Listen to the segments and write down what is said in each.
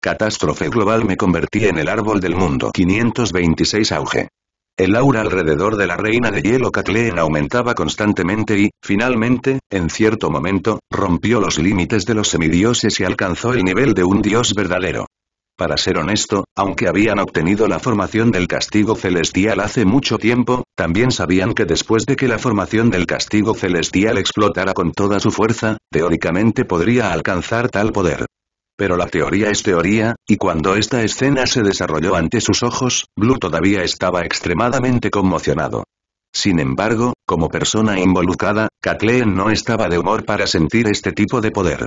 Catástrofe global me convertí en el árbol del mundo 526 auge. El aura alrededor de la reina de hielo Catleen aumentaba constantemente y, finalmente, en cierto momento, rompió los límites de los semidioses y alcanzó el nivel de un dios verdadero. Para ser honesto, aunque habían obtenido la formación del castigo celestial hace mucho tiempo, también sabían que después de que la formación del castigo celestial explotara con toda su fuerza, teóricamente podría alcanzar tal poder. Pero la teoría es teoría, y cuando esta escena se desarrolló ante sus ojos, Blue todavía estaba extremadamente conmocionado. Sin embargo, como persona involucrada, Kathleen no estaba de humor para sentir este tipo de poder.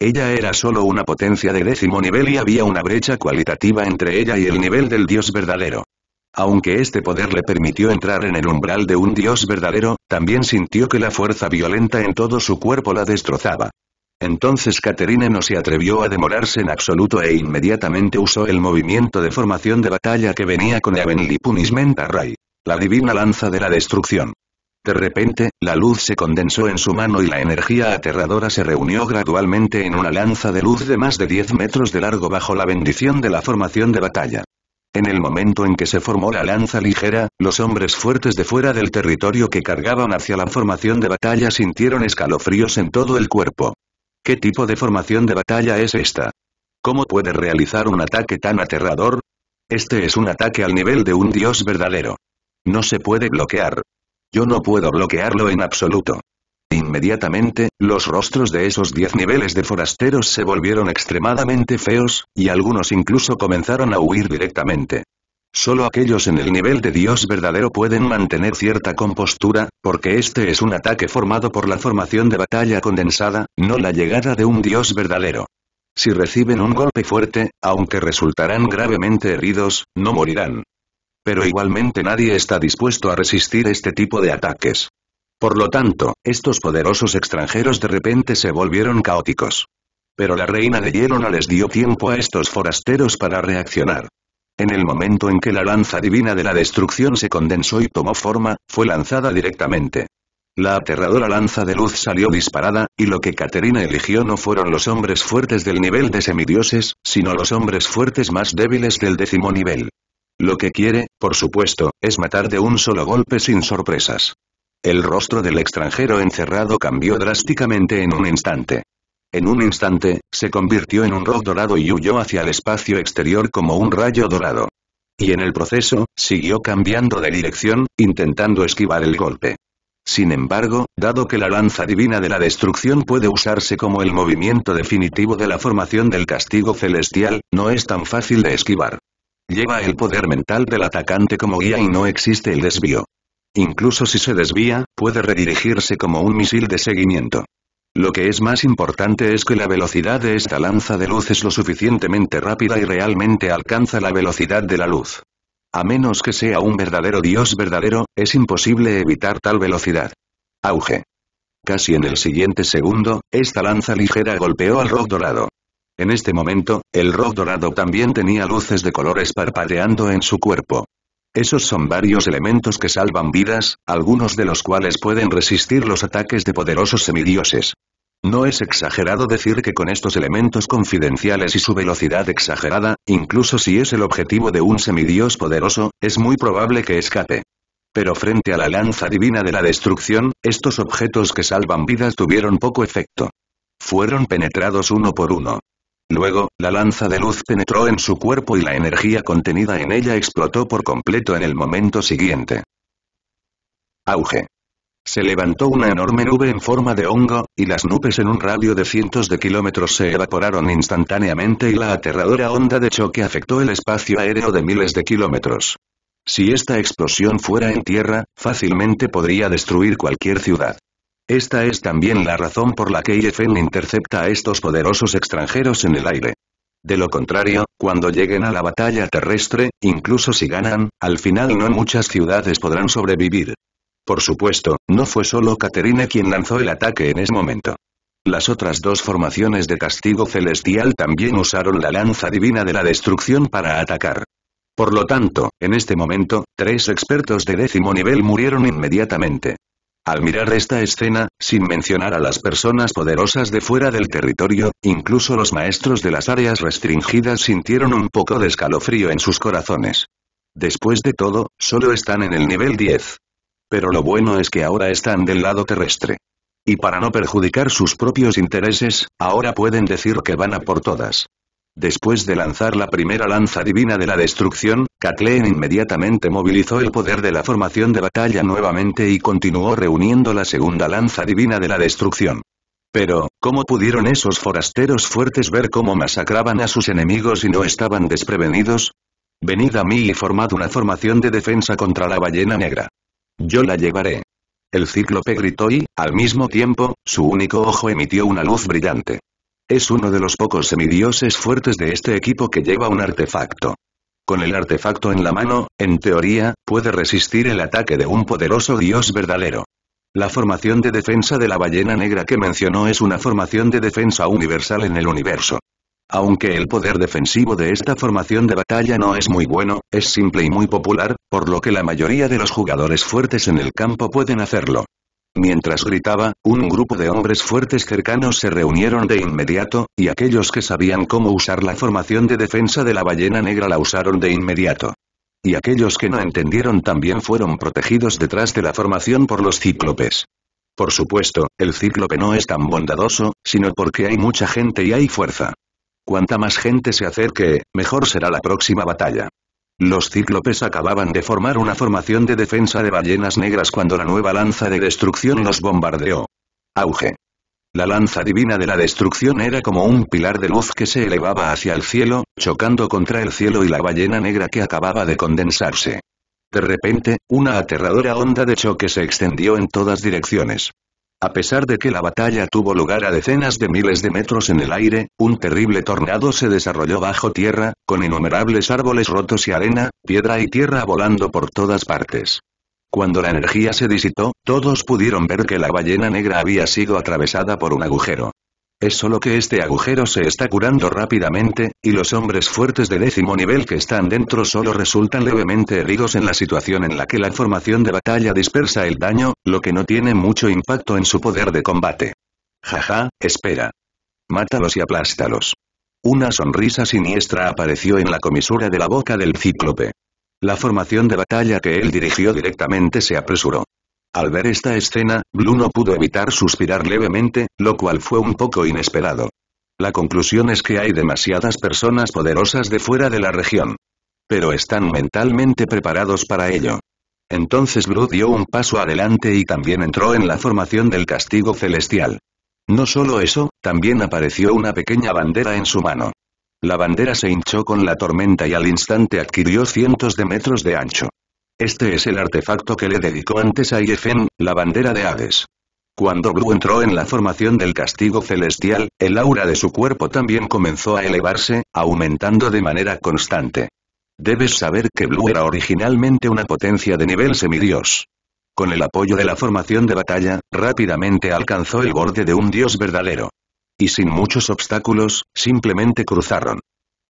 Ella era solo una potencia de décimo nivel y había una brecha cualitativa entre ella y el nivel del dios verdadero. Aunque este poder le permitió entrar en el umbral de un dios verdadero, también sintió que la fuerza violenta en todo su cuerpo la destrozaba. Entonces Katerine no se atrevió a demorarse en absoluto e inmediatamente usó el movimiento de formación de batalla que venía con el Punishment Array. La divina lanza de la destrucción. De repente, la luz se condensó en su mano y la energía aterradora se reunió gradualmente en una lanza de luz de más de 10 metros de largo bajo la bendición de la formación de batalla. En el momento en que se formó la lanza ligera, los hombres fuertes de fuera del territorio que cargaban hacia la formación de batalla sintieron escalofríos en todo el cuerpo. ¿Qué tipo de formación de batalla es esta? ¿Cómo puede realizar un ataque tan aterrador? Este es un ataque al nivel de un dios verdadero. No se puede bloquear. Yo no puedo bloquearlo en absoluto. Inmediatamente, los rostros de esos diez niveles de forasteros se volvieron extremadamente feos, y algunos incluso comenzaron a huir directamente. Solo aquellos en el nivel de Dios verdadero pueden mantener cierta compostura, porque este es un ataque formado por la formación de batalla condensada, no la llegada de un Dios verdadero. Si reciben un golpe fuerte, aunque resultarán gravemente heridos, no morirán. Pero igualmente nadie está dispuesto a resistir este tipo de ataques. Por lo tanto, estos poderosos extranjeros de repente se volvieron caóticos. Pero la reina de hielo no les dio tiempo a estos forasteros para reaccionar. En el momento en que la lanza divina de la destrucción se condensó y tomó forma, fue lanzada directamente. La aterradora lanza de luz salió disparada, y lo que Caterina eligió no fueron los hombres fuertes del nivel de semidioses, sino los hombres fuertes más débiles del décimo nivel. Lo que quiere, por supuesto, es matar de un solo golpe sin sorpresas. El rostro del extranjero encerrado cambió drásticamente en un instante. En un instante, se convirtió en un rock dorado y huyó hacia el espacio exterior como un rayo dorado. Y en el proceso, siguió cambiando de dirección, intentando esquivar el golpe. Sin embargo, dado que la lanza divina de la destrucción puede usarse como el movimiento definitivo de la formación del castigo celestial, no es tan fácil de esquivar. Lleva el poder mental del atacante como guía y no existe el desvío. Incluso si se desvía, puede redirigirse como un misil de seguimiento. Lo que es más importante es que la velocidad de esta lanza de luz es lo suficientemente rápida y realmente alcanza la velocidad de la luz. A menos que sea un verdadero dios verdadero, es imposible evitar tal velocidad. Auge. Casi en el siguiente segundo, esta lanza ligera golpeó al rock dorado. En este momento, el rock dorado también tenía luces de colores parpadeando en su cuerpo. Esos son varios elementos que salvan vidas, algunos de los cuales pueden resistir los ataques de poderosos semidioses. No es exagerado decir que con estos elementos confidenciales y su velocidad exagerada, incluso si es el objetivo de un semidios poderoso, es muy probable que escape. Pero frente a la lanza divina de la destrucción, estos objetos que salvan vidas tuvieron poco efecto. Fueron penetrados uno por uno. Luego, la lanza de luz penetró en su cuerpo y la energía contenida en ella explotó por completo en el momento siguiente. Auge. Se levantó una enorme nube en forma de hongo, y las nubes en un radio de cientos de kilómetros se evaporaron instantáneamente y la aterradora onda de choque afectó el espacio aéreo de miles de kilómetros. Si esta explosión fuera en tierra, fácilmente podría destruir cualquier ciudad. Esta es también la razón por la que IFN intercepta a estos poderosos extranjeros en el aire. De lo contrario, cuando lleguen a la batalla terrestre, incluso si ganan, al final no muchas ciudades podrán sobrevivir. Por supuesto, no fue solo Caterine quien lanzó el ataque en ese momento. Las otras dos formaciones de castigo celestial también usaron la lanza divina de la destrucción para atacar. Por lo tanto, en este momento, tres expertos de décimo nivel murieron inmediatamente. Al mirar esta escena, sin mencionar a las personas poderosas de fuera del territorio, incluso los maestros de las áreas restringidas sintieron un poco de escalofrío en sus corazones. Después de todo, solo están en el nivel 10. Pero lo bueno es que ahora están del lado terrestre. Y para no perjudicar sus propios intereses, ahora pueden decir que van a por todas. Después de lanzar la primera lanza divina de la destrucción, Katleen inmediatamente movilizó el poder de la formación de batalla nuevamente y continuó reuniendo la segunda lanza divina de la destrucción. Pero, ¿cómo pudieron esos forasteros fuertes ver cómo masacraban a sus enemigos y no estaban desprevenidos? Venid a mí y formad una formación de defensa contra la ballena negra. Yo la llevaré. El cíclope gritó y, al mismo tiempo, su único ojo emitió una luz brillante. Es uno de los pocos semidioses fuertes de este equipo que lleva un artefacto. Con el artefacto en la mano, en teoría, puede resistir el ataque de un poderoso dios verdadero. La formación de defensa de la ballena negra que mencionó es una formación de defensa universal en el universo. Aunque el poder defensivo de esta formación de batalla no es muy bueno, es simple y muy popular, por lo que la mayoría de los jugadores fuertes en el campo pueden hacerlo. Mientras gritaba, un grupo de hombres fuertes cercanos se reunieron de inmediato, y aquellos que sabían cómo usar la formación de defensa de la ballena negra la usaron de inmediato. Y aquellos que no entendieron también fueron protegidos detrás de la formación por los cíclopes. Por supuesto, el cíclope no es tan bondadoso, sino porque hay mucha gente y hay fuerza. Cuanta más gente se acerque, mejor será la próxima batalla. Los cíclopes acababan de formar una formación de defensa de ballenas negras cuando la nueva lanza de destrucción los bombardeó. Auge. La lanza divina de la destrucción era como un pilar de luz que se elevaba hacia el cielo, chocando contra el cielo y la ballena negra que acababa de condensarse. De repente, una aterradora onda de choque se extendió en todas direcciones. A pesar de que la batalla tuvo lugar a decenas de miles de metros en el aire, un terrible tornado se desarrolló bajo tierra, con innumerables árboles rotos y arena, piedra y tierra volando por todas partes. Cuando la energía se disipó, todos pudieron ver que la ballena negra había sido atravesada por un agujero. Es solo que este agujero se está curando rápidamente, y los hombres fuertes de décimo nivel que están dentro solo resultan levemente heridos en la situación en la que la formación de batalla dispersa el daño, lo que no tiene mucho impacto en su poder de combate. Jaja, espera. Mátalos y aplástalos. Una sonrisa siniestra apareció en la comisura de la boca del cíclope. La formación de batalla que él dirigió directamente se apresuró. Al ver esta escena, Blue no pudo evitar suspirar levemente, lo cual fue un poco inesperado. La conclusión es que hay demasiadas personas poderosas de fuera de la región. Pero están mentalmente preparados para ello. Entonces Blue dio un paso adelante y también entró en la formación del castigo celestial. No solo eso, también apareció una pequeña bandera en su mano. La bandera se hinchó con la tormenta y al instante adquirió cientos de metros de ancho. Este es el artefacto que le dedicó antes a Yefen, la bandera de Hades. Cuando Blue entró en la formación del castigo celestial, el aura de su cuerpo también comenzó a elevarse, aumentando de manera constante. Debes saber que Blue era originalmente una potencia de nivel semidios. Con el apoyo de la formación de batalla, rápidamente alcanzó el borde de un dios verdadero. Y sin muchos obstáculos, simplemente cruzaron.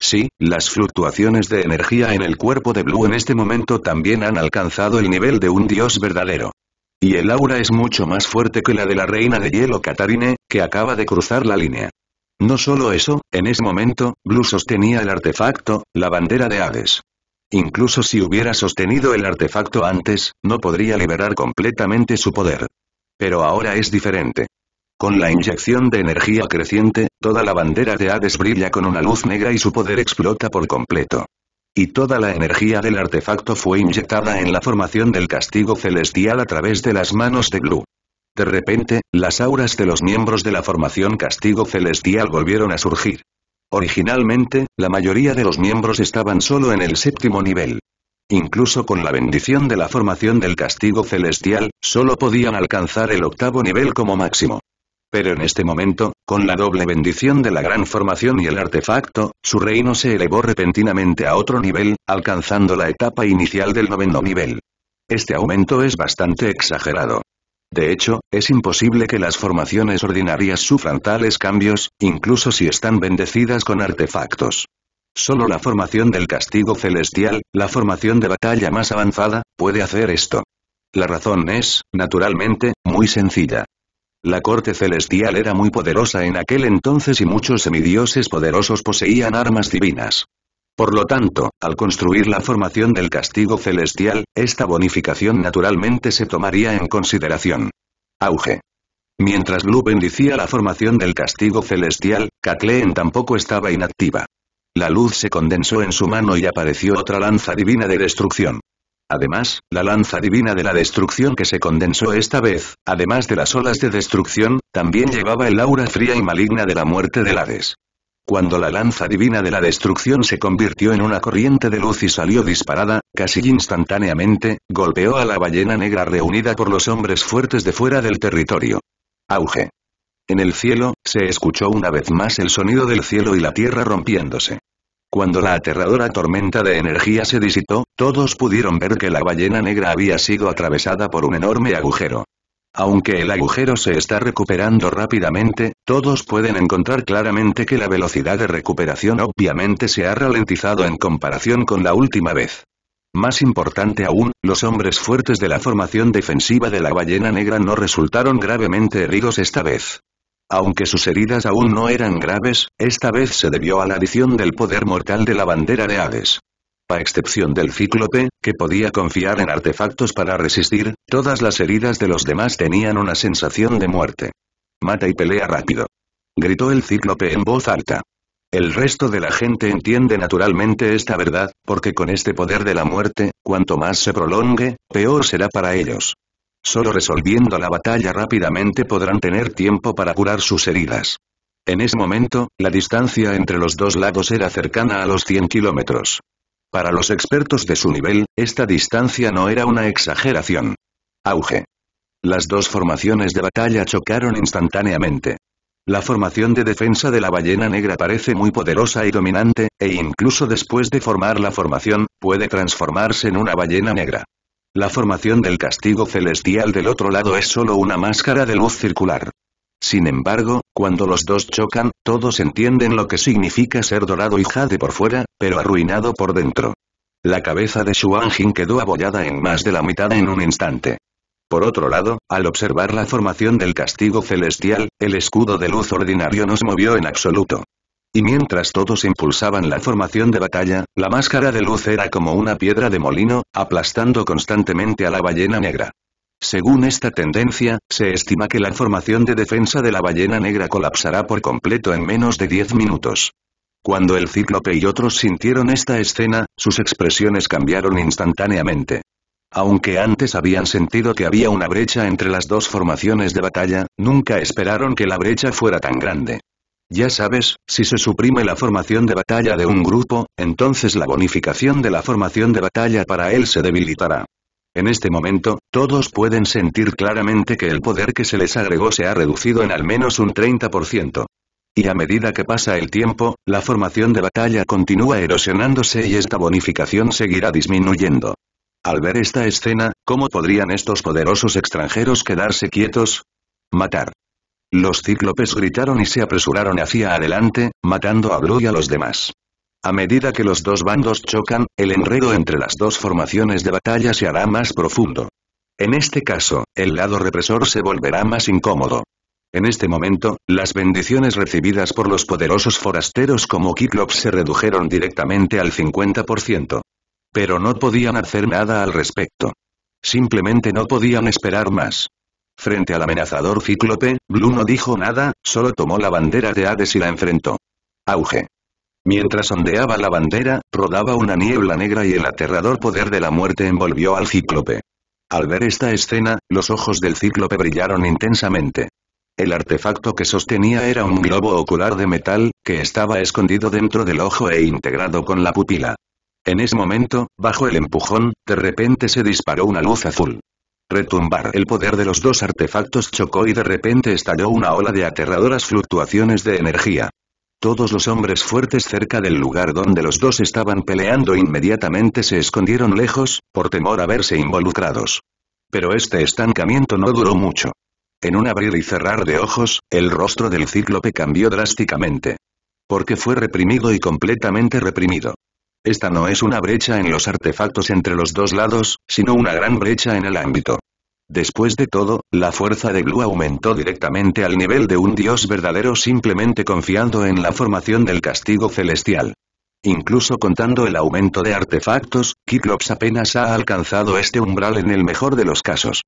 Sí, las fluctuaciones de energía en el cuerpo de Blue en este momento también han alcanzado el nivel de un dios verdadero. Y el aura es mucho más fuerte que la de la reina de hielo Katarine, que acaba de cruzar la línea. No solo eso, en ese momento, Blue sostenía el artefacto, la bandera de Hades. Incluso si hubiera sostenido el artefacto antes, no podría liberar completamente su poder. Pero ahora es diferente. Con la inyección de energía creciente, toda la bandera de Hades brilla con una luz negra y su poder explota por completo. Y toda la energía del artefacto fue inyectada en la formación del castigo celestial a través de las manos de Blue. De repente, las auras de los miembros de la formación castigo celestial volvieron a surgir. Originalmente, la mayoría de los miembros estaban solo en el séptimo nivel. Incluso con la bendición de la formación del castigo celestial, solo podían alcanzar el octavo nivel como máximo. Pero en este momento, con la doble bendición de la gran formación y el artefacto, su reino se elevó repentinamente a otro nivel, alcanzando la etapa inicial del noveno nivel. Este aumento es bastante exagerado. De hecho, es imposible que las formaciones ordinarias sufran tales cambios, incluso si están bendecidas con artefactos. Solo la formación del castigo celestial, la formación de batalla más avanzada, puede hacer esto. La razón es, naturalmente, muy sencilla. La corte celestial era muy poderosa en aquel entonces y muchos semidioses poderosos poseían armas divinas. Por lo tanto, al construir la formación del castigo celestial, esta bonificación naturalmente se tomaría en consideración. Auge. Mientras Lu bendicía la formación del castigo celestial, Catleen tampoco estaba inactiva. La luz se condensó en su mano y apareció otra lanza divina de destrucción. Además, la lanza divina de la destrucción que se condensó esta vez, además de las olas de destrucción, también llevaba el aura fría y maligna de la muerte de Hades. Cuando la lanza divina de la destrucción se convirtió en una corriente de luz y salió disparada, casi instantáneamente, golpeó a la ballena negra reunida por los hombres fuertes de fuera del territorio. Auge. En el cielo, se escuchó una vez más el sonido del cielo y la tierra rompiéndose. Cuando la aterradora tormenta de energía se disitó, todos pudieron ver que la ballena negra había sido atravesada por un enorme agujero. Aunque el agujero se está recuperando rápidamente, todos pueden encontrar claramente que la velocidad de recuperación obviamente se ha ralentizado en comparación con la última vez. Más importante aún, los hombres fuertes de la formación defensiva de la ballena negra no resultaron gravemente heridos esta vez. Aunque sus heridas aún no eran graves, esta vez se debió a la adición del poder mortal de la bandera de Hades. A excepción del cíclope, que podía confiar en artefactos para resistir, todas las heridas de los demás tenían una sensación de muerte. Mata y pelea rápido. Gritó el cíclope en voz alta. El resto de la gente entiende naturalmente esta verdad, porque con este poder de la muerte, cuanto más se prolongue, peor será para ellos. Solo resolviendo la batalla rápidamente podrán tener tiempo para curar sus heridas. En ese momento, la distancia entre los dos lados era cercana a los 100 kilómetros. Para los expertos de su nivel, esta distancia no era una exageración. Auge. Las dos formaciones de batalla chocaron instantáneamente. La formación de defensa de la ballena negra parece muy poderosa y dominante, e incluso después de formar la formación, puede transformarse en una ballena negra. La formación del castigo celestial del otro lado es solo una máscara de luz circular. Sin embargo, cuando los dos chocan, todos entienden lo que significa ser dorado y jade por fuera, pero arruinado por dentro. La cabeza de Xuanjin quedó abollada en más de la mitad en un instante. Por otro lado, al observar la formación del castigo celestial, el escudo de luz ordinario no se movió en absoluto. Y mientras todos impulsaban la formación de batalla, la máscara de luz era como una piedra de molino, aplastando constantemente a la ballena negra. Según esta tendencia, se estima que la formación de defensa de la ballena negra colapsará por completo en menos de 10 minutos. Cuando el cíclope y otros sintieron esta escena, sus expresiones cambiaron instantáneamente. Aunque antes habían sentido que había una brecha entre las dos formaciones de batalla, nunca esperaron que la brecha fuera tan grande. Ya sabes, si se suprime la formación de batalla de un grupo, entonces la bonificación de la formación de batalla para él se debilitará. En este momento, todos pueden sentir claramente que el poder que se les agregó se ha reducido en al menos un 30%. Y a medida que pasa el tiempo, la formación de batalla continúa erosionándose y esta bonificación seguirá disminuyendo. Al ver esta escena, ¿cómo podrían estos poderosos extranjeros quedarse quietos? Matar. Los cíclopes gritaron y se apresuraron hacia adelante, matando a Blue y a los demás. A medida que los dos bandos chocan, el enredo entre las dos formaciones de batalla se hará más profundo. En este caso, el lado represor se volverá más incómodo. En este momento, las bendiciones recibidas por los poderosos forasteros como Kiklops se redujeron directamente al 50%. Pero no podían hacer nada al respecto. Simplemente no podían esperar más. Frente al amenazador cíclope, Blue no dijo nada, solo tomó la bandera de Hades y la enfrentó. Auge. Mientras ondeaba la bandera, rodaba una niebla negra y el aterrador poder de la muerte envolvió al cíclope. Al ver esta escena, los ojos del cíclope brillaron intensamente. El artefacto que sostenía era un globo ocular de metal, que estaba escondido dentro del ojo e integrado con la pupila. En ese momento, bajo el empujón, de repente se disparó una luz azul retumbar el poder de los dos artefactos chocó y de repente estalló una ola de aterradoras fluctuaciones de energía. Todos los hombres fuertes cerca del lugar donde los dos estaban peleando inmediatamente se escondieron lejos, por temor a verse involucrados. Pero este estancamiento no duró mucho. En un abrir y cerrar de ojos, el rostro del cíclope cambió drásticamente. Porque fue reprimido y completamente reprimido. Esta no es una brecha en los artefactos entre los dos lados, sino una gran brecha en el ámbito. Después de todo, la fuerza de Glu aumentó directamente al nivel de un dios verdadero simplemente confiando en la formación del castigo celestial. Incluso contando el aumento de artefactos, Kiklops apenas ha alcanzado este umbral en el mejor de los casos.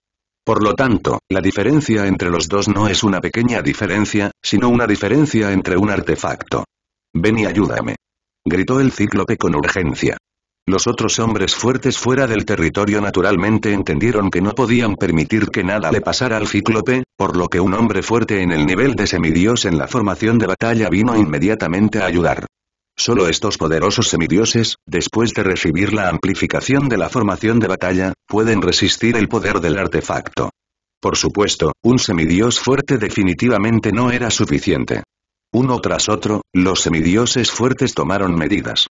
Por lo tanto, la diferencia entre los dos no es una pequeña diferencia, sino una diferencia entre un artefacto. Ven y ayúdame gritó el cíclope con urgencia. Los otros hombres fuertes fuera del territorio naturalmente entendieron que no podían permitir que nada le pasara al cíclope, por lo que un hombre fuerte en el nivel de semidios en la formación de batalla vino inmediatamente a ayudar. Solo estos poderosos semidioses, después de recibir la amplificación de la formación de batalla, pueden resistir el poder del artefacto. Por supuesto, un semidios fuerte definitivamente no era suficiente. Uno tras otro, los semidioses fuertes tomaron medidas.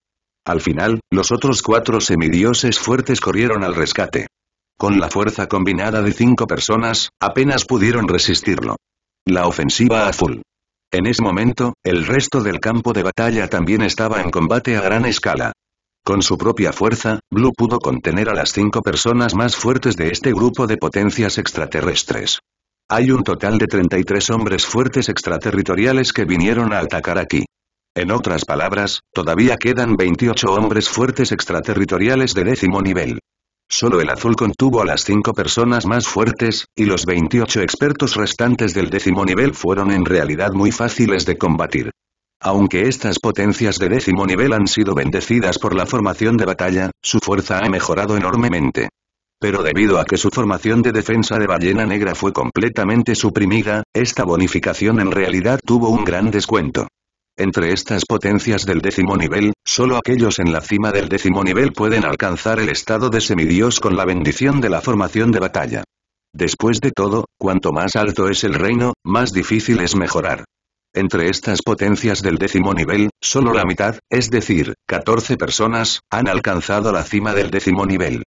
Al final, los otros cuatro semidioses fuertes corrieron al rescate. Con la fuerza combinada de cinco personas, apenas pudieron resistirlo. La ofensiva azul. En ese momento, el resto del campo de batalla también estaba en combate a gran escala. Con su propia fuerza, Blue pudo contener a las cinco personas más fuertes de este grupo de potencias extraterrestres. Hay un total de 33 hombres fuertes extraterritoriales que vinieron a atacar aquí. En otras palabras, todavía quedan 28 hombres fuertes extraterritoriales de décimo nivel. Solo el azul contuvo a las 5 personas más fuertes, y los 28 expertos restantes del décimo nivel fueron en realidad muy fáciles de combatir. Aunque estas potencias de décimo nivel han sido bendecidas por la formación de batalla, su fuerza ha mejorado enormemente pero debido a que su formación de defensa de ballena negra fue completamente suprimida, esta bonificación en realidad tuvo un gran descuento. Entre estas potencias del décimo nivel, solo aquellos en la cima del décimo nivel pueden alcanzar el estado de semidios con la bendición de la formación de batalla. Después de todo, cuanto más alto es el reino, más difícil es mejorar. Entre estas potencias del décimo nivel, solo la mitad, es decir, 14 personas, han alcanzado la cima del décimo nivel.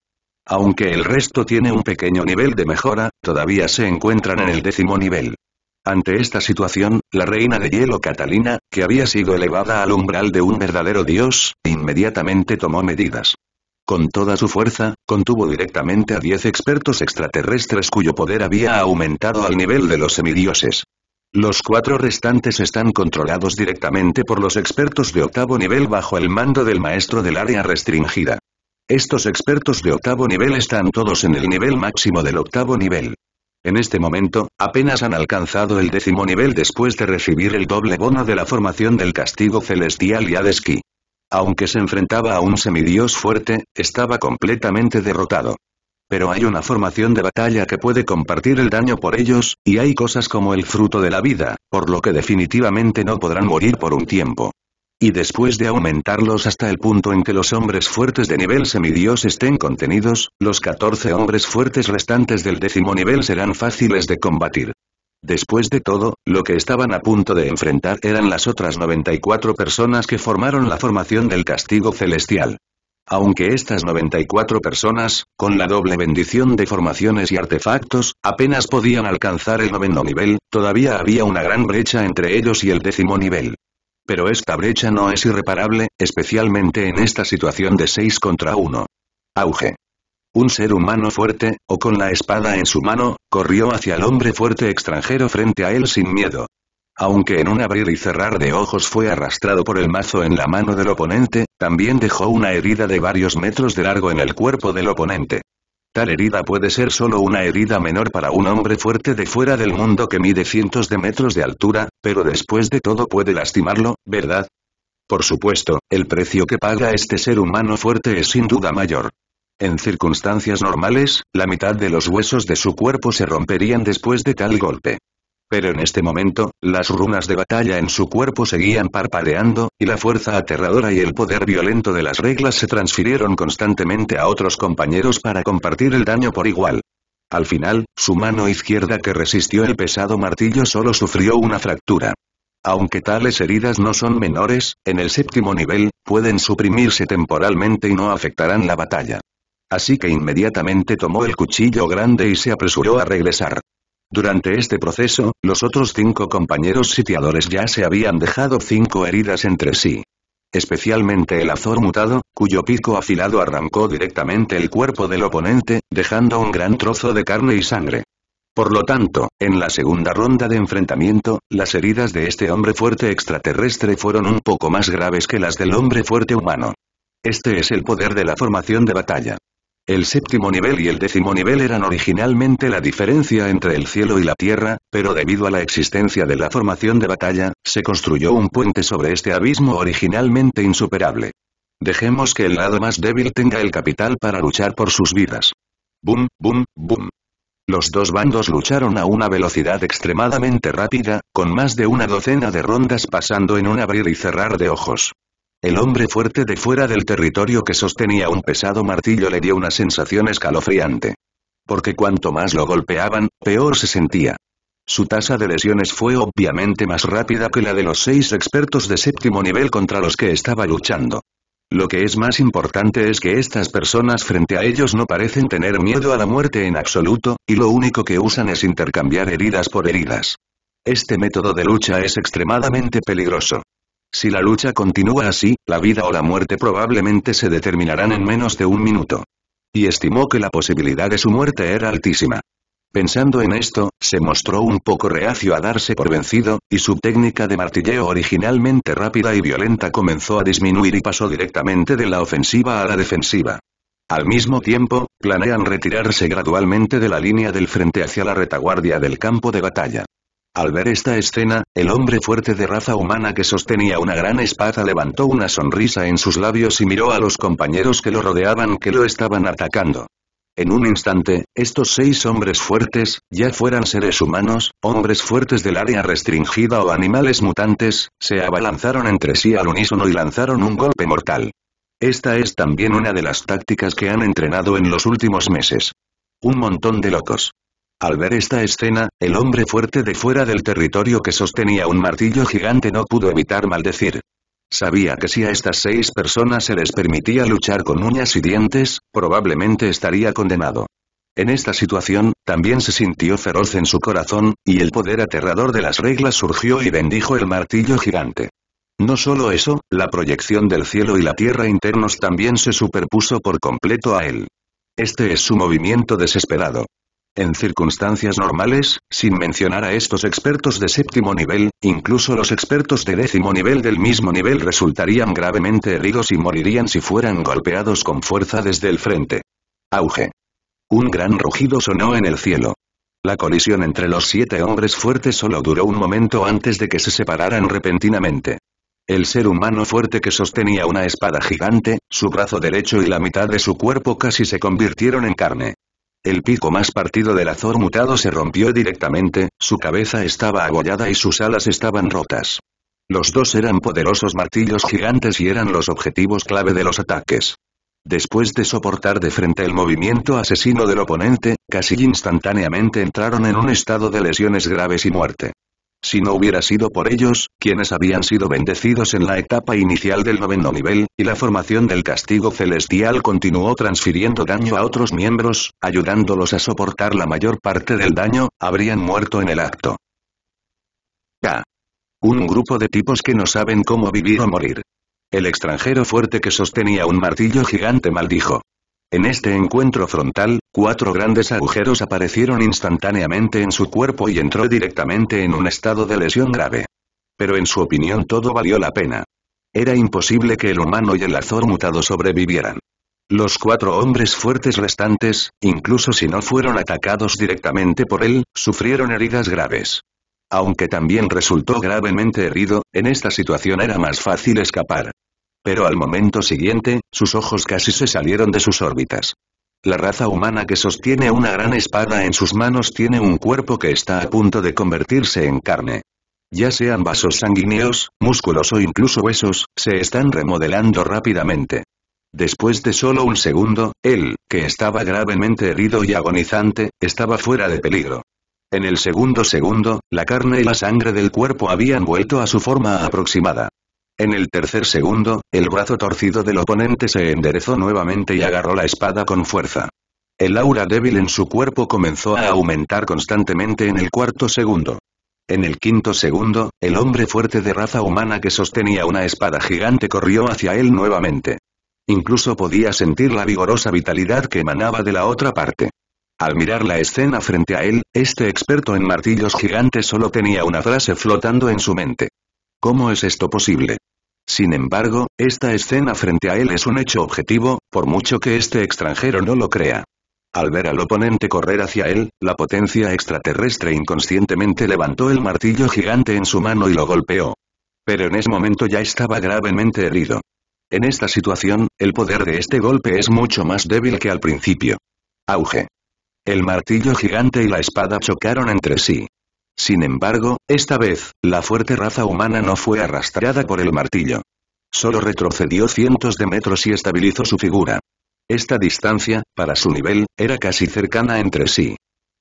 Aunque el resto tiene un pequeño nivel de mejora, todavía se encuentran en el décimo nivel. Ante esta situación, la reina de hielo Catalina, que había sido elevada al umbral de un verdadero dios, inmediatamente tomó medidas. Con toda su fuerza, contuvo directamente a diez expertos extraterrestres cuyo poder había aumentado al nivel de los semidioses. Los cuatro restantes están controlados directamente por los expertos de octavo nivel bajo el mando del maestro del área restringida. Estos expertos de octavo nivel están todos en el nivel máximo del octavo nivel. En este momento, apenas han alcanzado el décimo nivel después de recibir el doble bono de la formación del castigo celestial Yadeski. Aunque se enfrentaba a un semidios fuerte, estaba completamente derrotado. Pero hay una formación de batalla que puede compartir el daño por ellos, y hay cosas como el fruto de la vida, por lo que definitivamente no podrán morir por un tiempo. Y después de aumentarlos hasta el punto en que los hombres fuertes de nivel semidios estén contenidos, los 14 hombres fuertes restantes del décimo nivel serán fáciles de combatir. Después de todo, lo que estaban a punto de enfrentar eran las otras 94 personas que formaron la formación del castigo celestial. Aunque estas 94 personas, con la doble bendición de formaciones y artefactos, apenas podían alcanzar el noveno nivel, todavía había una gran brecha entre ellos y el décimo nivel. Pero esta brecha no es irreparable, especialmente en esta situación de 6 contra 1. Auge. Un ser humano fuerte, o con la espada en su mano, corrió hacia el hombre fuerte extranjero frente a él sin miedo. Aunque en un abrir y cerrar de ojos fue arrastrado por el mazo en la mano del oponente, también dejó una herida de varios metros de largo en el cuerpo del oponente. Tal herida puede ser solo una herida menor para un hombre fuerte de fuera del mundo que mide cientos de metros de altura, pero después de todo puede lastimarlo, ¿verdad? Por supuesto, el precio que paga este ser humano fuerte es sin duda mayor. En circunstancias normales, la mitad de los huesos de su cuerpo se romperían después de tal golpe. Pero en este momento, las runas de batalla en su cuerpo seguían parpadeando, y la fuerza aterradora y el poder violento de las reglas se transfirieron constantemente a otros compañeros para compartir el daño por igual. Al final, su mano izquierda que resistió el pesado martillo solo sufrió una fractura. Aunque tales heridas no son menores, en el séptimo nivel, pueden suprimirse temporalmente y no afectarán la batalla. Así que inmediatamente tomó el cuchillo grande y se apresuró a regresar. Durante este proceso, los otros cinco compañeros sitiadores ya se habían dejado cinco heridas entre sí. Especialmente el azor mutado, cuyo pico afilado arrancó directamente el cuerpo del oponente, dejando un gran trozo de carne y sangre. Por lo tanto, en la segunda ronda de enfrentamiento, las heridas de este hombre fuerte extraterrestre fueron un poco más graves que las del hombre fuerte humano. Este es el poder de la formación de batalla. El séptimo nivel y el décimo nivel eran originalmente la diferencia entre el cielo y la tierra, pero debido a la existencia de la formación de batalla, se construyó un puente sobre este abismo originalmente insuperable. Dejemos que el lado más débil tenga el capital para luchar por sus vidas. Boom, boom, boom. Los dos bandos lucharon a una velocidad extremadamente rápida, con más de una docena de rondas pasando en un abrir y cerrar de ojos. El hombre fuerte de fuera del territorio que sostenía un pesado martillo le dio una sensación escalofriante. Porque cuanto más lo golpeaban, peor se sentía. Su tasa de lesiones fue obviamente más rápida que la de los seis expertos de séptimo nivel contra los que estaba luchando. Lo que es más importante es que estas personas frente a ellos no parecen tener miedo a la muerte en absoluto, y lo único que usan es intercambiar heridas por heridas. Este método de lucha es extremadamente peligroso. Si la lucha continúa así, la vida o la muerte probablemente se determinarán en menos de un minuto. Y estimó que la posibilidad de su muerte era altísima. Pensando en esto, se mostró un poco reacio a darse por vencido, y su técnica de martilleo originalmente rápida y violenta comenzó a disminuir y pasó directamente de la ofensiva a la defensiva. Al mismo tiempo, planean retirarse gradualmente de la línea del frente hacia la retaguardia del campo de batalla. Al ver esta escena, el hombre fuerte de raza humana que sostenía una gran espada levantó una sonrisa en sus labios y miró a los compañeros que lo rodeaban que lo estaban atacando. En un instante, estos seis hombres fuertes, ya fueran seres humanos, hombres fuertes del área restringida o animales mutantes, se abalanzaron entre sí al unísono y lanzaron un golpe mortal. Esta es también una de las tácticas que han entrenado en los últimos meses. Un montón de locos. Al ver esta escena, el hombre fuerte de fuera del territorio que sostenía un martillo gigante no pudo evitar maldecir. Sabía que si a estas seis personas se les permitía luchar con uñas y dientes, probablemente estaría condenado. En esta situación, también se sintió feroz en su corazón, y el poder aterrador de las reglas surgió y bendijo el martillo gigante. No solo eso, la proyección del cielo y la tierra internos también se superpuso por completo a él. Este es su movimiento desesperado. En circunstancias normales, sin mencionar a estos expertos de séptimo nivel, incluso los expertos de décimo nivel del mismo nivel resultarían gravemente heridos y morirían si fueran golpeados con fuerza desde el frente. Auge. Un gran rugido sonó en el cielo. La colisión entre los siete hombres fuertes solo duró un momento antes de que se separaran repentinamente. El ser humano fuerte que sostenía una espada gigante, su brazo derecho y la mitad de su cuerpo casi se convirtieron en carne. El pico más partido del azor mutado se rompió directamente, su cabeza estaba agollada y sus alas estaban rotas. Los dos eran poderosos martillos gigantes y eran los objetivos clave de los ataques. Después de soportar de frente el movimiento asesino del oponente, casi instantáneamente entraron en un estado de lesiones graves y muerte. Si no hubiera sido por ellos, quienes habían sido bendecidos en la etapa inicial del noveno nivel, y la formación del castigo celestial continuó transfiriendo daño a otros miembros, ayudándolos a soportar la mayor parte del daño, habrían muerto en el acto. K. Un grupo de tipos que no saben cómo vivir o morir. El extranjero fuerte que sostenía un martillo gigante maldijo. En este encuentro frontal, cuatro grandes agujeros aparecieron instantáneamente en su cuerpo y entró directamente en un estado de lesión grave. Pero en su opinión todo valió la pena. Era imposible que el humano y el azor mutado sobrevivieran. Los cuatro hombres fuertes restantes, incluso si no fueron atacados directamente por él, sufrieron heridas graves. Aunque también resultó gravemente herido, en esta situación era más fácil escapar. Pero al momento siguiente, sus ojos casi se salieron de sus órbitas. La raza humana que sostiene una gran espada en sus manos tiene un cuerpo que está a punto de convertirse en carne. Ya sean vasos sanguíneos, músculos o incluso huesos, se están remodelando rápidamente. Después de solo un segundo, él, que estaba gravemente herido y agonizante, estaba fuera de peligro. En el segundo segundo, la carne y la sangre del cuerpo habían vuelto a su forma aproximada. En el tercer segundo, el brazo torcido del oponente se enderezó nuevamente y agarró la espada con fuerza. El aura débil en su cuerpo comenzó a aumentar constantemente en el cuarto segundo. En el quinto segundo, el hombre fuerte de raza humana que sostenía una espada gigante corrió hacia él nuevamente. Incluso podía sentir la vigorosa vitalidad que emanaba de la otra parte. Al mirar la escena frente a él, este experto en martillos gigantes solo tenía una frase flotando en su mente. ¿Cómo es esto posible? Sin embargo, esta escena frente a él es un hecho objetivo, por mucho que este extranjero no lo crea. Al ver al oponente correr hacia él, la potencia extraterrestre inconscientemente levantó el martillo gigante en su mano y lo golpeó. Pero en ese momento ya estaba gravemente herido. En esta situación, el poder de este golpe es mucho más débil que al principio. Auge. El martillo gigante y la espada chocaron entre sí. Sin embargo, esta vez, la fuerte raza humana no fue arrastrada por el martillo. Solo retrocedió cientos de metros y estabilizó su figura. Esta distancia, para su nivel, era casi cercana entre sí.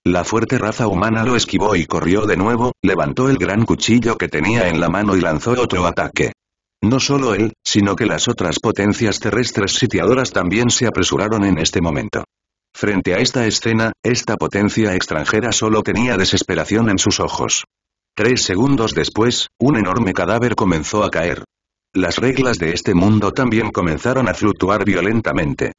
La fuerte raza humana lo esquivó y corrió de nuevo, levantó el gran cuchillo que tenía en la mano y lanzó otro ataque. No solo él, sino que las otras potencias terrestres sitiadoras también se apresuraron en este momento. Frente a esta escena, esta potencia extranjera solo tenía desesperación en sus ojos. Tres segundos después, un enorme cadáver comenzó a caer. Las reglas de este mundo también comenzaron a fluctuar violentamente.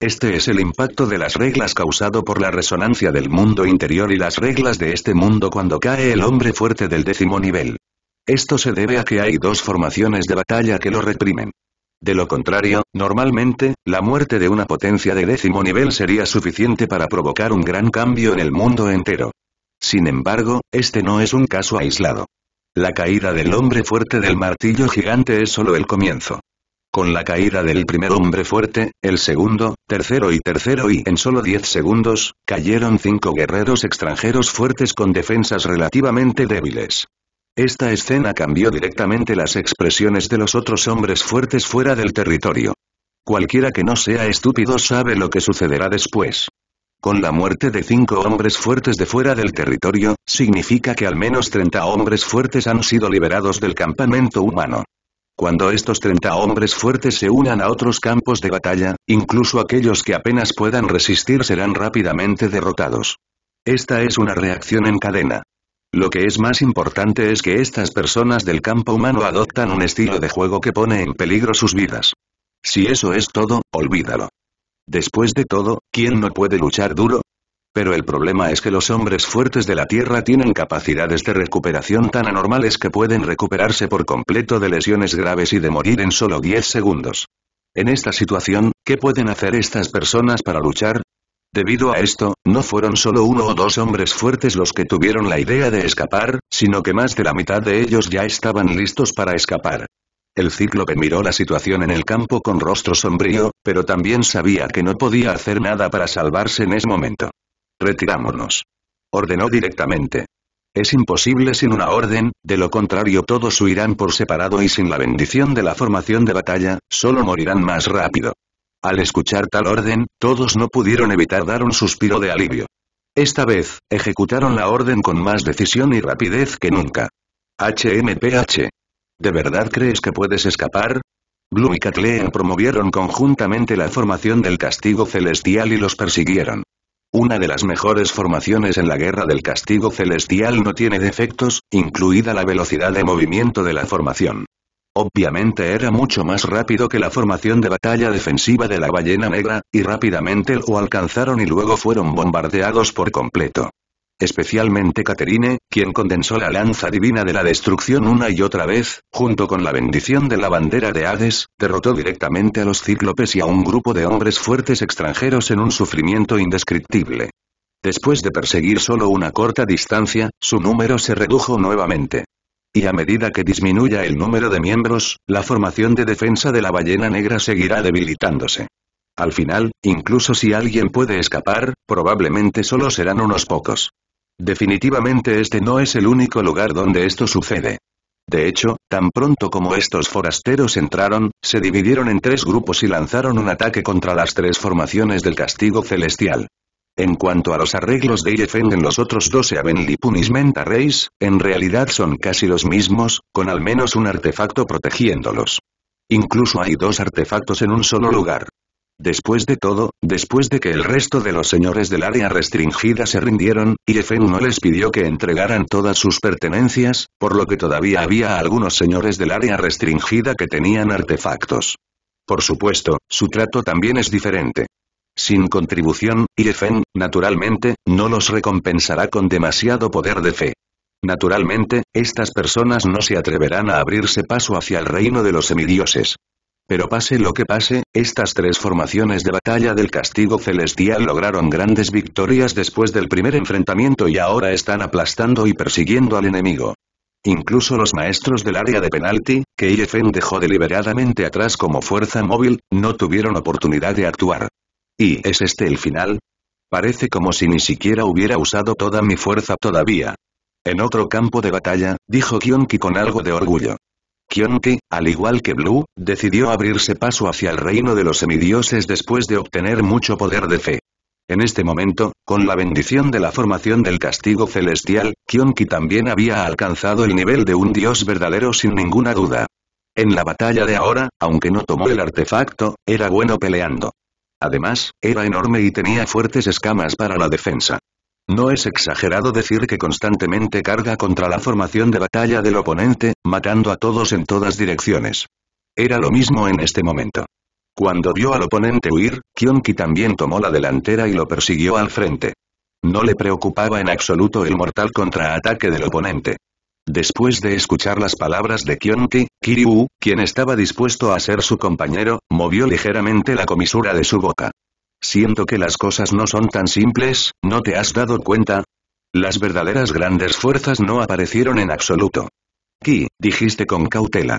Este es el impacto de las reglas causado por la resonancia del mundo interior y las reglas de este mundo cuando cae el hombre fuerte del décimo nivel. Esto se debe a que hay dos formaciones de batalla que lo reprimen. De lo contrario, normalmente, la muerte de una potencia de décimo nivel sería suficiente para provocar un gran cambio en el mundo entero. Sin embargo, este no es un caso aislado. La caída del hombre fuerte del martillo gigante es solo el comienzo. Con la caída del primer hombre fuerte, el segundo, tercero y tercero y en solo 10 segundos, cayeron cinco guerreros extranjeros fuertes con defensas relativamente débiles. Esta escena cambió directamente las expresiones de los otros hombres fuertes fuera del territorio. Cualquiera que no sea estúpido sabe lo que sucederá después. Con la muerte de cinco hombres fuertes de fuera del territorio, significa que al menos 30 hombres fuertes han sido liberados del campamento humano. Cuando estos 30 hombres fuertes se unan a otros campos de batalla, incluso aquellos que apenas puedan resistir serán rápidamente derrotados. Esta es una reacción en cadena. Lo que es más importante es que estas personas del campo humano adoptan un estilo de juego que pone en peligro sus vidas. Si eso es todo, olvídalo. Después de todo, ¿quién no puede luchar duro? Pero el problema es que los hombres fuertes de la Tierra tienen capacidades de recuperación tan anormales que pueden recuperarse por completo de lesiones graves y de morir en solo 10 segundos. En esta situación, ¿qué pueden hacer estas personas para luchar? Debido a esto, no fueron solo uno o dos hombres fuertes los que tuvieron la idea de escapar, sino que más de la mitad de ellos ya estaban listos para escapar. El cíclope miró la situación en el campo con rostro sombrío, pero también sabía que no podía hacer nada para salvarse en ese momento. Retirámonos. Ordenó directamente. Es imposible sin una orden, de lo contrario todos huirán por separado y sin la bendición de la formación de batalla, solo morirán más rápido. Al escuchar tal orden, todos no pudieron evitar dar un suspiro de alivio. Esta vez, ejecutaron la orden con más decisión y rapidez que nunca. HMPH. ¿De verdad crees que puedes escapar? Blue y Catlea promovieron conjuntamente la formación del castigo celestial y los persiguieron. Una de las mejores formaciones en la guerra del castigo celestial no tiene defectos, incluida la velocidad de movimiento de la formación. Obviamente era mucho más rápido que la formación de batalla defensiva de la ballena negra, y rápidamente lo alcanzaron y luego fueron bombardeados por completo. Especialmente Caterine, quien condensó la lanza divina de la destrucción una y otra vez, junto con la bendición de la bandera de Hades, derrotó directamente a los cíclopes y a un grupo de hombres fuertes extranjeros en un sufrimiento indescriptible. Después de perseguir solo una corta distancia, su número se redujo nuevamente y a medida que disminuya el número de miembros, la formación de defensa de la ballena negra seguirá debilitándose. Al final, incluso si alguien puede escapar, probablemente solo serán unos pocos. Definitivamente este no es el único lugar donde esto sucede. De hecho, tan pronto como estos forasteros entraron, se dividieron en tres grupos y lanzaron un ataque contra las tres formaciones del castigo celestial. En cuanto a los arreglos de IFN en los otros 12 y Punishment Arrays, en realidad son casi los mismos, con al menos un artefacto protegiéndolos. Incluso hay dos artefactos en un solo lugar. Después de todo, después de que el resto de los señores del área restringida se rindieron, IFN no les pidió que entregaran todas sus pertenencias, por lo que todavía había algunos señores del área restringida que tenían artefactos. Por supuesto, su trato también es diferente sin contribución, y naturalmente, no los recompensará con demasiado poder de fe. Naturalmente, estas personas no se atreverán a abrirse paso hacia el reino de los semidioses. Pero pase lo que pase, estas tres formaciones de batalla del castigo celestial lograron grandes victorias después del primer enfrentamiento y ahora están aplastando y persiguiendo al enemigo. Incluso los maestros del área de penalti, que IFN dejó deliberadamente atrás como fuerza móvil, no tuvieron oportunidad de actuar. ¿Y es este el final? Parece como si ni siquiera hubiera usado toda mi fuerza todavía. En otro campo de batalla, dijo Kionki con algo de orgullo. Kionki, al igual que Blue, decidió abrirse paso hacia el reino de los semidioses después de obtener mucho poder de fe. En este momento, con la bendición de la formación del castigo celestial, Kionki también había alcanzado el nivel de un dios verdadero sin ninguna duda. En la batalla de ahora, aunque no tomó el artefacto, era bueno peleando. Además, era enorme y tenía fuertes escamas para la defensa. No es exagerado decir que constantemente carga contra la formación de batalla del oponente, matando a todos en todas direcciones. Era lo mismo en este momento. Cuando vio al oponente huir, Kionki también tomó la delantera y lo persiguió al frente. No le preocupaba en absoluto el mortal contraataque del oponente. Después de escuchar las palabras de Kionki, Kiryu, quien estaba dispuesto a ser su compañero, movió ligeramente la comisura de su boca. Siento que las cosas no son tan simples, ¿no te has dado cuenta? Las verdaderas grandes fuerzas no aparecieron en absoluto. Ki, dijiste con cautela.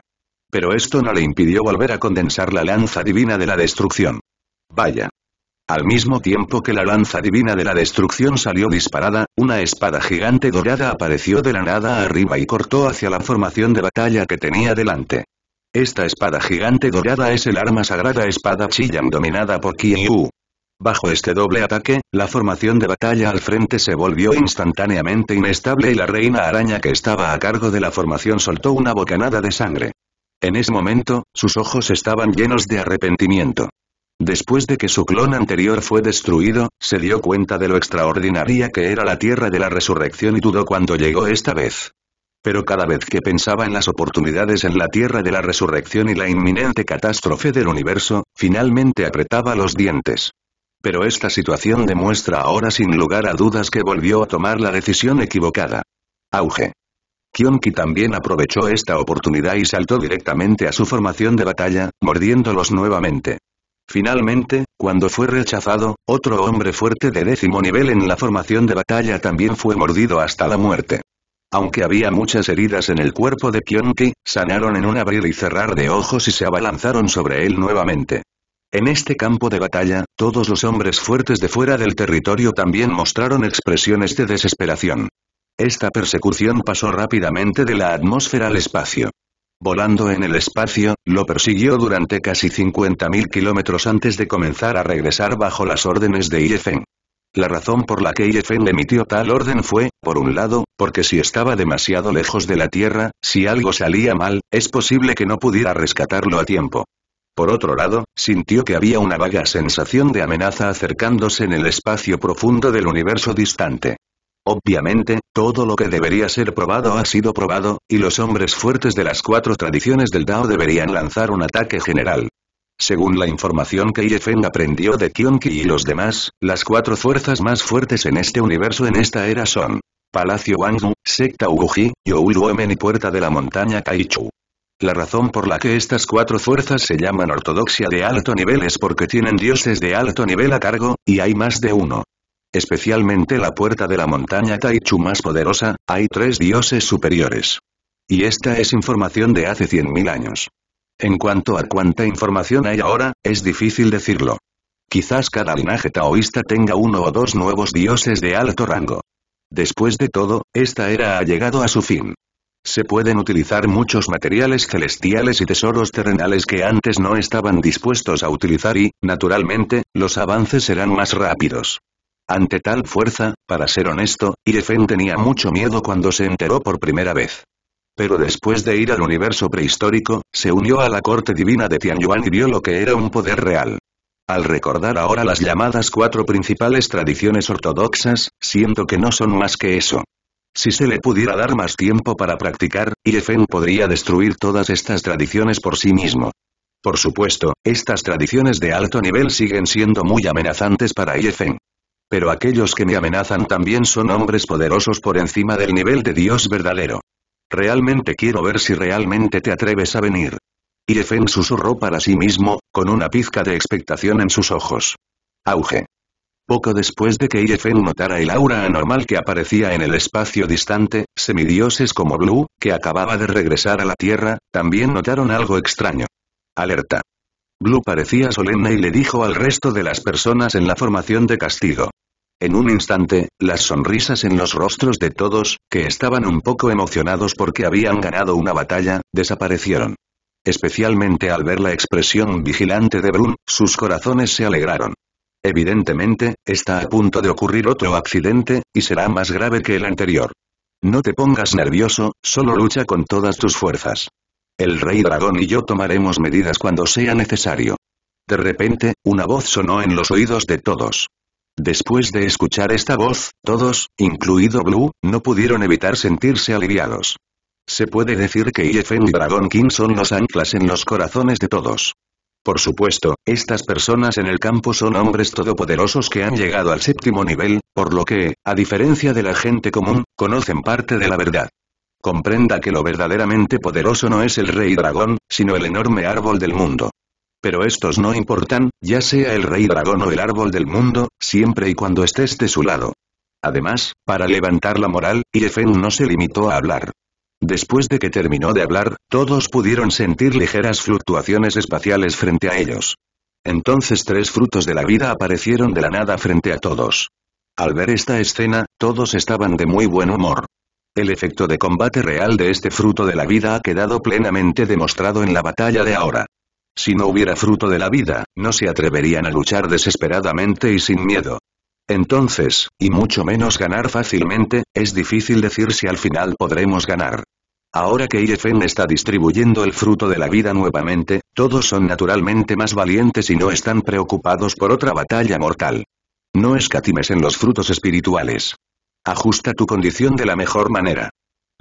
Pero esto no le impidió volver a condensar la lanza divina de la destrucción. Vaya. Al mismo tiempo que la lanza divina de la destrucción salió disparada, una espada gigante dorada apareció de la nada arriba y cortó hacia la formación de batalla que tenía delante. Esta espada gigante dorada es el arma sagrada espada Chiyang dominada por Kiyu. Bajo este doble ataque, la formación de batalla al frente se volvió instantáneamente inestable y la reina araña que estaba a cargo de la formación soltó una bocanada de sangre. En ese momento, sus ojos estaban llenos de arrepentimiento. Después de que su clon anterior fue destruido, se dio cuenta de lo extraordinaria que era la Tierra de la Resurrección y dudó cuando llegó esta vez. Pero cada vez que pensaba en las oportunidades en la Tierra de la Resurrección y la inminente catástrofe del universo, finalmente apretaba los dientes. Pero esta situación demuestra ahora sin lugar a dudas que volvió a tomar la decisión equivocada. Auge. Kionki también aprovechó esta oportunidad y saltó directamente a su formación de batalla, mordiéndolos nuevamente. Finalmente, cuando fue rechazado, otro hombre fuerte de décimo nivel en la formación de batalla también fue mordido hasta la muerte. Aunque había muchas heridas en el cuerpo de Kyonki, sanaron en un abrir y cerrar de ojos y se abalanzaron sobre él nuevamente. En este campo de batalla, todos los hombres fuertes de fuera del territorio también mostraron expresiones de desesperación. Esta persecución pasó rápidamente de la atmósfera al espacio volando en el espacio, lo persiguió durante casi 50.000 kilómetros antes de comenzar a regresar bajo las órdenes de Iefen. La razón por la que le emitió tal orden fue, por un lado, porque si estaba demasiado lejos de la Tierra, si algo salía mal, es posible que no pudiera rescatarlo a tiempo. Por otro lado, sintió que había una vaga sensación de amenaza acercándose en el espacio profundo del universo distante. Obviamente, todo lo que debería ser probado ha sido probado, y los hombres fuertes de las cuatro tradiciones del Dao deberían lanzar un ataque general. Según la información que Feng aprendió de Kyonki y los demás, las cuatro fuerzas más fuertes en este universo en esta era son Palacio Wanghu, Secta Uguji, Women y Puerta de la Montaña Kaichu. La razón por la que estas cuatro fuerzas se llaman ortodoxia de alto nivel es porque tienen dioses de alto nivel a cargo, y hay más de uno especialmente la puerta de la montaña Taichu más poderosa, hay tres dioses superiores. Y esta es información de hace 100.000 años. En cuanto a cuánta información hay ahora, es difícil decirlo. Quizás cada linaje taoísta tenga uno o dos nuevos dioses de alto rango. Después de todo, esta era ha llegado a su fin. Se pueden utilizar muchos materiales celestiales y tesoros terrenales que antes no estaban dispuestos a utilizar y, naturalmente, los avances serán más rápidos. Ante tal fuerza, para ser honesto, Irefen tenía mucho miedo cuando se enteró por primera vez. Pero después de ir al universo prehistórico, se unió a la corte divina de Tianyuan y vio lo que era un poder real. Al recordar ahora las llamadas cuatro principales tradiciones ortodoxas, siento que no son más que eso. Si se le pudiera dar más tiempo para practicar, Irefen podría destruir todas estas tradiciones por sí mismo. Por supuesto, estas tradiciones de alto nivel siguen siendo muy amenazantes para Irefen. Pero aquellos que me amenazan también son hombres poderosos por encima del nivel de Dios verdadero. Realmente quiero ver si realmente te atreves a venir. Y susurró para sí mismo, con una pizca de expectación en sus ojos. Auge. Poco después de que Irefen notara el aura anormal que aparecía en el espacio distante, semidioses como Blue, que acababa de regresar a la Tierra, también notaron algo extraño. Alerta. Blue parecía solemne y le dijo al resto de las personas en la formación de castigo. En un instante, las sonrisas en los rostros de todos, que estaban un poco emocionados porque habían ganado una batalla, desaparecieron. Especialmente al ver la expresión vigilante de Brun, sus corazones se alegraron. Evidentemente, está a punto de ocurrir otro accidente, y será más grave que el anterior. No te pongas nervioso, solo lucha con todas tus fuerzas. El rey dragón y yo tomaremos medidas cuando sea necesario. De repente, una voz sonó en los oídos de todos. Después de escuchar esta voz, todos, incluido Blue, no pudieron evitar sentirse aliviados. Se puede decir que Yefen y Dragon King son los anclas en los corazones de todos. Por supuesto, estas personas en el campo son hombres todopoderosos que han llegado al séptimo nivel, por lo que, a diferencia de la gente común, conocen parte de la verdad comprenda que lo verdaderamente poderoso no es el rey dragón, sino el enorme árbol del mundo. Pero estos no importan, ya sea el rey dragón o el árbol del mundo, siempre y cuando estés de su lado. Además, para levantar la moral, Ilefenu no se limitó a hablar. Después de que terminó de hablar, todos pudieron sentir ligeras fluctuaciones espaciales frente a ellos. Entonces tres frutos de la vida aparecieron de la nada frente a todos. Al ver esta escena, todos estaban de muy buen humor. El efecto de combate real de este fruto de la vida ha quedado plenamente demostrado en la batalla de ahora. Si no hubiera fruto de la vida, no se atreverían a luchar desesperadamente y sin miedo. Entonces, y mucho menos ganar fácilmente, es difícil decir si al final podremos ganar. Ahora que IFN está distribuyendo el fruto de la vida nuevamente, todos son naturalmente más valientes y no están preocupados por otra batalla mortal. No escatimes en los frutos espirituales. Ajusta tu condición de la mejor manera.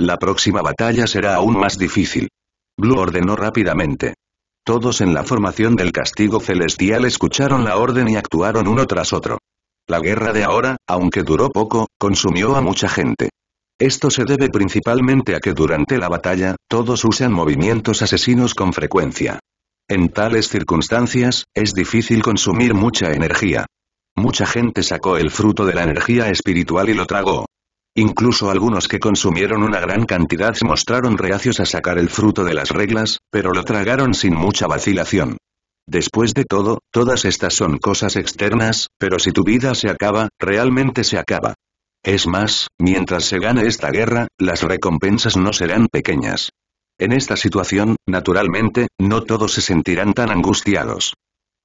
La próxima batalla será aún más difícil. Blue ordenó rápidamente. Todos en la formación del castigo celestial escucharon la orden y actuaron uno tras otro. La guerra de ahora, aunque duró poco, consumió a mucha gente. Esto se debe principalmente a que durante la batalla, todos usan movimientos asesinos con frecuencia. En tales circunstancias, es difícil consumir mucha energía. Mucha gente sacó el fruto de la energía espiritual y lo tragó. Incluso algunos que consumieron una gran cantidad se mostraron reacios a sacar el fruto de las reglas, pero lo tragaron sin mucha vacilación. Después de todo, todas estas son cosas externas, pero si tu vida se acaba, realmente se acaba. Es más, mientras se gane esta guerra, las recompensas no serán pequeñas. En esta situación, naturalmente, no todos se sentirán tan angustiados.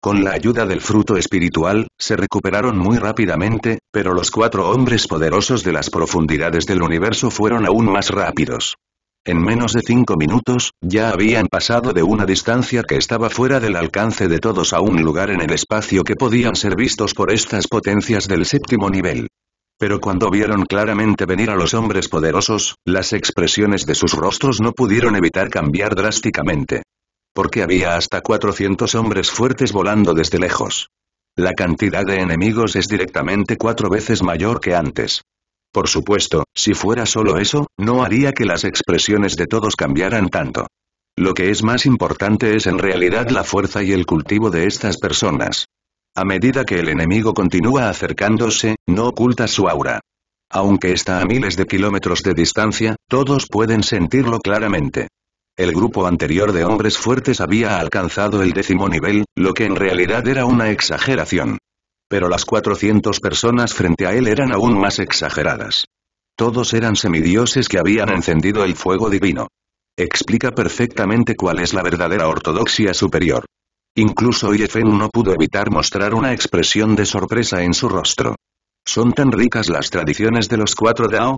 Con la ayuda del fruto espiritual, se recuperaron muy rápidamente, pero los cuatro hombres poderosos de las profundidades del universo fueron aún más rápidos. En menos de cinco minutos, ya habían pasado de una distancia que estaba fuera del alcance de todos a un lugar en el espacio que podían ser vistos por estas potencias del séptimo nivel. Pero cuando vieron claramente venir a los hombres poderosos, las expresiones de sus rostros no pudieron evitar cambiar drásticamente porque había hasta 400 hombres fuertes volando desde lejos. La cantidad de enemigos es directamente cuatro veces mayor que antes. Por supuesto, si fuera solo eso, no haría que las expresiones de todos cambiaran tanto. Lo que es más importante es en realidad la fuerza y el cultivo de estas personas. A medida que el enemigo continúa acercándose, no oculta su aura. Aunque está a miles de kilómetros de distancia, todos pueden sentirlo claramente el grupo anterior de hombres fuertes había alcanzado el décimo nivel, lo que en realidad era una exageración. Pero las 400 personas frente a él eran aún más exageradas. Todos eran semidioses que habían encendido el fuego divino. Explica perfectamente cuál es la verdadera ortodoxia superior. Incluso Yefen no pudo evitar mostrar una expresión de sorpresa en su rostro. ¿Son tan ricas las tradiciones de los cuatro Dao?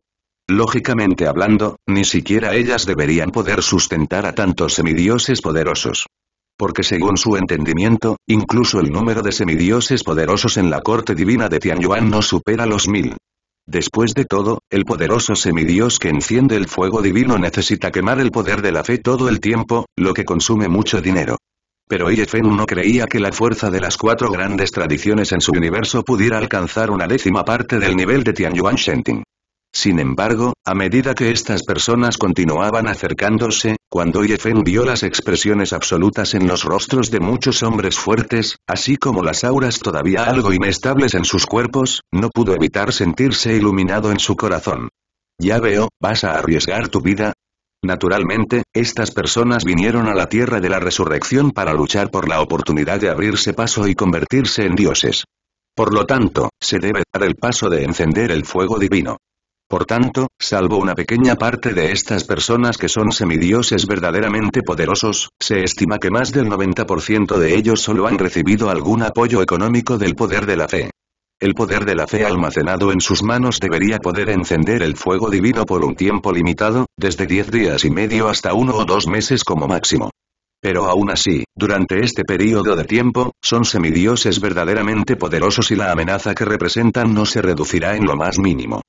Lógicamente hablando, ni siquiera ellas deberían poder sustentar a tantos semidioses poderosos. Porque según su entendimiento, incluso el número de semidioses poderosos en la corte divina de Tianyuan no supera los mil. Después de todo, el poderoso semidios que enciende el fuego divino necesita quemar el poder de la fe todo el tiempo, lo que consume mucho dinero. Pero Fen no creía que la fuerza de las cuatro grandes tradiciones en su universo pudiera alcanzar una décima parte del nivel de Tianyuan Shenting. Sin embargo, a medida que estas personas continuaban acercándose, cuando Yefen vio las expresiones absolutas en los rostros de muchos hombres fuertes, así como las auras todavía algo inestables en sus cuerpos, no pudo evitar sentirse iluminado en su corazón. Ya veo, ¿vas a arriesgar tu vida? Naturalmente, estas personas vinieron a la tierra de la resurrección para luchar por la oportunidad de abrirse paso y convertirse en dioses. Por lo tanto, se debe dar el paso de encender el fuego divino. Por tanto, salvo una pequeña parte de estas personas que son semidioses verdaderamente poderosos, se estima que más del 90% de ellos solo han recibido algún apoyo económico del poder de la fe. El poder de la fe almacenado en sus manos debería poder encender el fuego divino por un tiempo limitado, desde 10 días y medio hasta uno o dos meses como máximo. Pero aún así, durante este periodo de tiempo, son semidioses verdaderamente poderosos y la amenaza que representan no se reducirá en lo más mínimo.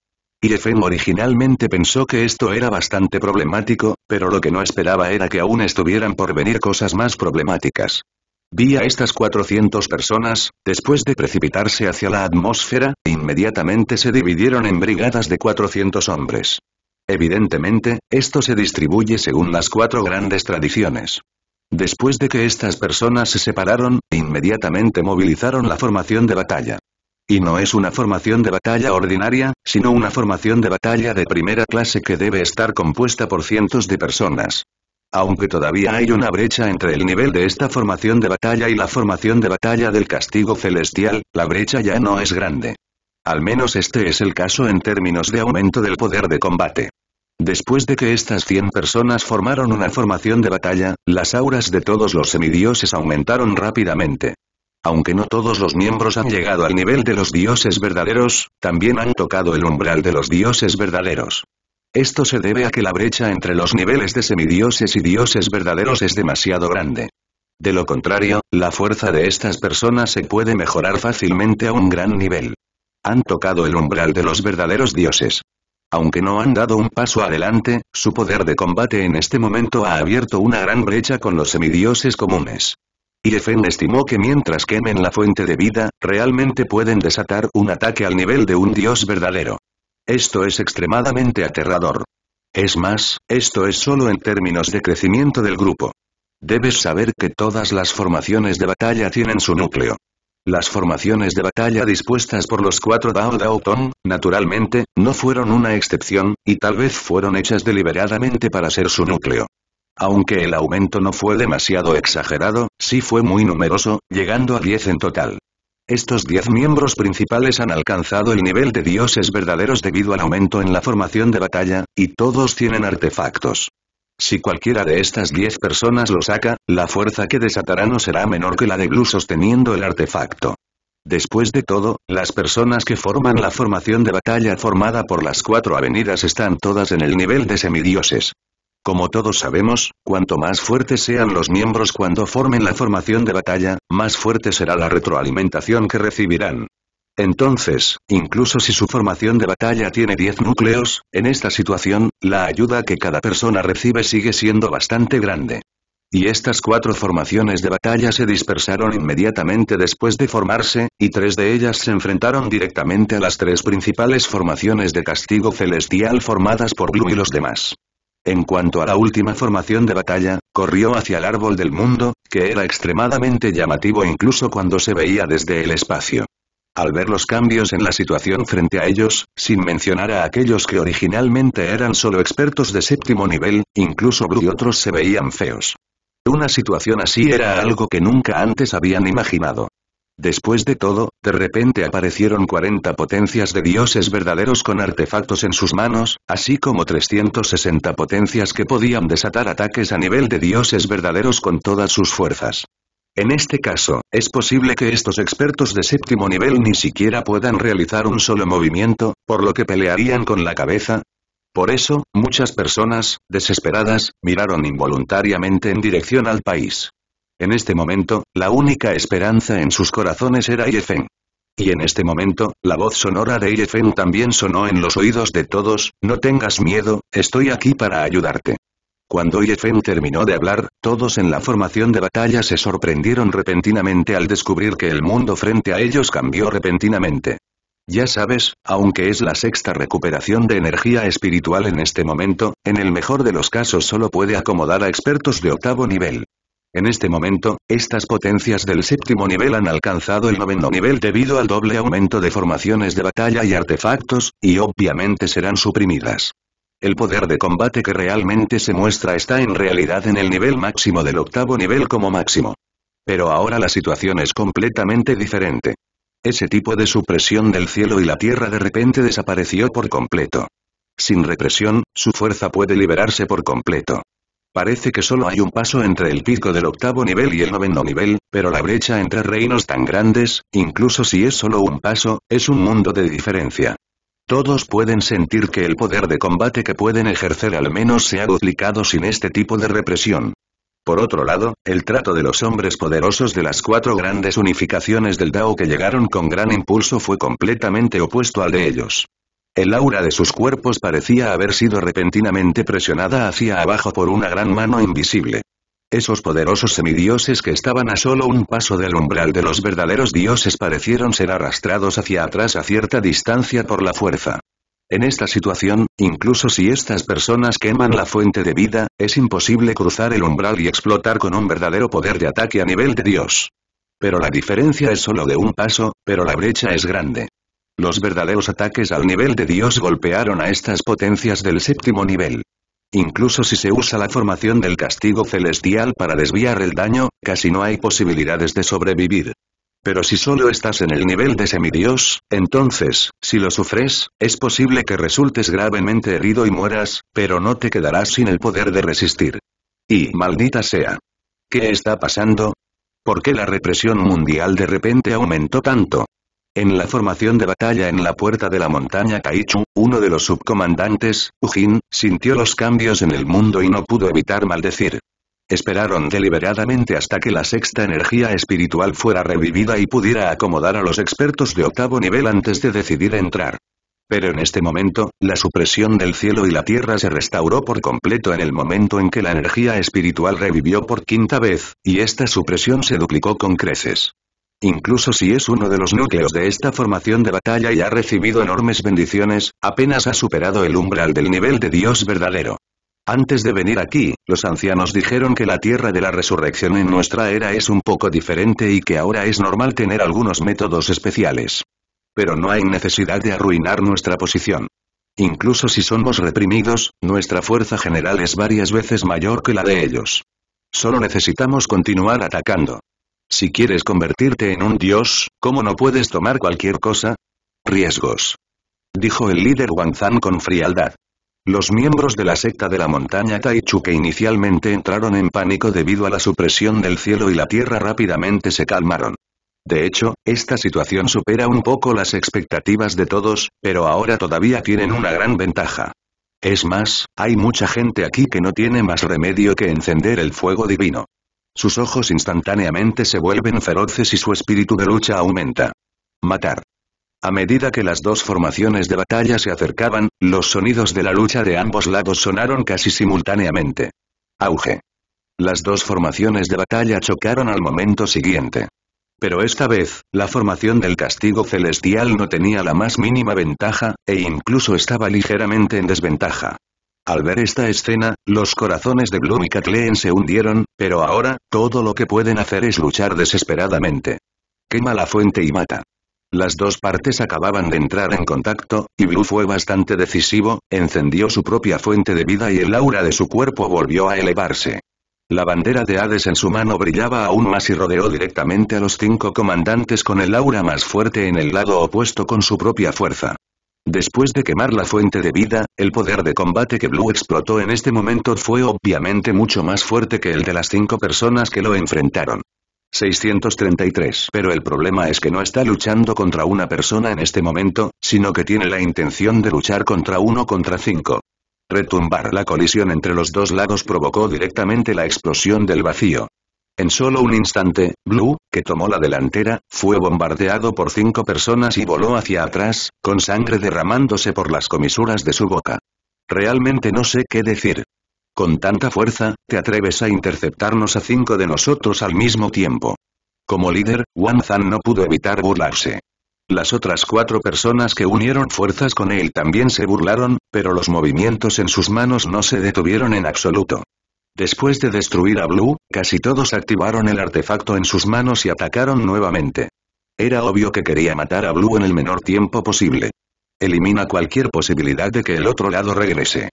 IFM originalmente pensó que esto era bastante problemático, pero lo que no esperaba era que aún estuvieran por venir cosas más problemáticas. Vi a estas 400 personas, después de precipitarse hacia la atmósfera, inmediatamente se dividieron en brigadas de 400 hombres. Evidentemente, esto se distribuye según las cuatro grandes tradiciones. Después de que estas personas se separaron, inmediatamente movilizaron la formación de batalla. Y no es una formación de batalla ordinaria, sino una formación de batalla de primera clase que debe estar compuesta por cientos de personas. Aunque todavía hay una brecha entre el nivel de esta formación de batalla y la formación de batalla del castigo celestial, la brecha ya no es grande. Al menos este es el caso en términos de aumento del poder de combate. Después de que estas 100 personas formaron una formación de batalla, las auras de todos los semidioses aumentaron rápidamente. Aunque no todos los miembros han llegado al nivel de los dioses verdaderos, también han tocado el umbral de los dioses verdaderos. Esto se debe a que la brecha entre los niveles de semidioses y dioses verdaderos es demasiado grande. De lo contrario, la fuerza de estas personas se puede mejorar fácilmente a un gran nivel. Han tocado el umbral de los verdaderos dioses. Aunque no han dado un paso adelante, su poder de combate en este momento ha abierto una gran brecha con los semidioses comunes. Y FN estimó que mientras quemen la fuente de vida, realmente pueden desatar un ataque al nivel de un dios verdadero. Esto es extremadamente aterrador. Es más, esto es solo en términos de crecimiento del grupo. Debes saber que todas las formaciones de batalla tienen su núcleo. Las formaciones de batalla dispuestas por los cuatro Dao Dao naturalmente, no fueron una excepción, y tal vez fueron hechas deliberadamente para ser su núcleo. Aunque el aumento no fue demasiado exagerado, sí fue muy numeroso, llegando a 10 en total. Estos 10 miembros principales han alcanzado el nivel de dioses verdaderos debido al aumento en la formación de batalla, y todos tienen artefactos. Si cualquiera de estas 10 personas lo saca, la fuerza que desatará no será menor que la de Blue sosteniendo el artefacto. Después de todo, las personas que forman la formación de batalla formada por las cuatro avenidas están todas en el nivel de semidioses. Como todos sabemos, cuanto más fuertes sean los miembros cuando formen la formación de batalla, más fuerte será la retroalimentación que recibirán. Entonces, incluso si su formación de batalla tiene 10 núcleos, en esta situación, la ayuda que cada persona recibe sigue siendo bastante grande. Y estas cuatro formaciones de batalla se dispersaron inmediatamente después de formarse, y tres de ellas se enfrentaron directamente a las tres principales formaciones de castigo celestial formadas por Blue y los demás. En cuanto a la última formación de batalla, corrió hacia el árbol del mundo, que era extremadamente llamativo incluso cuando se veía desde el espacio. Al ver los cambios en la situación frente a ellos, sin mencionar a aquellos que originalmente eran solo expertos de séptimo nivel, incluso Bru y otros se veían feos. Una situación así era algo que nunca antes habían imaginado. Después de todo, de repente aparecieron 40 potencias de dioses verdaderos con artefactos en sus manos, así como 360 potencias que podían desatar ataques a nivel de dioses verdaderos con todas sus fuerzas. En este caso, es posible que estos expertos de séptimo nivel ni siquiera puedan realizar un solo movimiento, por lo que pelearían con la cabeza. Por eso, muchas personas, desesperadas, miraron involuntariamente en dirección al país. En este momento, la única esperanza en sus corazones era Yefen. Y en este momento, la voz sonora de Yefen también sonó en los oídos de todos, no tengas miedo, estoy aquí para ayudarte. Cuando Yefen terminó de hablar, todos en la formación de batalla se sorprendieron repentinamente al descubrir que el mundo frente a ellos cambió repentinamente. Ya sabes, aunque es la sexta recuperación de energía espiritual en este momento, en el mejor de los casos solo puede acomodar a expertos de octavo nivel. En este momento, estas potencias del séptimo nivel han alcanzado el noveno nivel debido al doble aumento de formaciones de batalla y artefactos, y obviamente serán suprimidas. El poder de combate que realmente se muestra está en realidad en el nivel máximo del octavo nivel como máximo. Pero ahora la situación es completamente diferente. Ese tipo de supresión del cielo y la tierra de repente desapareció por completo. Sin represión, su fuerza puede liberarse por completo. Parece que solo hay un paso entre el pico del octavo nivel y el noveno nivel, pero la brecha entre reinos tan grandes, incluso si es solo un paso, es un mundo de diferencia. Todos pueden sentir que el poder de combate que pueden ejercer al menos se ha duplicado sin este tipo de represión. Por otro lado, el trato de los hombres poderosos de las cuatro grandes unificaciones del Dao que llegaron con gran impulso fue completamente opuesto al de ellos. El aura de sus cuerpos parecía haber sido repentinamente presionada hacia abajo por una gran mano invisible. Esos poderosos semidioses que estaban a solo un paso del umbral de los verdaderos dioses parecieron ser arrastrados hacia atrás a cierta distancia por la fuerza. En esta situación, incluso si estas personas queman la fuente de vida, es imposible cruzar el umbral y explotar con un verdadero poder de ataque a nivel de dios. Pero la diferencia es solo de un paso, pero la brecha es grande. Los verdaderos ataques al nivel de Dios golpearon a estas potencias del séptimo nivel. Incluso si se usa la formación del castigo celestial para desviar el daño, casi no hay posibilidades de sobrevivir. Pero si solo estás en el nivel de semidios, entonces, si lo sufres, es posible que resultes gravemente herido y mueras, pero no te quedarás sin el poder de resistir. Y maldita sea. ¿Qué está pasando? ¿Por qué la represión mundial de repente aumentó tanto? En la formación de batalla en la puerta de la montaña Kaichu, uno de los subcomandantes, Ujin, sintió los cambios en el mundo y no pudo evitar maldecir. Esperaron deliberadamente hasta que la sexta energía espiritual fuera revivida y pudiera acomodar a los expertos de octavo nivel antes de decidir entrar. Pero en este momento, la supresión del cielo y la tierra se restauró por completo en el momento en que la energía espiritual revivió por quinta vez, y esta supresión se duplicó con creces. Incluso si es uno de los núcleos de esta formación de batalla y ha recibido enormes bendiciones, apenas ha superado el umbral del nivel de Dios verdadero. Antes de venir aquí, los ancianos dijeron que la tierra de la resurrección en nuestra era es un poco diferente y que ahora es normal tener algunos métodos especiales. Pero no hay necesidad de arruinar nuestra posición. Incluso si somos reprimidos, nuestra fuerza general es varias veces mayor que la de ellos. Solo necesitamos continuar atacando. Si quieres convertirte en un dios, ¿cómo no puedes tomar cualquier cosa? Riesgos. Dijo el líder Wanzan con frialdad. Los miembros de la secta de la montaña Taichu que inicialmente entraron en pánico debido a la supresión del cielo y la tierra rápidamente se calmaron. De hecho, esta situación supera un poco las expectativas de todos, pero ahora todavía tienen una gran ventaja. Es más, hay mucha gente aquí que no tiene más remedio que encender el fuego divino. Sus ojos instantáneamente se vuelven feroces y su espíritu de lucha aumenta. Matar. A medida que las dos formaciones de batalla se acercaban, los sonidos de la lucha de ambos lados sonaron casi simultáneamente. Auge. Las dos formaciones de batalla chocaron al momento siguiente. Pero esta vez, la formación del castigo celestial no tenía la más mínima ventaja, e incluso estaba ligeramente en desventaja. Al ver esta escena, los corazones de Blue y Kathleen se hundieron, pero ahora, todo lo que pueden hacer es luchar desesperadamente. Quema la fuente y mata. Las dos partes acababan de entrar en contacto, y Blue fue bastante decisivo, encendió su propia fuente de vida y el aura de su cuerpo volvió a elevarse. La bandera de Hades en su mano brillaba aún más y rodeó directamente a los cinco comandantes con el aura más fuerte en el lado opuesto con su propia fuerza. Después de quemar la fuente de vida, el poder de combate que Blue explotó en este momento fue obviamente mucho más fuerte que el de las cinco personas que lo enfrentaron. 633. Pero el problema es que no está luchando contra una persona en este momento, sino que tiene la intención de luchar contra uno contra cinco. Retumbar la colisión entre los dos lados provocó directamente la explosión del vacío. En solo un instante, Blue, que tomó la delantera, fue bombardeado por cinco personas y voló hacia atrás, con sangre derramándose por las comisuras de su boca. Realmente no sé qué decir. Con tanta fuerza, te atreves a interceptarnos a cinco de nosotros al mismo tiempo. Como líder, Wang Zan no pudo evitar burlarse. Las otras cuatro personas que unieron fuerzas con él también se burlaron, pero los movimientos en sus manos no se detuvieron en absoluto. Después de destruir a Blue, casi todos activaron el artefacto en sus manos y atacaron nuevamente. Era obvio que quería matar a Blue en el menor tiempo posible. Elimina cualquier posibilidad de que el otro lado regrese.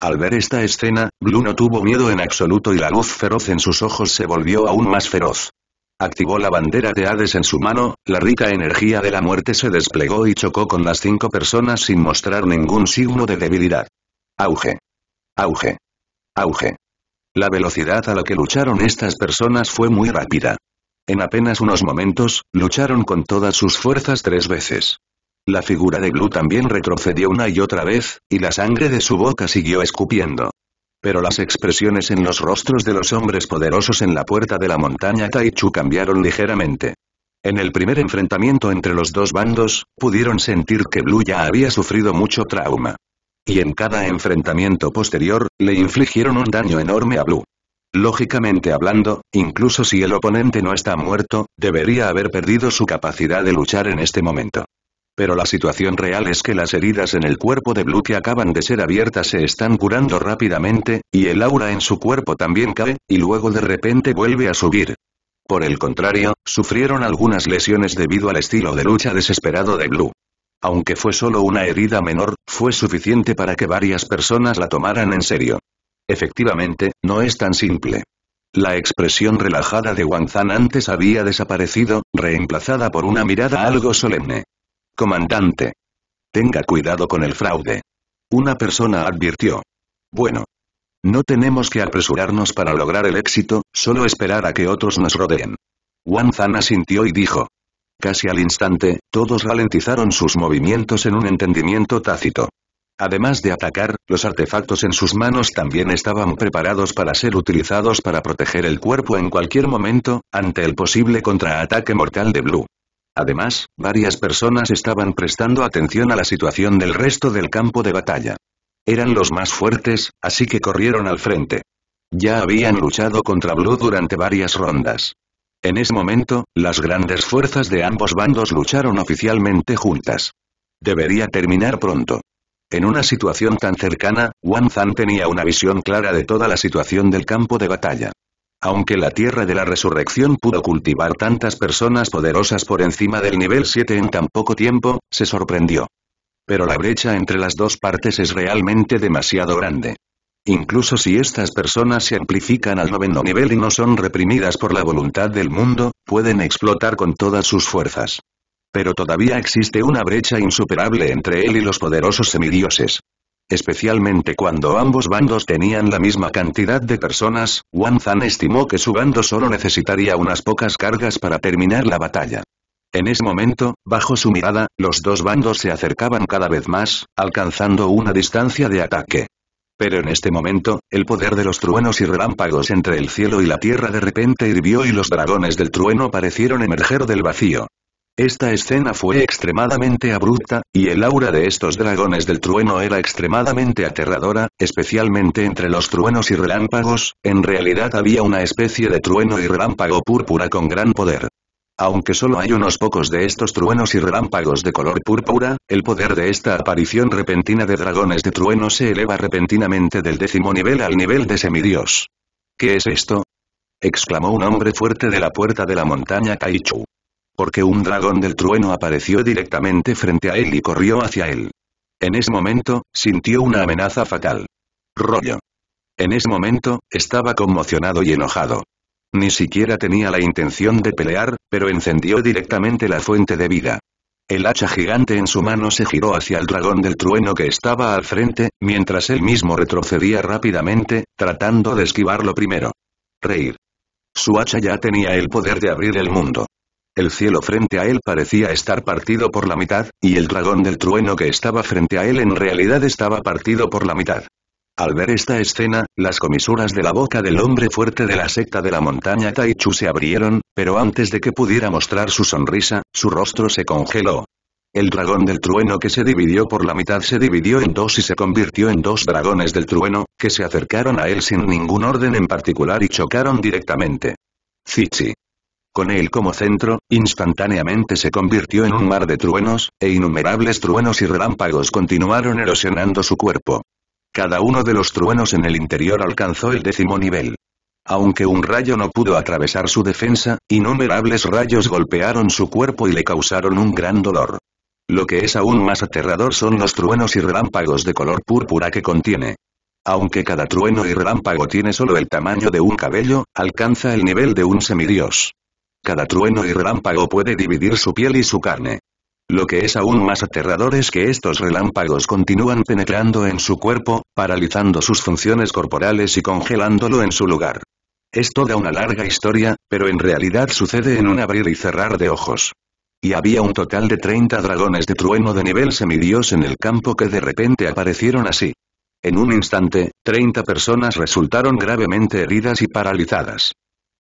Al ver esta escena, Blue no tuvo miedo en absoluto y la luz feroz en sus ojos se volvió aún más feroz. Activó la bandera de Hades en su mano, la rica energía de la muerte se desplegó y chocó con las cinco personas sin mostrar ningún signo de debilidad. Auge. Auge. Auge. La velocidad a la que lucharon estas personas fue muy rápida. En apenas unos momentos, lucharon con todas sus fuerzas tres veces. La figura de Blue también retrocedió una y otra vez, y la sangre de su boca siguió escupiendo. Pero las expresiones en los rostros de los hombres poderosos en la puerta de la montaña Taichu cambiaron ligeramente. En el primer enfrentamiento entre los dos bandos, pudieron sentir que Blue ya había sufrido mucho trauma y en cada enfrentamiento posterior, le infligieron un daño enorme a Blue. Lógicamente hablando, incluso si el oponente no está muerto, debería haber perdido su capacidad de luchar en este momento. Pero la situación real es que las heridas en el cuerpo de Blue que acaban de ser abiertas se están curando rápidamente, y el aura en su cuerpo también cae, y luego de repente vuelve a subir. Por el contrario, sufrieron algunas lesiones debido al estilo de lucha desesperado de Blue aunque fue solo una herida menor, fue suficiente para que varias personas la tomaran en serio. Efectivamente, no es tan simple. La expresión relajada de Wang Zan antes había desaparecido, reemplazada por una mirada algo solemne. Comandante. Tenga cuidado con el fraude. Una persona advirtió. Bueno. No tenemos que apresurarnos para lograr el éxito, solo esperar a que otros nos rodeen. Wang Zan asintió y dijo. Casi al instante, todos ralentizaron sus movimientos en un entendimiento tácito. Además de atacar, los artefactos en sus manos también estaban preparados para ser utilizados para proteger el cuerpo en cualquier momento, ante el posible contraataque mortal de Blue. Además, varias personas estaban prestando atención a la situación del resto del campo de batalla. Eran los más fuertes, así que corrieron al frente. Ya habían luchado contra Blue durante varias rondas. En ese momento, las grandes fuerzas de ambos bandos lucharon oficialmente juntas. Debería terminar pronto. En una situación tan cercana, Wang tenía una visión clara de toda la situación del campo de batalla. Aunque la Tierra de la Resurrección pudo cultivar tantas personas poderosas por encima del nivel 7 en tan poco tiempo, se sorprendió. Pero la brecha entre las dos partes es realmente demasiado grande. Incluso si estas personas se amplifican al noveno nivel y no son reprimidas por la voluntad del mundo, pueden explotar con todas sus fuerzas. Pero todavía existe una brecha insuperable entre él y los poderosos semidioses. Especialmente cuando ambos bandos tenían la misma cantidad de personas, Wang Zan estimó que su bando solo necesitaría unas pocas cargas para terminar la batalla. En ese momento, bajo su mirada, los dos bandos se acercaban cada vez más, alcanzando una distancia de ataque. Pero en este momento, el poder de los truenos y relámpagos entre el cielo y la tierra de repente hirvió y los dragones del trueno parecieron emerger del vacío. Esta escena fue extremadamente abrupta, y el aura de estos dragones del trueno era extremadamente aterradora, especialmente entre los truenos y relámpagos, en realidad había una especie de trueno y relámpago púrpura con gran poder. Aunque solo hay unos pocos de estos truenos y relámpagos de color púrpura, el poder de esta aparición repentina de dragones de trueno se eleva repentinamente del décimo nivel al nivel de semidios. ¿Qué es esto? exclamó un hombre fuerte de la puerta de la montaña Kaichu. Porque un dragón del trueno apareció directamente frente a él y corrió hacia él. En ese momento, sintió una amenaza fatal. Rollo. En ese momento, estaba conmocionado y enojado. Ni siquiera tenía la intención de pelear, pero encendió directamente la fuente de vida. El hacha gigante en su mano se giró hacia el dragón del trueno que estaba al frente, mientras él mismo retrocedía rápidamente, tratando de esquivarlo primero. Reír. Su hacha ya tenía el poder de abrir el mundo. El cielo frente a él parecía estar partido por la mitad, y el dragón del trueno que estaba frente a él en realidad estaba partido por la mitad. Al ver esta escena, las comisuras de la boca del hombre fuerte de la secta de la montaña Taichu se abrieron, pero antes de que pudiera mostrar su sonrisa, su rostro se congeló. El dragón del trueno que se dividió por la mitad se dividió en dos y se convirtió en dos dragones del trueno, que se acercaron a él sin ningún orden en particular y chocaron directamente. Zichi. Con él como centro, instantáneamente se convirtió en un mar de truenos, e innumerables truenos y relámpagos continuaron erosionando su cuerpo. Cada uno de los truenos en el interior alcanzó el décimo nivel. Aunque un rayo no pudo atravesar su defensa, innumerables rayos golpearon su cuerpo y le causaron un gran dolor. Lo que es aún más aterrador son los truenos y relámpagos de color púrpura que contiene. Aunque cada trueno y relámpago tiene solo el tamaño de un cabello, alcanza el nivel de un semidios. Cada trueno y relámpago puede dividir su piel y su carne. Lo que es aún más aterrador es que estos relámpagos continúan penetrando en su cuerpo, paralizando sus funciones corporales y congelándolo en su lugar. Es toda una larga historia, pero en realidad sucede en un abrir y cerrar de ojos. Y había un total de 30 dragones de trueno de nivel semidios en el campo que de repente aparecieron así. En un instante, 30 personas resultaron gravemente heridas y paralizadas.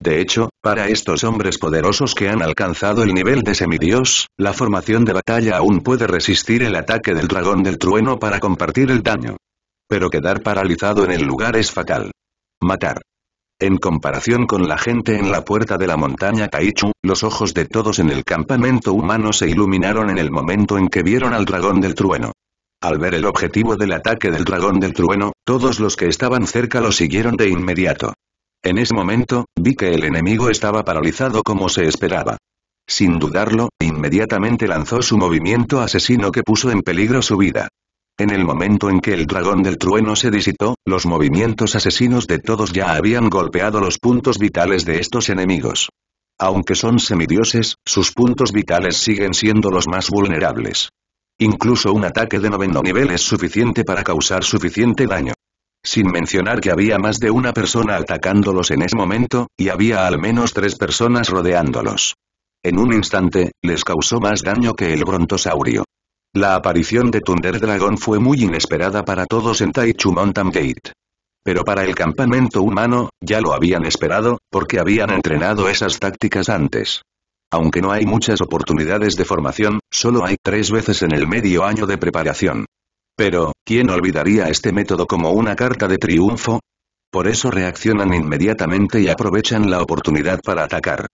De hecho, para estos hombres poderosos que han alcanzado el nivel de semidios, la formación de batalla aún puede resistir el ataque del dragón del trueno para compartir el daño. Pero quedar paralizado en el lugar es fatal. Matar. En comparación con la gente en la puerta de la montaña Kaichu, los ojos de todos en el campamento humano se iluminaron en el momento en que vieron al dragón del trueno. Al ver el objetivo del ataque del dragón del trueno, todos los que estaban cerca lo siguieron de inmediato. En ese momento, vi que el enemigo estaba paralizado como se esperaba. Sin dudarlo, inmediatamente lanzó su movimiento asesino que puso en peligro su vida. En el momento en que el dragón del trueno se disitó, los movimientos asesinos de todos ya habían golpeado los puntos vitales de estos enemigos. Aunque son semidioses, sus puntos vitales siguen siendo los más vulnerables. Incluso un ataque de noveno nivel es suficiente para causar suficiente daño. Sin mencionar que había más de una persona atacándolos en ese momento, y había al menos tres personas rodeándolos. En un instante, les causó más daño que el brontosaurio. La aparición de Thunder Dragon fue muy inesperada para todos en Taichu Mountain Gate. Pero para el campamento humano, ya lo habían esperado, porque habían entrenado esas tácticas antes. Aunque no hay muchas oportunidades de formación, solo hay tres veces en el medio año de preparación. Pero, ¿quién olvidaría este método como una carta de triunfo? Por eso reaccionan inmediatamente y aprovechan la oportunidad para atacar.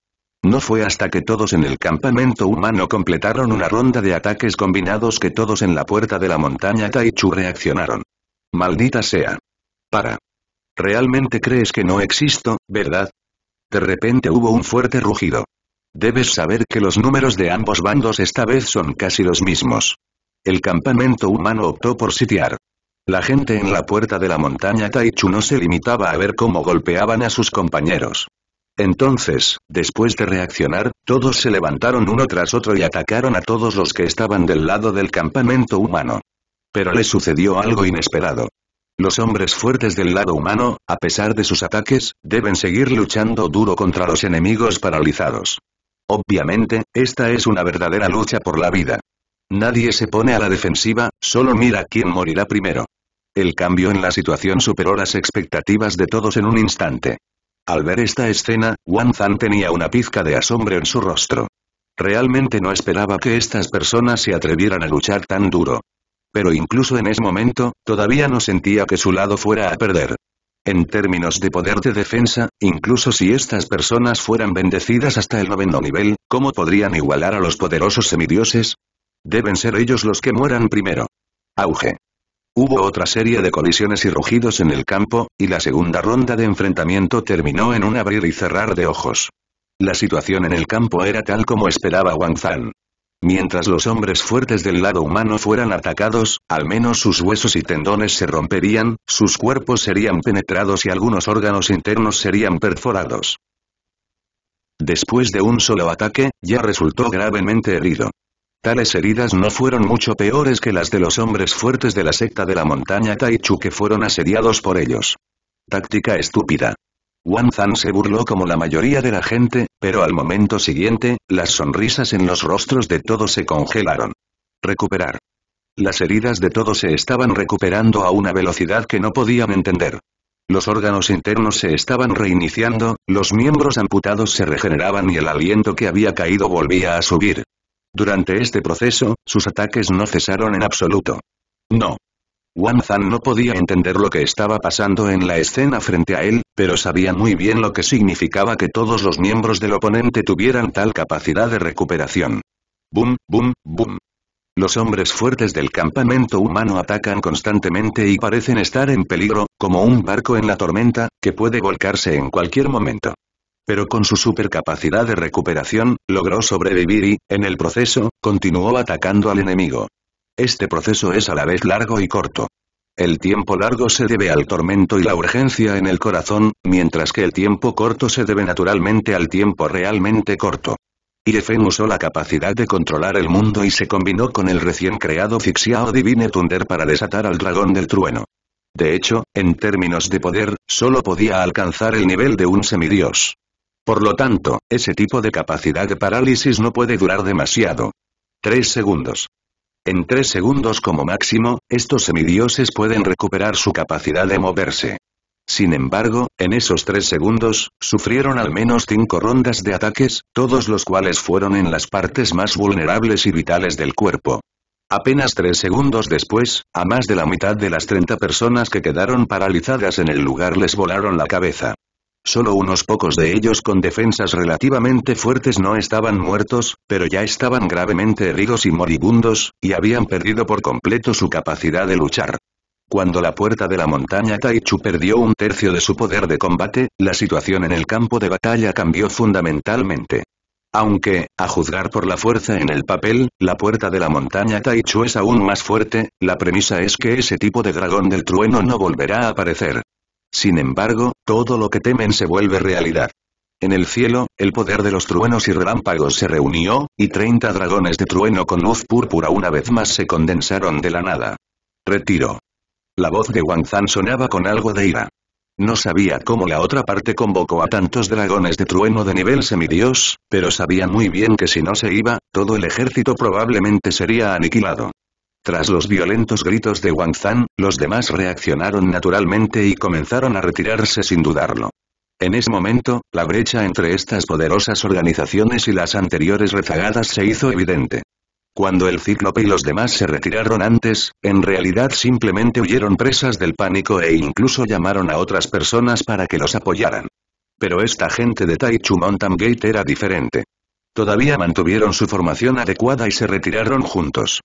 No fue hasta que todos en el campamento humano completaron una ronda de ataques combinados que todos en la puerta de la montaña Taichu reaccionaron. Maldita sea. Para. ¿Realmente crees que no existo, verdad? De repente hubo un fuerte rugido. Debes saber que los números de ambos bandos esta vez son casi los mismos. El campamento humano optó por sitiar. La gente en la puerta de la montaña Taichu no se limitaba a ver cómo golpeaban a sus compañeros. Entonces, después de reaccionar, todos se levantaron uno tras otro y atacaron a todos los que estaban del lado del campamento humano. Pero le sucedió algo inesperado. Los hombres fuertes del lado humano, a pesar de sus ataques, deben seguir luchando duro contra los enemigos paralizados. Obviamente, esta es una verdadera lucha por la vida. Nadie se pone a la defensiva, solo mira quién morirá primero. El cambio en la situación superó las expectativas de todos en un instante. Al ver esta escena, Wang tenía una pizca de asombro en su rostro. Realmente no esperaba que estas personas se atrevieran a luchar tan duro. Pero incluso en ese momento, todavía no sentía que su lado fuera a perder. En términos de poder de defensa, incluso si estas personas fueran bendecidas hasta el noveno nivel, ¿cómo podrían igualar a los poderosos semidioses? Deben ser ellos los que mueran primero. Auge. Hubo otra serie de colisiones y rugidos en el campo, y la segunda ronda de enfrentamiento terminó en un abrir y cerrar de ojos. La situación en el campo era tal como esperaba Wang Zan. Mientras los hombres fuertes del lado humano fueran atacados, al menos sus huesos y tendones se romperían, sus cuerpos serían penetrados y algunos órganos internos serían perforados. Después de un solo ataque, ya resultó gravemente herido. Tales heridas no fueron mucho peores que las de los hombres fuertes de la secta de la montaña Taichu que fueron asediados por ellos. Táctica estúpida. Wang se burló como la mayoría de la gente, pero al momento siguiente, las sonrisas en los rostros de todos se congelaron. Recuperar. Las heridas de todos se estaban recuperando a una velocidad que no podían entender. Los órganos internos se estaban reiniciando, los miembros amputados se regeneraban y el aliento que había caído volvía a subir. Durante este proceso, sus ataques no cesaron en absoluto. No. Wang Zan no podía entender lo que estaba pasando en la escena frente a él, pero sabía muy bien lo que significaba que todos los miembros del oponente tuvieran tal capacidad de recuperación. Boom, boom, boom. Los hombres fuertes del campamento humano atacan constantemente y parecen estar en peligro, como un barco en la tormenta, que puede volcarse en cualquier momento pero con su supercapacidad de recuperación, logró sobrevivir y, en el proceso, continuó atacando al enemigo. Este proceso es a la vez largo y corto. El tiempo largo se debe al tormento y la urgencia en el corazón, mientras que el tiempo corto se debe naturalmente al tiempo realmente corto. Irefen usó la capacidad de controlar el mundo y se combinó con el recién creado Fixiao Divine Thunder para desatar al dragón del trueno. De hecho, en términos de poder, solo podía alcanzar el nivel de un semidios. Por lo tanto, ese tipo de capacidad de parálisis no puede durar demasiado. 3 segundos. En 3 segundos como máximo, estos semidioses pueden recuperar su capacidad de moverse. Sin embargo, en esos 3 segundos, sufrieron al menos 5 rondas de ataques, todos los cuales fueron en las partes más vulnerables y vitales del cuerpo. Apenas 3 segundos después, a más de la mitad de las 30 personas que quedaron paralizadas en el lugar les volaron la cabeza. Solo unos pocos de ellos con defensas relativamente fuertes no estaban muertos, pero ya estaban gravemente heridos y moribundos, y habían perdido por completo su capacidad de luchar. Cuando la puerta de la montaña Taichu perdió un tercio de su poder de combate, la situación en el campo de batalla cambió fundamentalmente. Aunque, a juzgar por la fuerza en el papel, la puerta de la montaña Taichu es aún más fuerte, la premisa es que ese tipo de dragón del trueno no volverá a aparecer. Sin embargo, todo lo que temen se vuelve realidad. En el cielo, el poder de los truenos y relámpagos se reunió, y 30 dragones de trueno con luz púrpura una vez más se condensaron de la nada. Retiro. La voz de Wang Zan sonaba con algo de ira. No sabía cómo la otra parte convocó a tantos dragones de trueno de nivel semidios, pero sabía muy bien que si no se iba, todo el ejército probablemente sería aniquilado. Tras los violentos gritos de Wang Zan, los demás reaccionaron naturalmente y comenzaron a retirarse sin dudarlo. En ese momento, la brecha entre estas poderosas organizaciones y las anteriores rezagadas se hizo evidente. Cuando el cíclope y los demás se retiraron antes, en realidad simplemente huyeron presas del pánico e incluso llamaron a otras personas para que los apoyaran. Pero esta gente de Taichu Mountain Gate era diferente. Todavía mantuvieron su formación adecuada y se retiraron juntos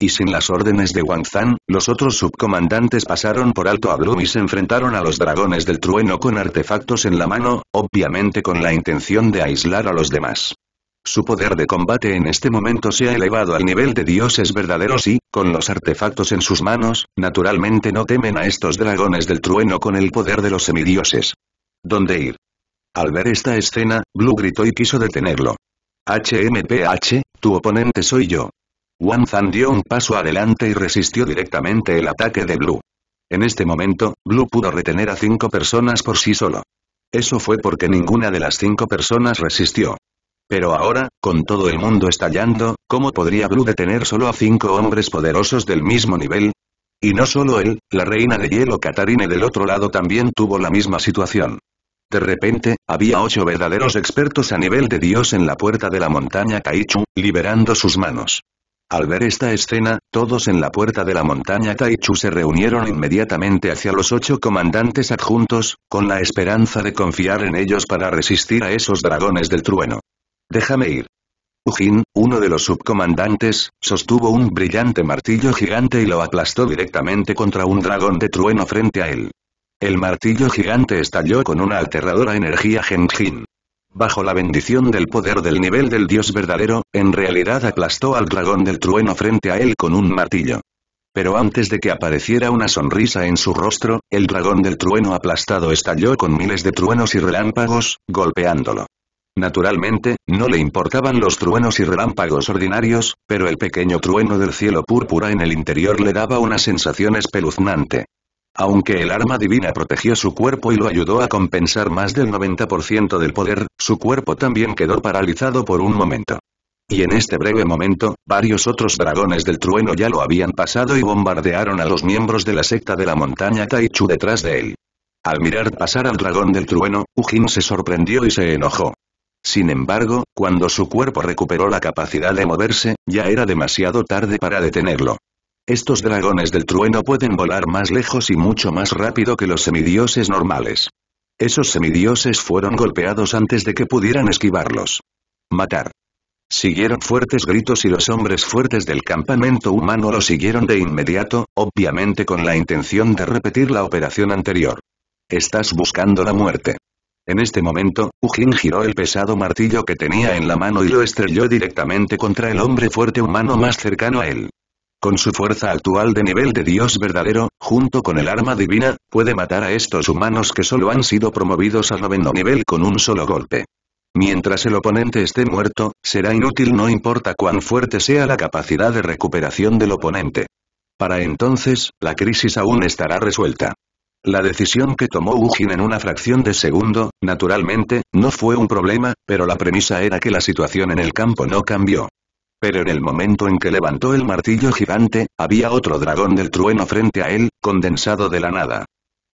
y sin las órdenes de Wang Zan, los otros subcomandantes pasaron por alto a Blue y se enfrentaron a los dragones del trueno con artefactos en la mano, obviamente con la intención de aislar a los demás. Su poder de combate en este momento se ha elevado al nivel de dioses verdaderos y, con los artefactos en sus manos, naturalmente no temen a estos dragones del trueno con el poder de los semidioses. ¿Dónde ir? Al ver esta escena, Blue gritó y quiso detenerlo. HMPH, tu oponente soy yo. Wang Zan dio un paso adelante y resistió directamente el ataque de Blue. En este momento, Blue pudo retener a cinco personas por sí solo. Eso fue porque ninguna de las cinco personas resistió. Pero ahora, con todo el mundo estallando, ¿cómo podría Blue detener solo a cinco hombres poderosos del mismo nivel? Y no solo él, la reina de hielo Katarine del otro lado también tuvo la misma situación. De repente, había ocho verdaderos expertos a nivel de dios en la puerta de la montaña Kaichu, liberando sus manos. Al ver esta escena, todos en la puerta de la montaña Taichu se reunieron inmediatamente hacia los ocho comandantes adjuntos, con la esperanza de confiar en ellos para resistir a esos dragones del trueno. Déjame ir. Ujin, uno de los subcomandantes, sostuvo un brillante martillo gigante y lo aplastó directamente contra un dragón de trueno frente a él. El martillo gigante estalló con una aterradora energía genjin bajo la bendición del poder del nivel del dios verdadero, en realidad aplastó al dragón del trueno frente a él con un martillo. Pero antes de que apareciera una sonrisa en su rostro, el dragón del trueno aplastado estalló con miles de truenos y relámpagos, golpeándolo. Naturalmente, no le importaban los truenos y relámpagos ordinarios, pero el pequeño trueno del cielo púrpura en el interior le daba una sensación espeluznante. Aunque el arma divina protegió su cuerpo y lo ayudó a compensar más del 90% del poder, su cuerpo también quedó paralizado por un momento. Y en este breve momento, varios otros dragones del trueno ya lo habían pasado y bombardearon a los miembros de la secta de la montaña Taichu detrás de él. Al mirar pasar al dragón del trueno, Ujin se sorprendió y se enojó. Sin embargo, cuando su cuerpo recuperó la capacidad de moverse, ya era demasiado tarde para detenerlo. Estos dragones del trueno pueden volar más lejos y mucho más rápido que los semidioses normales. Esos semidioses fueron golpeados antes de que pudieran esquivarlos. Matar. Siguieron fuertes gritos y los hombres fuertes del campamento humano lo siguieron de inmediato, obviamente con la intención de repetir la operación anterior. Estás buscando la muerte. En este momento, Ujin giró el pesado martillo que tenía en la mano y lo estrelló directamente contra el hombre fuerte humano más cercano a él. Con su fuerza actual de nivel de Dios verdadero, junto con el arma divina, puede matar a estos humanos que solo han sido promovidos al noveno nivel con un solo golpe. Mientras el oponente esté muerto, será inútil no importa cuán fuerte sea la capacidad de recuperación del oponente. Para entonces, la crisis aún estará resuelta. La decisión que tomó Ugin en una fracción de segundo, naturalmente, no fue un problema, pero la premisa era que la situación en el campo no cambió. Pero en el momento en que levantó el martillo gigante, había otro dragón del trueno frente a él, condensado de la nada.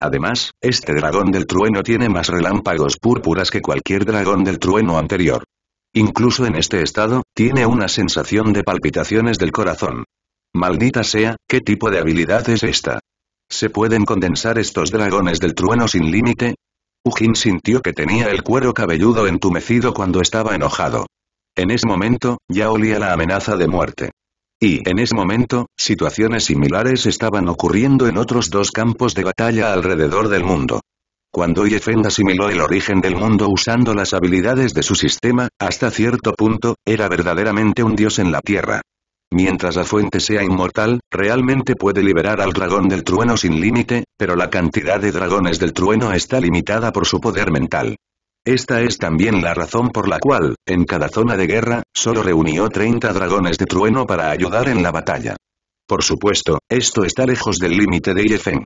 Además, este dragón del trueno tiene más relámpagos púrpuras que cualquier dragón del trueno anterior. Incluso en este estado, tiene una sensación de palpitaciones del corazón. Maldita sea, ¿qué tipo de habilidad es esta? ¿Se pueden condensar estos dragones del trueno sin límite? Ujin sintió que tenía el cuero cabelludo entumecido cuando estaba enojado. En ese momento, ya olía la amenaza de muerte. Y en ese momento, situaciones similares estaban ocurriendo en otros dos campos de batalla alrededor del mundo. Cuando Yefeng asimiló el origen del mundo usando las habilidades de su sistema, hasta cierto punto, era verdaderamente un dios en la tierra. Mientras la fuente sea inmortal, realmente puede liberar al dragón del trueno sin límite, pero la cantidad de dragones del trueno está limitada por su poder mental. Esta es también la razón por la cual, en cada zona de guerra, solo reunió 30 dragones de trueno para ayudar en la batalla. Por supuesto, esto está lejos del límite de Yefeng.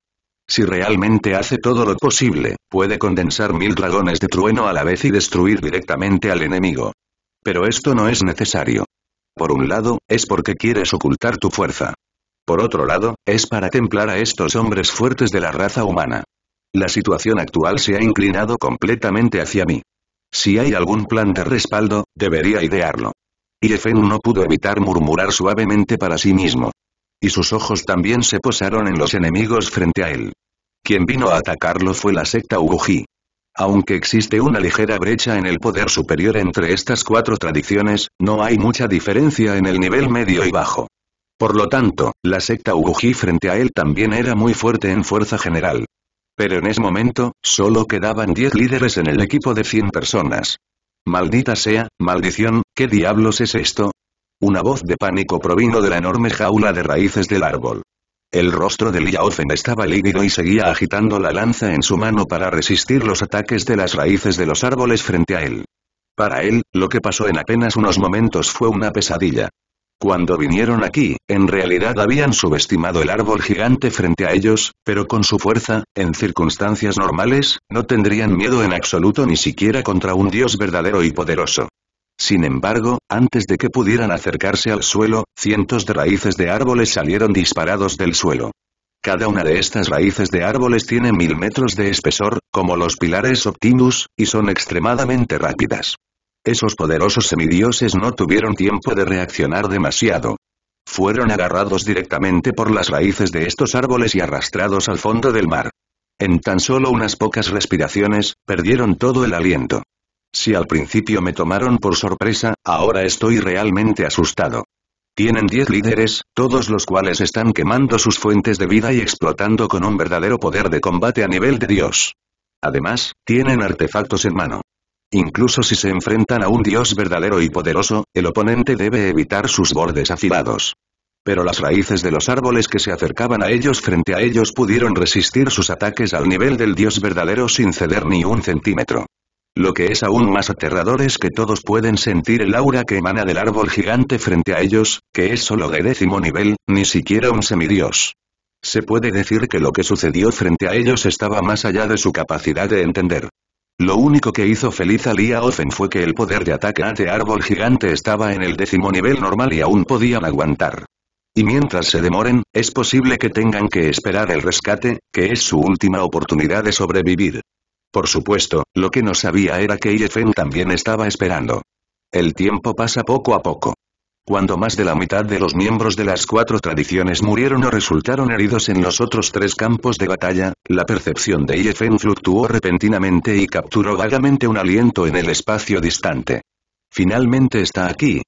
Si realmente hace todo lo posible, puede condensar mil dragones de trueno a la vez y destruir directamente al enemigo. Pero esto no es necesario. Por un lado, es porque quieres ocultar tu fuerza. Por otro lado, es para templar a estos hombres fuertes de la raza humana. La situación actual se ha inclinado completamente hacia mí. Si hay algún plan de respaldo, debería idearlo. Y no pudo evitar murmurar suavemente para sí mismo. Y sus ojos también se posaron en los enemigos frente a él. Quien vino a atacarlo fue la secta Uguji. Aunque existe una ligera brecha en el poder superior entre estas cuatro tradiciones, no hay mucha diferencia en el nivel medio y bajo. Por lo tanto, la secta Uguji frente a él también era muy fuerte en fuerza general. Pero en ese momento, solo quedaban 10 líderes en el equipo de 100 personas. Maldita sea, maldición, ¿qué diablos es esto? Una voz de pánico provino de la enorme jaula de raíces del árbol. El rostro de Liaofen estaba lívido y seguía agitando la lanza en su mano para resistir los ataques de las raíces de los árboles frente a él. Para él, lo que pasó en apenas unos momentos fue una pesadilla. Cuando vinieron aquí, en realidad habían subestimado el árbol gigante frente a ellos, pero con su fuerza, en circunstancias normales, no tendrían miedo en absoluto ni siquiera contra un dios verdadero y poderoso. Sin embargo, antes de que pudieran acercarse al suelo, cientos de raíces de árboles salieron disparados del suelo. Cada una de estas raíces de árboles tiene mil metros de espesor, como los pilares Optimus, y son extremadamente rápidas. Esos poderosos semidioses no tuvieron tiempo de reaccionar demasiado. Fueron agarrados directamente por las raíces de estos árboles y arrastrados al fondo del mar. En tan solo unas pocas respiraciones, perdieron todo el aliento. Si al principio me tomaron por sorpresa, ahora estoy realmente asustado. Tienen diez líderes, todos los cuales están quemando sus fuentes de vida y explotando con un verdadero poder de combate a nivel de Dios. Además, tienen artefactos en mano. Incluso si se enfrentan a un dios verdadero y poderoso, el oponente debe evitar sus bordes afilados. Pero las raíces de los árboles que se acercaban a ellos frente a ellos pudieron resistir sus ataques al nivel del dios verdadero sin ceder ni un centímetro. Lo que es aún más aterrador es que todos pueden sentir el aura que emana del árbol gigante frente a ellos, que es solo de décimo nivel, ni siquiera un semidios. Se puede decir que lo que sucedió frente a ellos estaba más allá de su capacidad de entender. Lo único que hizo feliz a Lia Ofen fue que el poder de ataque ante árbol gigante estaba en el décimo nivel normal y aún podían aguantar. Y mientras se demoren, es posible que tengan que esperar el rescate, que es su última oportunidad de sobrevivir. Por supuesto, lo que no sabía era que Iefen también estaba esperando. El tiempo pasa poco a poco. Cuando más de la mitad de los miembros de las cuatro tradiciones murieron o resultaron heridos en los otros tres campos de batalla, la percepción de Yefen fluctuó repentinamente y capturó vagamente un aliento en el espacio distante. Finalmente está aquí.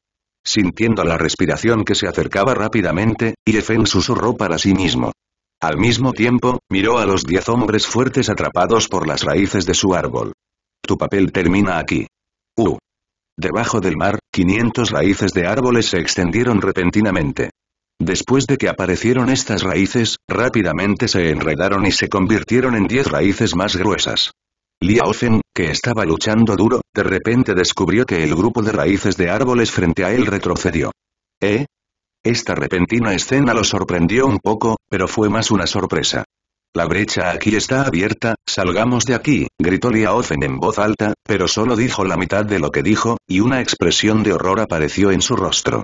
Sintiendo la respiración que se acercaba rápidamente, Yefen susurró para sí mismo. Al mismo tiempo, miró a los diez hombres fuertes atrapados por las raíces de su árbol. Tu papel termina aquí. Uh. Debajo del mar, 500 raíces de árboles se extendieron repentinamente. Después de que aparecieron estas raíces, rápidamente se enredaron y se convirtieron en 10 raíces más gruesas. Feng, que estaba luchando duro, de repente descubrió que el grupo de raíces de árboles frente a él retrocedió. ¿Eh? Esta repentina escena lo sorprendió un poco, pero fue más una sorpresa. La brecha aquí está abierta, salgamos de aquí, gritó Liaofen en voz alta, pero solo dijo la mitad de lo que dijo, y una expresión de horror apareció en su rostro.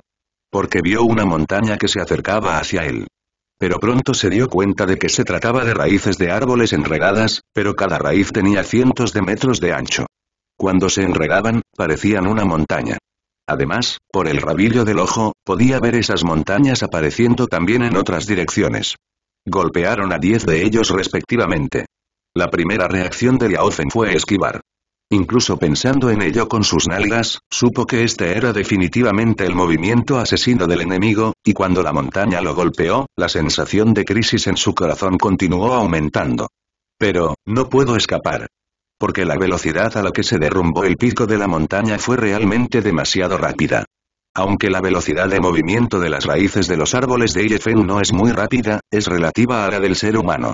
Porque vio una montaña que se acercaba hacia él. Pero pronto se dio cuenta de que se trataba de raíces de árboles enredadas, pero cada raíz tenía cientos de metros de ancho. Cuando se enredaban, parecían una montaña. Además, por el rabillo del ojo, podía ver esas montañas apareciendo también en otras direcciones. Golpearon a 10 de ellos respectivamente. La primera reacción de Liaofen fue esquivar. Incluso pensando en ello con sus nalgas, supo que este era definitivamente el movimiento asesino del enemigo, y cuando la montaña lo golpeó, la sensación de crisis en su corazón continuó aumentando. Pero, no puedo escapar. Porque la velocidad a la que se derrumbó el pico de la montaña fue realmente demasiado rápida. Aunque la velocidad de movimiento de las raíces de los árboles de IFN no es muy rápida, es relativa a la del ser humano.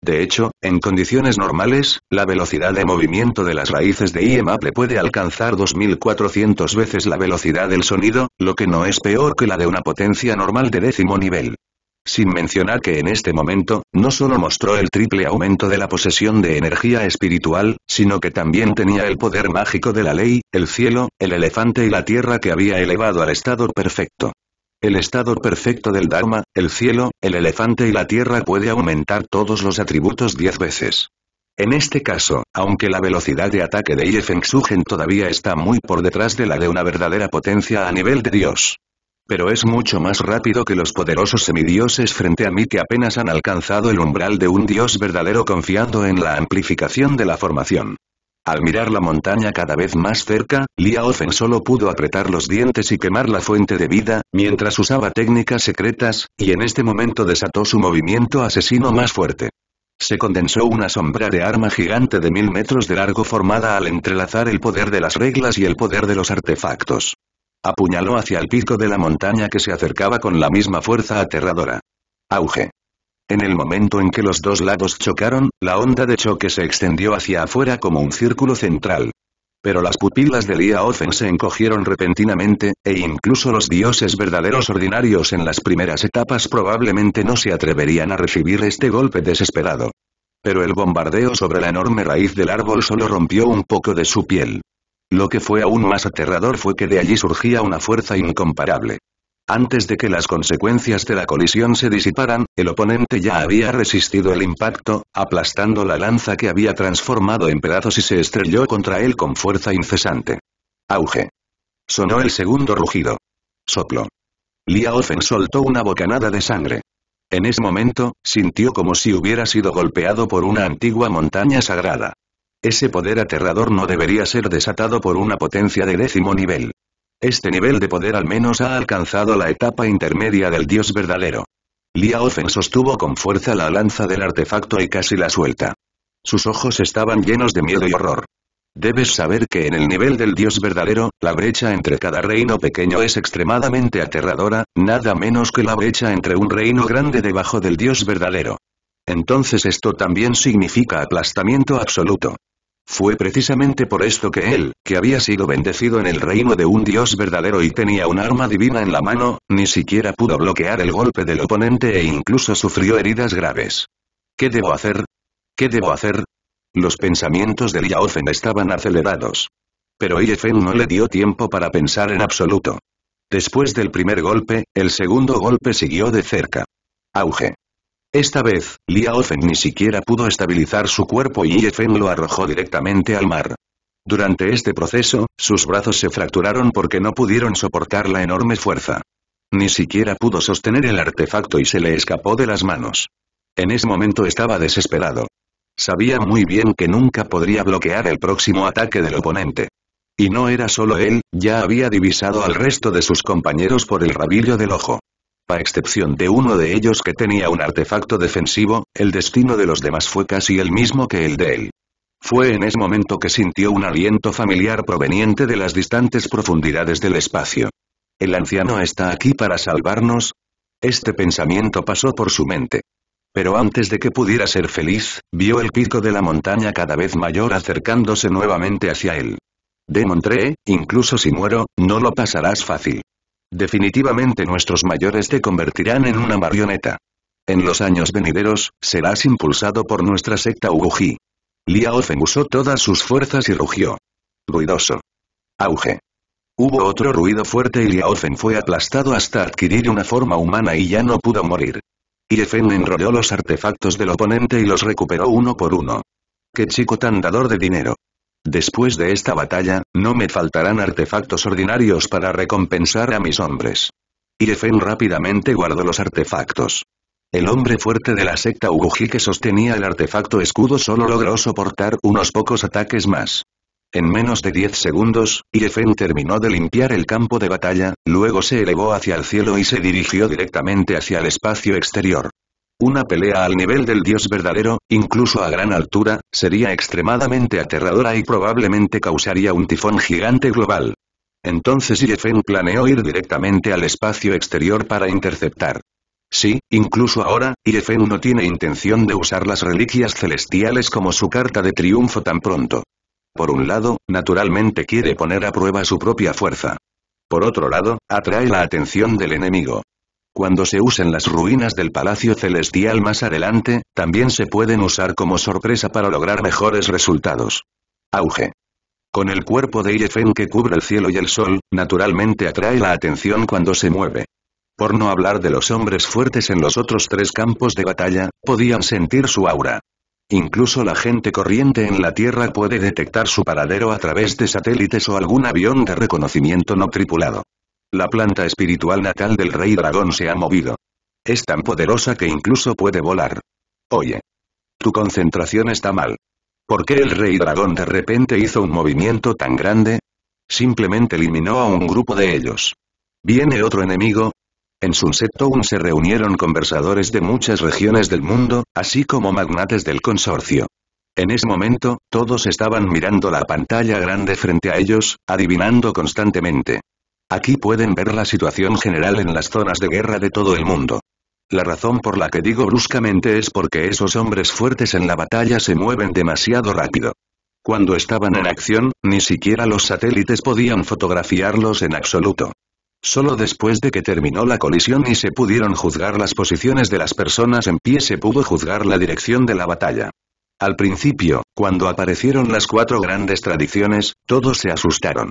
De hecho, en condiciones normales, la velocidad de movimiento de las raíces de IEMAPLE puede alcanzar 2400 veces la velocidad del sonido, lo que no es peor que la de una potencia normal de décimo nivel. Sin mencionar que en este momento, no solo mostró el triple aumento de la posesión de energía espiritual, sino que también tenía el poder mágico de la ley, el cielo, el elefante y la tierra que había elevado al estado perfecto. El estado perfecto del Dharma, el cielo, el elefante y la tierra puede aumentar todos los atributos diez veces. En este caso, aunque la velocidad de ataque de Yifeng todavía está muy por detrás de la de una verdadera potencia a nivel de Dios, pero es mucho más rápido que los poderosos semidioses frente a mí que apenas han alcanzado el umbral de un dios verdadero confiando en la amplificación de la formación. Al mirar la montaña cada vez más cerca, Liaofen solo pudo apretar los dientes y quemar la fuente de vida, mientras usaba técnicas secretas, y en este momento desató su movimiento asesino más fuerte. Se condensó una sombra de arma gigante de mil metros de largo formada al entrelazar el poder de las reglas y el poder de los artefactos. Apuñaló hacia el pico de la montaña que se acercaba con la misma fuerza aterradora. Auge. En el momento en que los dos lados chocaron, la onda de choque se extendió hacia afuera como un círculo central. Pero las pupilas de Lia Ofen se encogieron repentinamente, e incluso los dioses verdaderos ordinarios en las primeras etapas probablemente no se atreverían a recibir este golpe desesperado. Pero el bombardeo sobre la enorme raíz del árbol solo rompió un poco de su piel. Lo que fue aún más aterrador fue que de allí surgía una fuerza incomparable. Antes de que las consecuencias de la colisión se disiparan, el oponente ya había resistido el impacto, aplastando la lanza que había transformado en pedazos y se estrelló contra él con fuerza incesante. Auge. Sonó el segundo rugido. Soplo. Liaofen soltó una bocanada de sangre. En ese momento, sintió como si hubiera sido golpeado por una antigua montaña sagrada. Ese poder aterrador no debería ser desatado por una potencia de décimo nivel. Este nivel de poder al menos ha alcanzado la etapa intermedia del dios verdadero. Liaofen sostuvo con fuerza la lanza del artefacto y casi la suelta. Sus ojos estaban llenos de miedo y horror. Debes saber que en el nivel del dios verdadero, la brecha entre cada reino pequeño es extremadamente aterradora, nada menos que la brecha entre un reino grande debajo del dios verdadero. Entonces esto también significa aplastamiento absoluto. Fue precisamente por esto que él, que había sido bendecido en el reino de un dios verdadero y tenía un arma divina en la mano, ni siquiera pudo bloquear el golpe del oponente e incluso sufrió heridas graves. ¿Qué debo hacer? ¿Qué debo hacer? Los pensamientos de Liaofen estaban acelerados. Pero Iefen no le dio tiempo para pensar en absoluto. Después del primer golpe, el segundo golpe siguió de cerca. Auge. Esta vez, Liaofen ni siquiera pudo estabilizar su cuerpo y Yefen lo arrojó directamente al mar. Durante este proceso, sus brazos se fracturaron porque no pudieron soportar la enorme fuerza. Ni siquiera pudo sostener el artefacto y se le escapó de las manos. En ese momento estaba desesperado. Sabía muy bien que nunca podría bloquear el próximo ataque del oponente. Y no era solo él, ya había divisado al resto de sus compañeros por el rabillo del ojo. A excepción de uno de ellos que tenía un artefacto defensivo, el destino de los demás fue casi el mismo que el de él. Fue en ese momento que sintió un aliento familiar proveniente de las distantes profundidades del espacio. ¿El anciano está aquí para salvarnos? Este pensamiento pasó por su mente. Pero antes de que pudiera ser feliz, vio el pico de la montaña cada vez mayor acercándose nuevamente hacia él. Demontré, incluso si muero, no lo pasarás fácil. Definitivamente nuestros mayores te convertirán en una marioneta. En los años venideros, serás impulsado por nuestra secta Uguji. Liao usó todas sus fuerzas y rugió. Ruidoso. Auge. Hubo otro ruido fuerte y Liao fue aplastado hasta adquirir una forma humana y ya no pudo morir. Efen enrolló los artefactos del oponente y los recuperó uno por uno. ¡Qué chico tan dador de dinero! Después de esta batalla, no me faltarán artefactos ordinarios para recompensar a mis hombres. Irefen rápidamente guardó los artefactos. El hombre fuerte de la secta Uguji que sostenía el artefacto escudo solo logró soportar unos pocos ataques más. En menos de 10 segundos, Irefen terminó de limpiar el campo de batalla, luego se elevó hacia el cielo y se dirigió directamente hacia el espacio exterior. Una pelea al nivel del dios verdadero, incluso a gran altura, sería extremadamente aterradora y probablemente causaría un tifón gigante global. Entonces Irefen planeó ir directamente al espacio exterior para interceptar. Sí, incluso ahora, Irefen no tiene intención de usar las reliquias celestiales como su carta de triunfo tan pronto. Por un lado, naturalmente quiere poner a prueba su propia fuerza. Por otro lado, atrae la atención del enemigo. Cuando se usen las ruinas del Palacio Celestial más adelante, también se pueden usar como sorpresa para lograr mejores resultados. Auge. Con el cuerpo de Irefen que cubre el cielo y el sol, naturalmente atrae la atención cuando se mueve. Por no hablar de los hombres fuertes en los otros tres campos de batalla, podían sentir su aura. Incluso la gente corriente en la Tierra puede detectar su paradero a través de satélites o algún avión de reconocimiento no tripulado. La planta espiritual natal del rey dragón se ha movido. Es tan poderosa que incluso puede volar. Oye. Tu concentración está mal. ¿Por qué el rey dragón de repente hizo un movimiento tan grande? Simplemente eliminó a un grupo de ellos. ¿Viene otro enemigo? En Sunset Town se reunieron conversadores de muchas regiones del mundo, así como magnates del consorcio. En ese momento, todos estaban mirando la pantalla grande frente a ellos, adivinando constantemente. Aquí pueden ver la situación general en las zonas de guerra de todo el mundo. La razón por la que digo bruscamente es porque esos hombres fuertes en la batalla se mueven demasiado rápido. Cuando estaban en acción, ni siquiera los satélites podían fotografiarlos en absoluto. Solo después de que terminó la colisión y se pudieron juzgar las posiciones de las personas en pie se pudo juzgar la dirección de la batalla. Al principio, cuando aparecieron las cuatro grandes tradiciones, todos se asustaron.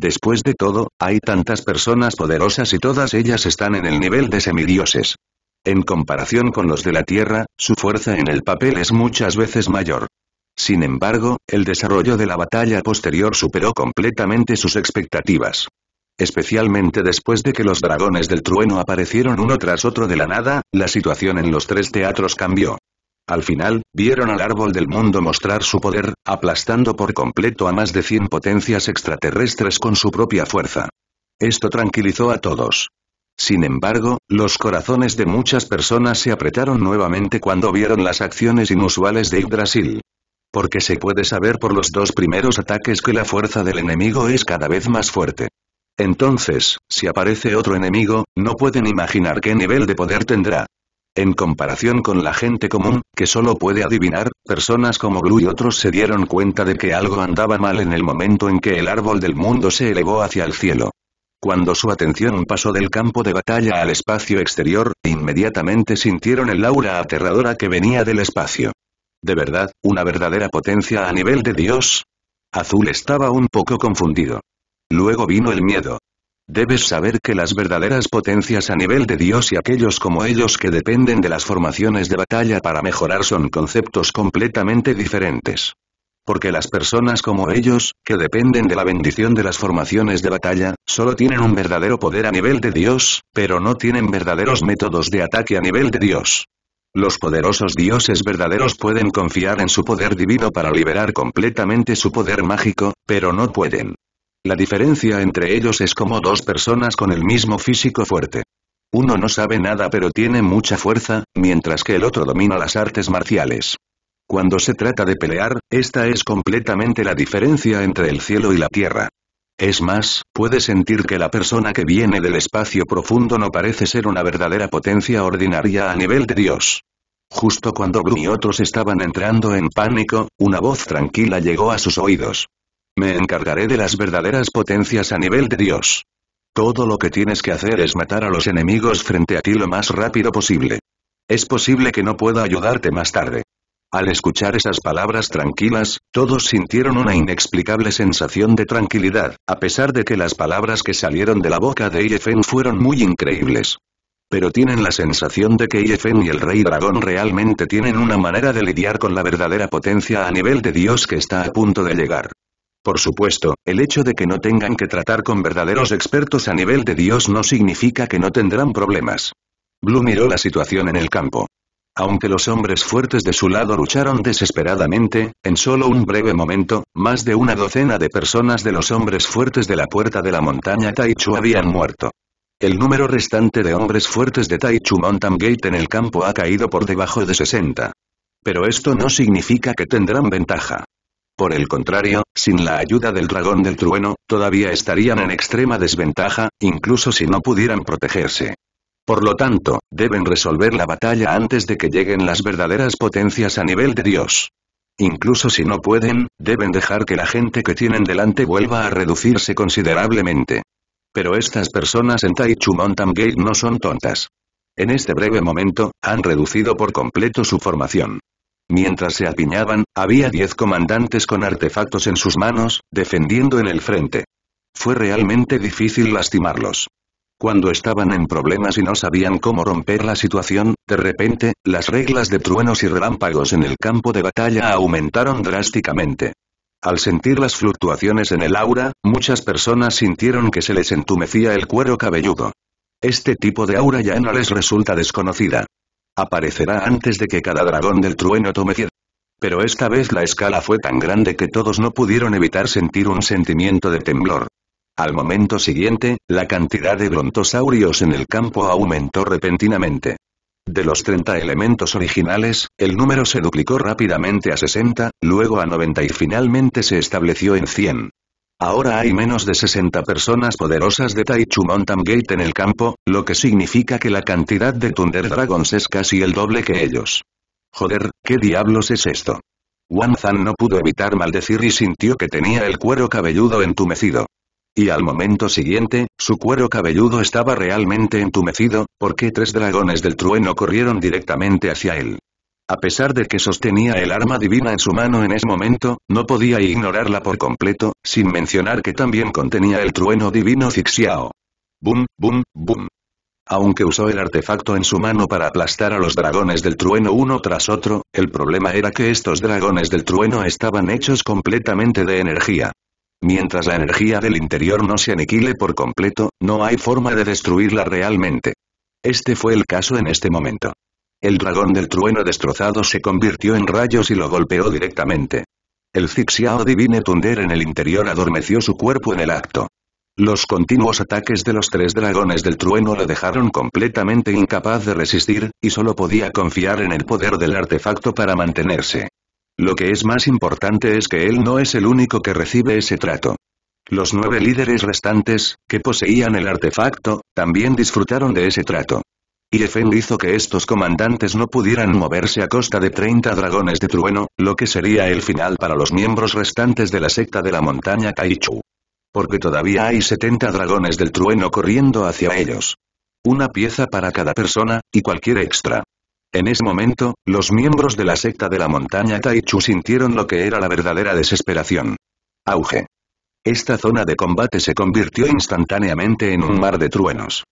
Después de todo, hay tantas personas poderosas y todas ellas están en el nivel de semidioses. En comparación con los de la Tierra, su fuerza en el papel es muchas veces mayor. Sin embargo, el desarrollo de la batalla posterior superó completamente sus expectativas. Especialmente después de que los dragones del trueno aparecieron uno tras otro de la nada, la situación en los tres teatros cambió. Al final, vieron al árbol del mundo mostrar su poder, aplastando por completo a más de 100 potencias extraterrestres con su propia fuerza. Esto tranquilizó a todos. Sin embargo, los corazones de muchas personas se apretaron nuevamente cuando vieron las acciones inusuales de Yggdrasil. Porque se puede saber por los dos primeros ataques que la fuerza del enemigo es cada vez más fuerte. Entonces, si aparece otro enemigo, no pueden imaginar qué nivel de poder tendrá. En comparación con la gente común, que solo puede adivinar, personas como Blue y otros se dieron cuenta de que algo andaba mal en el momento en que el árbol del mundo se elevó hacia el cielo. Cuando su atención pasó del campo de batalla al espacio exterior, inmediatamente sintieron el aura aterradora que venía del espacio. ¿De verdad, una verdadera potencia a nivel de Dios? Azul estaba un poco confundido. Luego vino el miedo, Debes saber que las verdaderas potencias a nivel de Dios y aquellos como ellos que dependen de las formaciones de batalla para mejorar son conceptos completamente diferentes. Porque las personas como ellos, que dependen de la bendición de las formaciones de batalla, solo tienen un verdadero poder a nivel de Dios, pero no tienen verdaderos métodos de ataque a nivel de Dios. Los poderosos dioses verdaderos pueden confiar en su poder divino para liberar completamente su poder mágico, pero no pueden la diferencia entre ellos es como dos personas con el mismo físico fuerte. Uno no sabe nada pero tiene mucha fuerza, mientras que el otro domina las artes marciales. Cuando se trata de pelear, esta es completamente la diferencia entre el cielo y la tierra. Es más, puede sentir que la persona que viene del espacio profundo no parece ser una verdadera potencia ordinaria a nivel de Dios. Justo cuando Blue y otros estaban entrando en pánico, una voz tranquila llegó a sus oídos. Me encargaré de las verdaderas potencias a nivel de Dios. Todo lo que tienes que hacer es matar a los enemigos frente a ti lo más rápido posible. Es posible que no pueda ayudarte más tarde. Al escuchar esas palabras tranquilas, todos sintieron una inexplicable sensación de tranquilidad, a pesar de que las palabras que salieron de la boca de Yefen fueron muy increíbles. Pero tienen la sensación de que Yefen y el Rey Dragón realmente tienen una manera de lidiar con la verdadera potencia a nivel de Dios que está a punto de llegar. Por supuesto, el hecho de que no tengan que tratar con verdaderos expertos a nivel de Dios no significa que no tendrán problemas. Blue miró la situación en el campo. Aunque los hombres fuertes de su lado lucharon desesperadamente, en solo un breve momento, más de una docena de personas de los hombres fuertes de la puerta de la montaña Taichu habían muerto. El número restante de hombres fuertes de Taichu Mountain Gate en el campo ha caído por debajo de 60. Pero esto no significa que tendrán ventaja. Por el contrario, sin la ayuda del dragón del trueno, todavía estarían en extrema desventaja, incluso si no pudieran protegerse. Por lo tanto, deben resolver la batalla antes de que lleguen las verdaderas potencias a nivel de Dios. Incluso si no pueden, deben dejar que la gente que tienen delante vuelva a reducirse considerablemente. Pero estas personas en Taichu Mountain Gate no son tontas. En este breve momento, han reducido por completo su formación. Mientras se apiñaban, había diez comandantes con artefactos en sus manos, defendiendo en el frente. Fue realmente difícil lastimarlos. Cuando estaban en problemas y no sabían cómo romper la situación, de repente, las reglas de truenos y relámpagos en el campo de batalla aumentaron drásticamente. Al sentir las fluctuaciones en el aura, muchas personas sintieron que se les entumecía el cuero cabelludo. Este tipo de aura ya no les resulta desconocida. Aparecerá antes de que cada dragón del trueno tome tierra Pero esta vez la escala fue tan grande que todos no pudieron evitar sentir un sentimiento de temblor. Al momento siguiente, la cantidad de brontosaurios en el campo aumentó repentinamente. De los 30 elementos originales, el número se duplicó rápidamente a 60, luego a 90 y finalmente se estableció en 100. Ahora hay menos de 60 personas poderosas de Taichu Mountain Gate en el campo, lo que significa que la cantidad de Thunder Dragons es casi el doble que ellos. Joder, ¿qué diablos es esto? Wan no pudo evitar maldecir y sintió que tenía el cuero cabelludo entumecido. Y al momento siguiente, su cuero cabelludo estaba realmente entumecido, porque tres dragones del trueno corrieron directamente hacia él. A pesar de que sostenía el arma divina en su mano en ese momento, no podía ignorarla por completo, sin mencionar que también contenía el trueno divino fixiao. Bum, bum, bum. Aunque usó el artefacto en su mano para aplastar a los dragones del trueno uno tras otro, el problema era que estos dragones del trueno estaban hechos completamente de energía. Mientras la energía del interior no se aniquile por completo, no hay forma de destruirla realmente. Este fue el caso en este momento. El dragón del trueno destrozado se convirtió en rayos y lo golpeó directamente. El Zixiao Divine tunder en el interior adormeció su cuerpo en el acto. Los continuos ataques de los tres dragones del trueno lo dejaron completamente incapaz de resistir, y solo podía confiar en el poder del artefacto para mantenerse. Lo que es más importante es que él no es el único que recibe ese trato. Los nueve líderes restantes, que poseían el artefacto, también disfrutaron de ese trato. Efen hizo que estos comandantes no pudieran moverse a costa de 30 dragones de trueno, lo que sería el final para los miembros restantes de la secta de la montaña Kaichu. Porque todavía hay 70 dragones del trueno corriendo hacia ellos. Una pieza para cada persona, y cualquier extra. En ese momento, los miembros de la secta de la montaña Taichu sintieron lo que era la verdadera desesperación. Auge. Esta zona de combate se convirtió instantáneamente en un mar de truenos.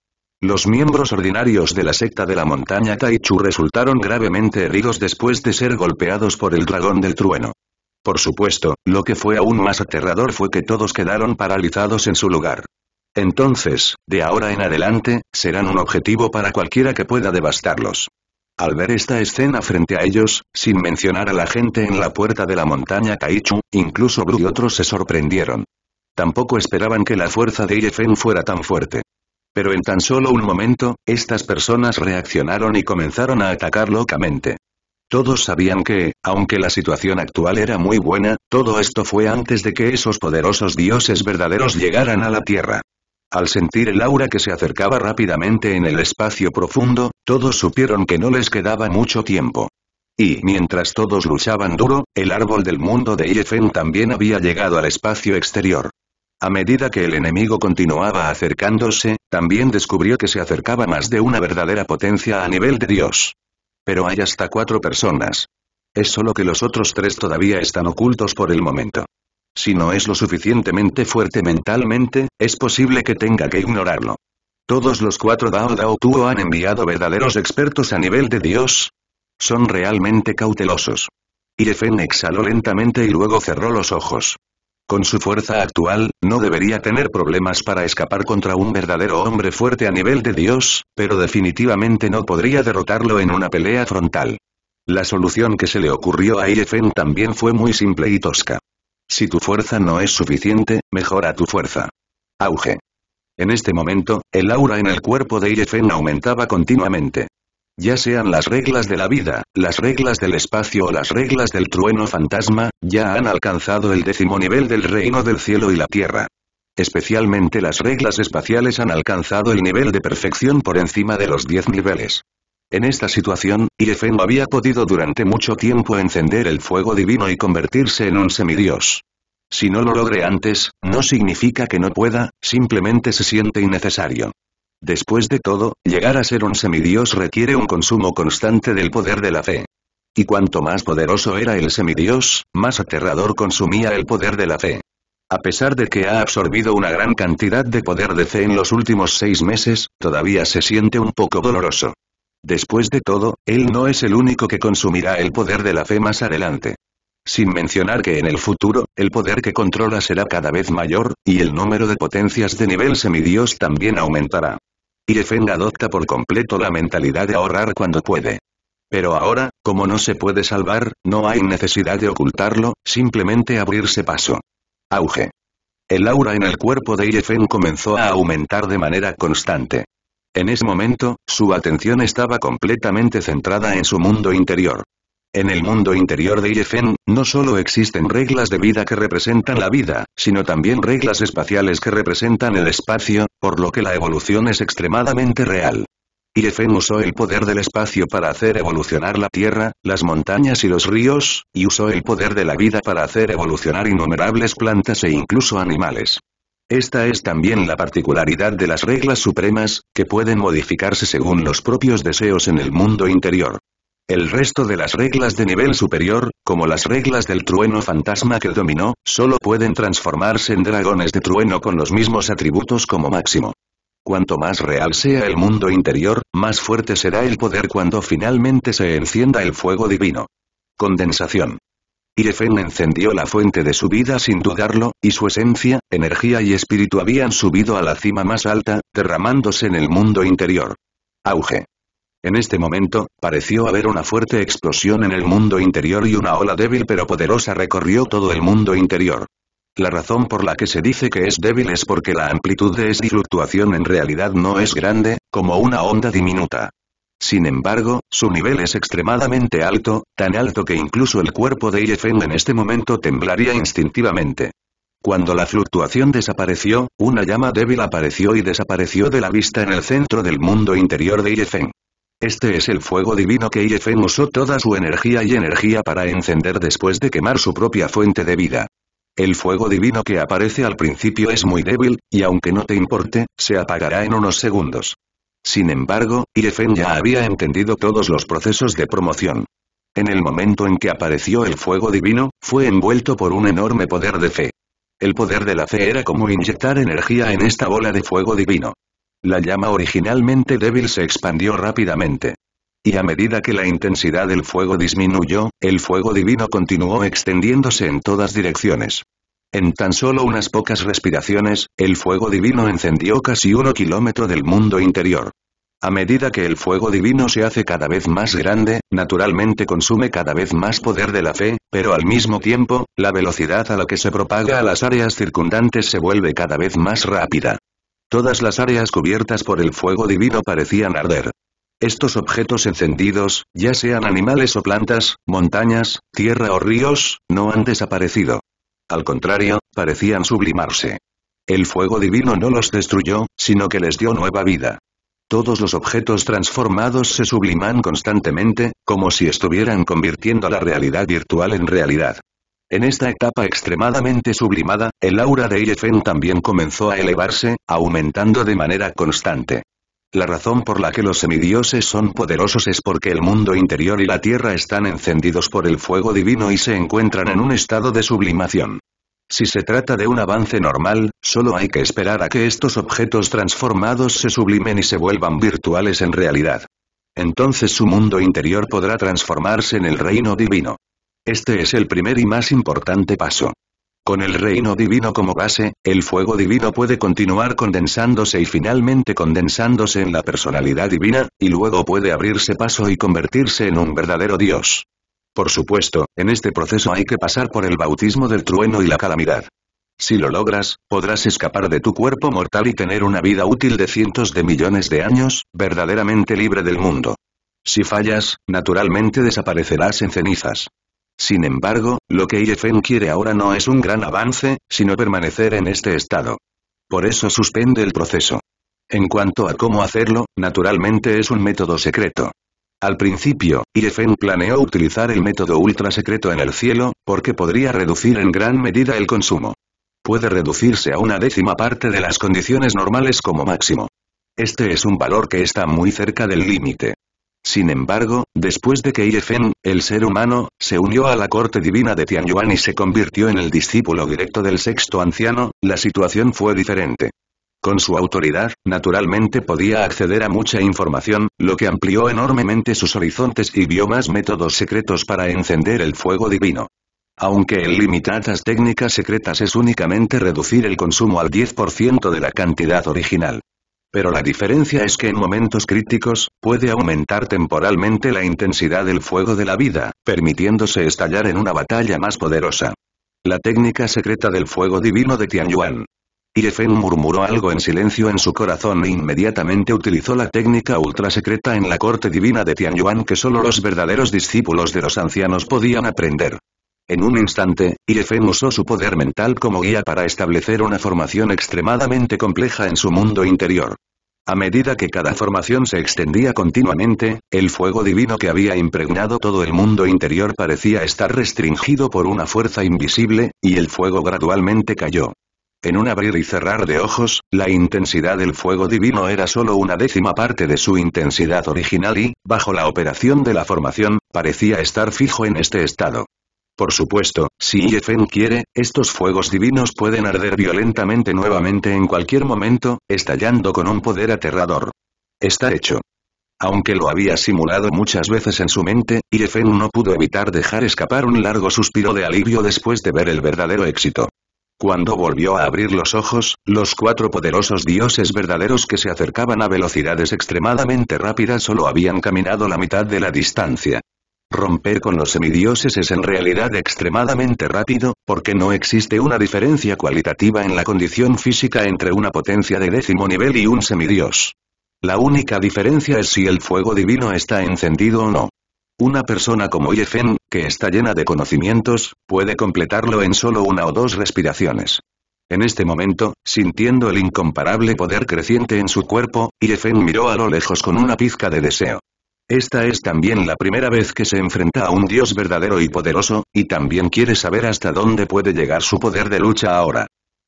Los miembros ordinarios de la secta de la montaña Taichu resultaron gravemente heridos después de ser golpeados por el dragón del trueno. Por supuesto, lo que fue aún más aterrador fue que todos quedaron paralizados en su lugar. Entonces, de ahora en adelante, serán un objetivo para cualquiera que pueda devastarlos. Al ver esta escena frente a ellos, sin mencionar a la gente en la puerta de la montaña Kaichu, incluso Bru y otros se sorprendieron. Tampoco esperaban que la fuerza de Yifeng fuera tan fuerte. Pero en tan solo un momento, estas personas reaccionaron y comenzaron a atacar locamente. Todos sabían que, aunque la situación actual era muy buena, todo esto fue antes de que esos poderosos dioses verdaderos llegaran a la Tierra. Al sentir el aura que se acercaba rápidamente en el espacio profundo, todos supieron que no les quedaba mucho tiempo. Y mientras todos luchaban duro, el árbol del mundo de Yefen también había llegado al espacio exterior. A medida que el enemigo continuaba acercándose, también descubrió que se acercaba más de una verdadera potencia a nivel de Dios. Pero hay hasta cuatro personas. Es solo que los otros tres todavía están ocultos por el momento. Si no es lo suficientemente fuerte mentalmente, es posible que tenga que ignorarlo. Todos los cuatro Dao Dao Tuo han enviado verdaderos expertos a nivel de Dios. Son realmente cautelosos. Yefen exhaló lentamente y luego cerró los ojos. Con su fuerza actual, no debería tener problemas para escapar contra un verdadero hombre fuerte a nivel de Dios, pero definitivamente no podría derrotarlo en una pelea frontal. La solución que se le ocurrió a Iefen también fue muy simple y tosca. Si tu fuerza no es suficiente, mejora tu fuerza. Auge. En este momento, el aura en el cuerpo de Iefen aumentaba continuamente. Ya sean las reglas de la vida, las reglas del espacio o las reglas del trueno fantasma, ya han alcanzado el décimo nivel del reino del cielo y la tierra. Especialmente las reglas espaciales han alcanzado el nivel de perfección por encima de los diez niveles. En esta situación, no había podido durante mucho tiempo encender el fuego divino y convertirse en un semidios. Si no lo logre antes, no significa que no pueda, simplemente se siente innecesario. Después de todo, llegar a ser un semidios requiere un consumo constante del poder de la fe. Y cuanto más poderoso era el semidios, más aterrador consumía el poder de la fe. A pesar de que ha absorbido una gran cantidad de poder de fe en los últimos seis meses, todavía se siente un poco doloroso. Después de todo, él no es el único que consumirá el poder de la fe más adelante. Sin mencionar que en el futuro, el poder que controla será cada vez mayor, y el número de potencias de nivel semidios también aumentará. Feng adopta por completo la mentalidad de ahorrar cuando puede. Pero ahora, como no se puede salvar, no hay necesidad de ocultarlo, simplemente abrirse paso. Auge. El aura en el cuerpo de Yefen comenzó a aumentar de manera constante. En ese momento, su atención estaba completamente centrada en su mundo interior. En el mundo interior de Yefen, no solo existen reglas de vida que representan la vida, sino también reglas espaciales que representan el espacio, por lo que la evolución es extremadamente real. Yefen usó el poder del espacio para hacer evolucionar la tierra, las montañas y los ríos, y usó el poder de la vida para hacer evolucionar innumerables plantas e incluso animales. Esta es también la particularidad de las reglas supremas, que pueden modificarse según los propios deseos en el mundo interior. El resto de las reglas de nivel superior, como las reglas del trueno fantasma que dominó, solo pueden transformarse en dragones de trueno con los mismos atributos como máximo. Cuanto más real sea el mundo interior, más fuerte será el poder cuando finalmente se encienda el fuego divino. Condensación. Irefen encendió la fuente de su vida sin dudarlo, y su esencia, energía y espíritu habían subido a la cima más alta, derramándose en el mundo interior. Auge. En este momento, pareció haber una fuerte explosión en el mundo interior y una ola débil pero poderosa recorrió todo el mundo interior. La razón por la que se dice que es débil es porque la amplitud de esta fluctuación en realidad no es grande, como una onda diminuta. Sin embargo, su nivel es extremadamente alto, tan alto que incluso el cuerpo de Yefen en este momento temblaría instintivamente. Cuando la fluctuación desapareció, una llama débil apareció y desapareció de la vista en el centro del mundo interior de Yefen. Este es el fuego divino que Irefen usó toda su energía y energía para encender después de quemar su propia fuente de vida. El fuego divino que aparece al principio es muy débil, y aunque no te importe, se apagará en unos segundos. Sin embargo, Yefen ya había entendido todos los procesos de promoción. En el momento en que apareció el fuego divino, fue envuelto por un enorme poder de fe. El poder de la fe era como inyectar energía en esta bola de fuego divino. La llama originalmente débil se expandió rápidamente. Y a medida que la intensidad del fuego disminuyó, el fuego divino continuó extendiéndose en todas direcciones. En tan solo unas pocas respiraciones, el fuego divino encendió casi uno kilómetro del mundo interior. A medida que el fuego divino se hace cada vez más grande, naturalmente consume cada vez más poder de la fe, pero al mismo tiempo, la velocidad a la que se propaga a las áreas circundantes se vuelve cada vez más rápida. Todas las áreas cubiertas por el fuego divino parecían arder. Estos objetos encendidos, ya sean animales o plantas, montañas, tierra o ríos, no han desaparecido. Al contrario, parecían sublimarse. El fuego divino no los destruyó, sino que les dio nueva vida. Todos los objetos transformados se subliman constantemente, como si estuvieran convirtiendo la realidad virtual en realidad. En esta etapa extremadamente sublimada, el aura de Irefen también comenzó a elevarse, aumentando de manera constante. La razón por la que los semidioses son poderosos es porque el mundo interior y la tierra están encendidos por el fuego divino y se encuentran en un estado de sublimación. Si se trata de un avance normal, solo hay que esperar a que estos objetos transformados se sublimen y se vuelvan virtuales en realidad. Entonces su mundo interior podrá transformarse en el reino divino. Este es el primer y más importante paso. Con el reino divino como base, el fuego divino puede continuar condensándose y finalmente condensándose en la personalidad divina, y luego puede abrirse paso y convertirse en un verdadero dios. Por supuesto, en este proceso hay que pasar por el bautismo del trueno y la calamidad. Si lo logras, podrás escapar de tu cuerpo mortal y tener una vida útil de cientos de millones de años, verdaderamente libre del mundo. Si fallas, naturalmente desaparecerás en cenizas. Sin embargo, lo que Yefen quiere ahora no es un gran avance, sino permanecer en este estado. Por eso suspende el proceso. En cuanto a cómo hacerlo, naturalmente es un método secreto. Al principio, Yefen planeó utilizar el método ultra secreto en el cielo, porque podría reducir en gran medida el consumo. Puede reducirse a una décima parte de las condiciones normales como máximo. Este es un valor que está muy cerca del límite. Sin embargo, después de que Yifen, el ser humano, se unió a la corte divina de Tianyuan y se convirtió en el discípulo directo del sexto anciano, la situación fue diferente. Con su autoridad, naturalmente podía acceder a mucha información, lo que amplió enormemente sus horizontes y vio más métodos secretos para encender el fuego divino. Aunque el las técnicas secretas es únicamente reducir el consumo al 10% de la cantidad original. Pero la diferencia es que en momentos críticos, puede aumentar temporalmente la intensidad del fuego de la vida, permitiéndose estallar en una batalla más poderosa. La técnica secreta del fuego divino de Tianyuan. Yefeng murmuró algo en silencio en su corazón e inmediatamente utilizó la técnica ultra secreta en la corte divina de Tianyuan que solo los verdaderos discípulos de los ancianos podían aprender. En un instante, y usó su poder mental como guía para establecer una formación extremadamente compleja en su mundo interior. A medida que cada formación se extendía continuamente, el fuego divino que había impregnado todo el mundo interior parecía estar restringido por una fuerza invisible, y el fuego gradualmente cayó. En un abrir y cerrar de ojos, la intensidad del fuego divino era solo una décima parte de su intensidad original y, bajo la operación de la formación, parecía estar fijo en este estado. Por supuesto, si Yefen quiere, estos fuegos divinos pueden arder violentamente nuevamente en cualquier momento, estallando con un poder aterrador. Está hecho. Aunque lo había simulado muchas veces en su mente, Yefen no pudo evitar dejar escapar un largo suspiro de alivio después de ver el verdadero éxito. Cuando volvió a abrir los ojos, los cuatro poderosos dioses verdaderos que se acercaban a velocidades extremadamente rápidas solo habían caminado la mitad de la distancia. Romper con los semidioses es en realidad extremadamente rápido, porque no existe una diferencia cualitativa en la condición física entre una potencia de décimo nivel y un semidios. La única diferencia es si el fuego divino está encendido o no. Una persona como Yefen, que está llena de conocimientos, puede completarlo en solo una o dos respiraciones. En este momento, sintiendo el incomparable poder creciente en su cuerpo, Yefen miró a lo lejos con una pizca de deseo. Esta es también la primera vez que se enfrenta a un dios verdadero y poderoso, y también quiere saber hasta dónde puede llegar su poder de lucha ahora.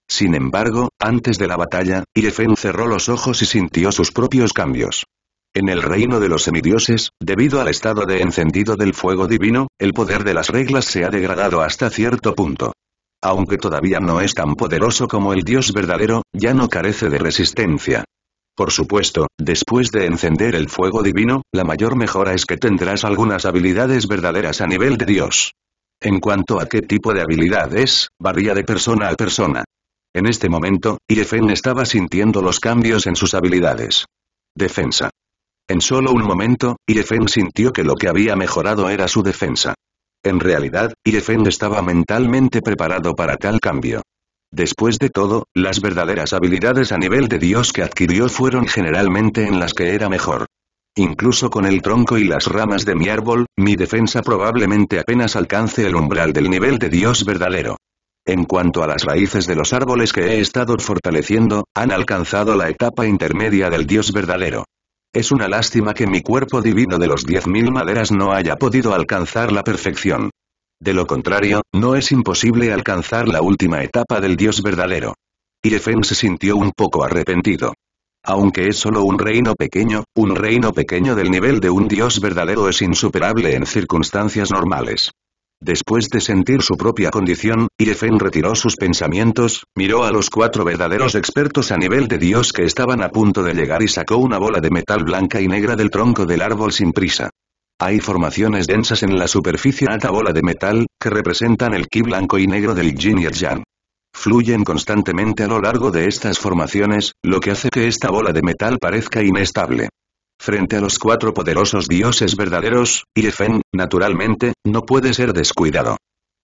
Sin embargo, antes de la batalla, Irefen cerró los ojos y sintió sus propios cambios. En el reino de los semidioses, debido al estado de encendido del fuego divino, el poder de las reglas se ha degradado hasta cierto punto. Aunque todavía no es tan poderoso como el dios verdadero, ya no carece de resistencia. Por supuesto, después de encender el fuego divino, la mayor mejora es que tendrás algunas habilidades verdaderas a nivel de Dios. En cuanto a qué tipo de habilidades, varía de persona a persona. En este momento, Irefen estaba sintiendo los cambios en sus habilidades. Defensa. En solo un momento, Irefen sintió que lo que había mejorado era su defensa. En realidad, Irefen estaba mentalmente preparado para tal cambio. Después de todo, las verdaderas habilidades a nivel de Dios que adquirió fueron generalmente en las que era mejor. Incluso con el tronco y las ramas de mi árbol, mi defensa probablemente apenas alcance el umbral del nivel de Dios verdadero. En cuanto a las raíces de los árboles que he estado fortaleciendo, han alcanzado la etapa intermedia del Dios verdadero. Es una lástima que mi cuerpo divino de los 10.000 maderas no haya podido alcanzar la perfección. De lo contrario, no es imposible alcanzar la última etapa del Dios verdadero. Irefen se sintió un poco arrepentido. Aunque es solo un reino pequeño, un reino pequeño del nivel de un Dios verdadero es insuperable en circunstancias normales. Después de sentir su propia condición, Irefen retiró sus pensamientos, miró a los cuatro verdaderos expertos a nivel de Dios que estaban a punto de llegar y sacó una bola de metal blanca y negra del tronco del árbol sin prisa. Hay formaciones densas en la superficie alta bola de metal, que representan el ki blanco y negro del yin y el yang. Fluyen constantemente a lo largo de estas formaciones, lo que hace que esta bola de metal parezca inestable. Frente a los cuatro poderosos dioses verdaderos, Yefen, naturalmente, no puede ser descuidado.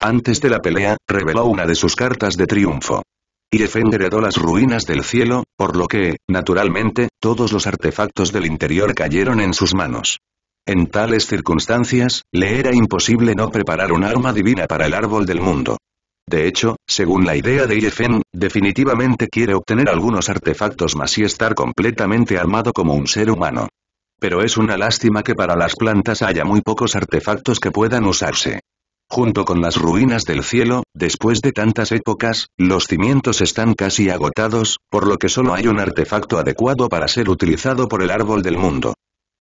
Antes de la pelea, reveló una de sus cartas de triunfo. Yefen heredó las ruinas del cielo, por lo que, naturalmente, todos los artefactos del interior cayeron en sus manos. En tales circunstancias, le era imposible no preparar un arma divina para el árbol del mundo. De hecho, según la idea de Yefen, definitivamente quiere obtener algunos artefactos más y estar completamente armado como un ser humano. Pero es una lástima que para las plantas haya muy pocos artefactos que puedan usarse. Junto con las ruinas del cielo, después de tantas épocas, los cimientos están casi agotados, por lo que solo hay un artefacto adecuado para ser utilizado por el árbol del mundo.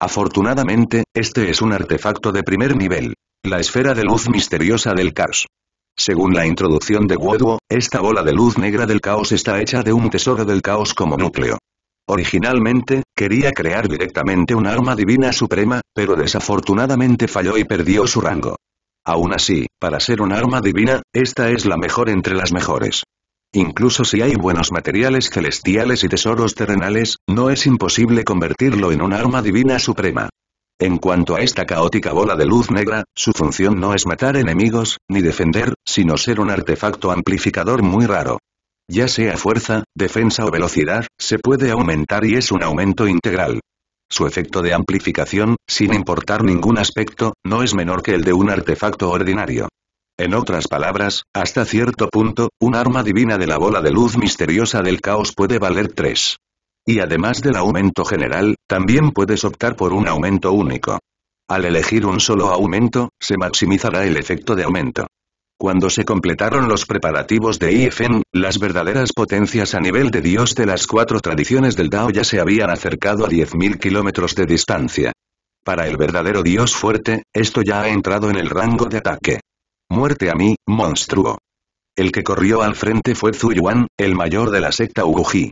Afortunadamente, este es un artefacto de primer nivel. La esfera de luz misteriosa del caos. Según la introducción de Woduo, esta bola de luz negra del caos está hecha de un tesoro del caos como núcleo. Originalmente, quería crear directamente un arma divina suprema, pero desafortunadamente falló y perdió su rango. Aún así, para ser un arma divina, esta es la mejor entre las mejores. Incluso si hay buenos materiales celestiales y tesoros terrenales, no es imposible convertirlo en un arma divina suprema. En cuanto a esta caótica bola de luz negra, su función no es matar enemigos, ni defender, sino ser un artefacto amplificador muy raro. Ya sea fuerza, defensa o velocidad, se puede aumentar y es un aumento integral. Su efecto de amplificación, sin importar ningún aspecto, no es menor que el de un artefacto ordinario. En otras palabras, hasta cierto punto, un arma divina de la bola de luz misteriosa del caos puede valer 3. Y además del aumento general, también puedes optar por un aumento único. Al elegir un solo aumento, se maximizará el efecto de aumento. Cuando se completaron los preparativos de IFN, las verdaderas potencias a nivel de Dios de las cuatro tradiciones del Dao ya se habían acercado a 10.000 kilómetros de distancia. Para el verdadero Dios fuerte, esto ya ha entrado en el rango de ataque. Muerte a mí, monstruo. El que corrió al frente fue Yuan, el mayor de la secta Uguji.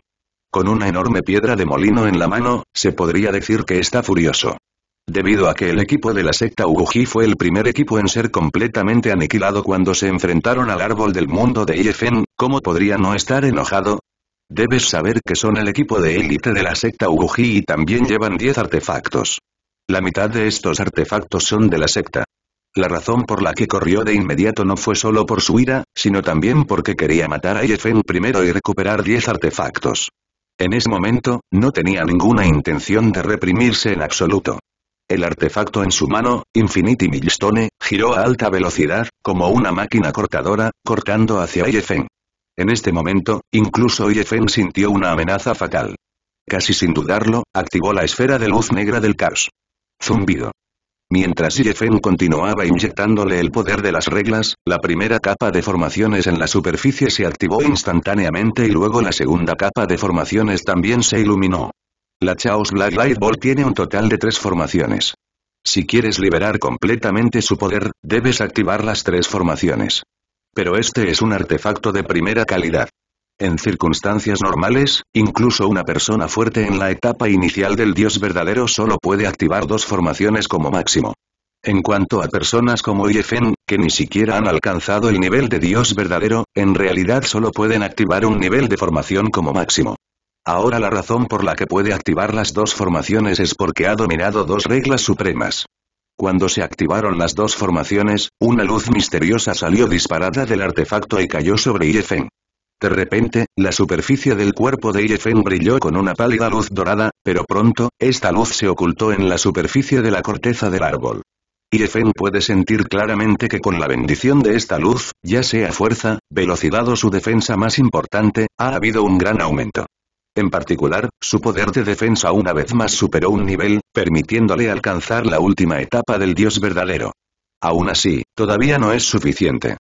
Con una enorme piedra de molino en la mano, se podría decir que está furioso. Debido a que el equipo de la secta Uguji fue el primer equipo en ser completamente aniquilado cuando se enfrentaron al árbol del mundo de Yefen, ¿cómo podría no estar enojado? Debes saber que son el equipo de élite de la secta Uguji y también llevan 10 artefactos. La mitad de estos artefactos son de la secta. La razón por la que corrió de inmediato no fue solo por su ira, sino también porque quería matar a Yefen primero y recuperar 10 artefactos. En ese momento, no tenía ninguna intención de reprimirse en absoluto. El artefacto en su mano, Infinity Millstone, giró a alta velocidad, como una máquina cortadora, cortando hacia Yefen. En este momento, incluso Yefen sintió una amenaza fatal. Casi sin dudarlo, activó la esfera de luz negra del caos. Zumbido. Mientras Jefen continuaba inyectándole el poder de las reglas, la primera capa de formaciones en la superficie se activó instantáneamente y luego la segunda capa de formaciones también se iluminó. La Chaos Black Light Ball tiene un total de tres formaciones. Si quieres liberar completamente su poder, debes activar las tres formaciones. Pero este es un artefacto de primera calidad. En circunstancias normales, incluso una persona fuerte en la etapa inicial del dios verdadero solo puede activar dos formaciones como máximo. En cuanto a personas como Yefen, que ni siquiera han alcanzado el nivel de Dios verdadero, en realidad solo pueden activar un nivel de formación como máximo. Ahora la razón por la que puede activar las dos formaciones es porque ha dominado dos reglas supremas. Cuando se activaron las dos formaciones, una luz misteriosa salió disparada del artefacto y cayó sobre Yefen. De repente, la superficie del cuerpo de Yefen brilló con una pálida luz dorada, pero pronto, esta luz se ocultó en la superficie de la corteza del árbol. Yefen puede sentir claramente que con la bendición de esta luz, ya sea fuerza, velocidad o su defensa más importante, ha habido un gran aumento. En particular, su poder de defensa una vez más superó un nivel, permitiéndole alcanzar la última etapa del dios verdadero. Aún así, todavía no es suficiente.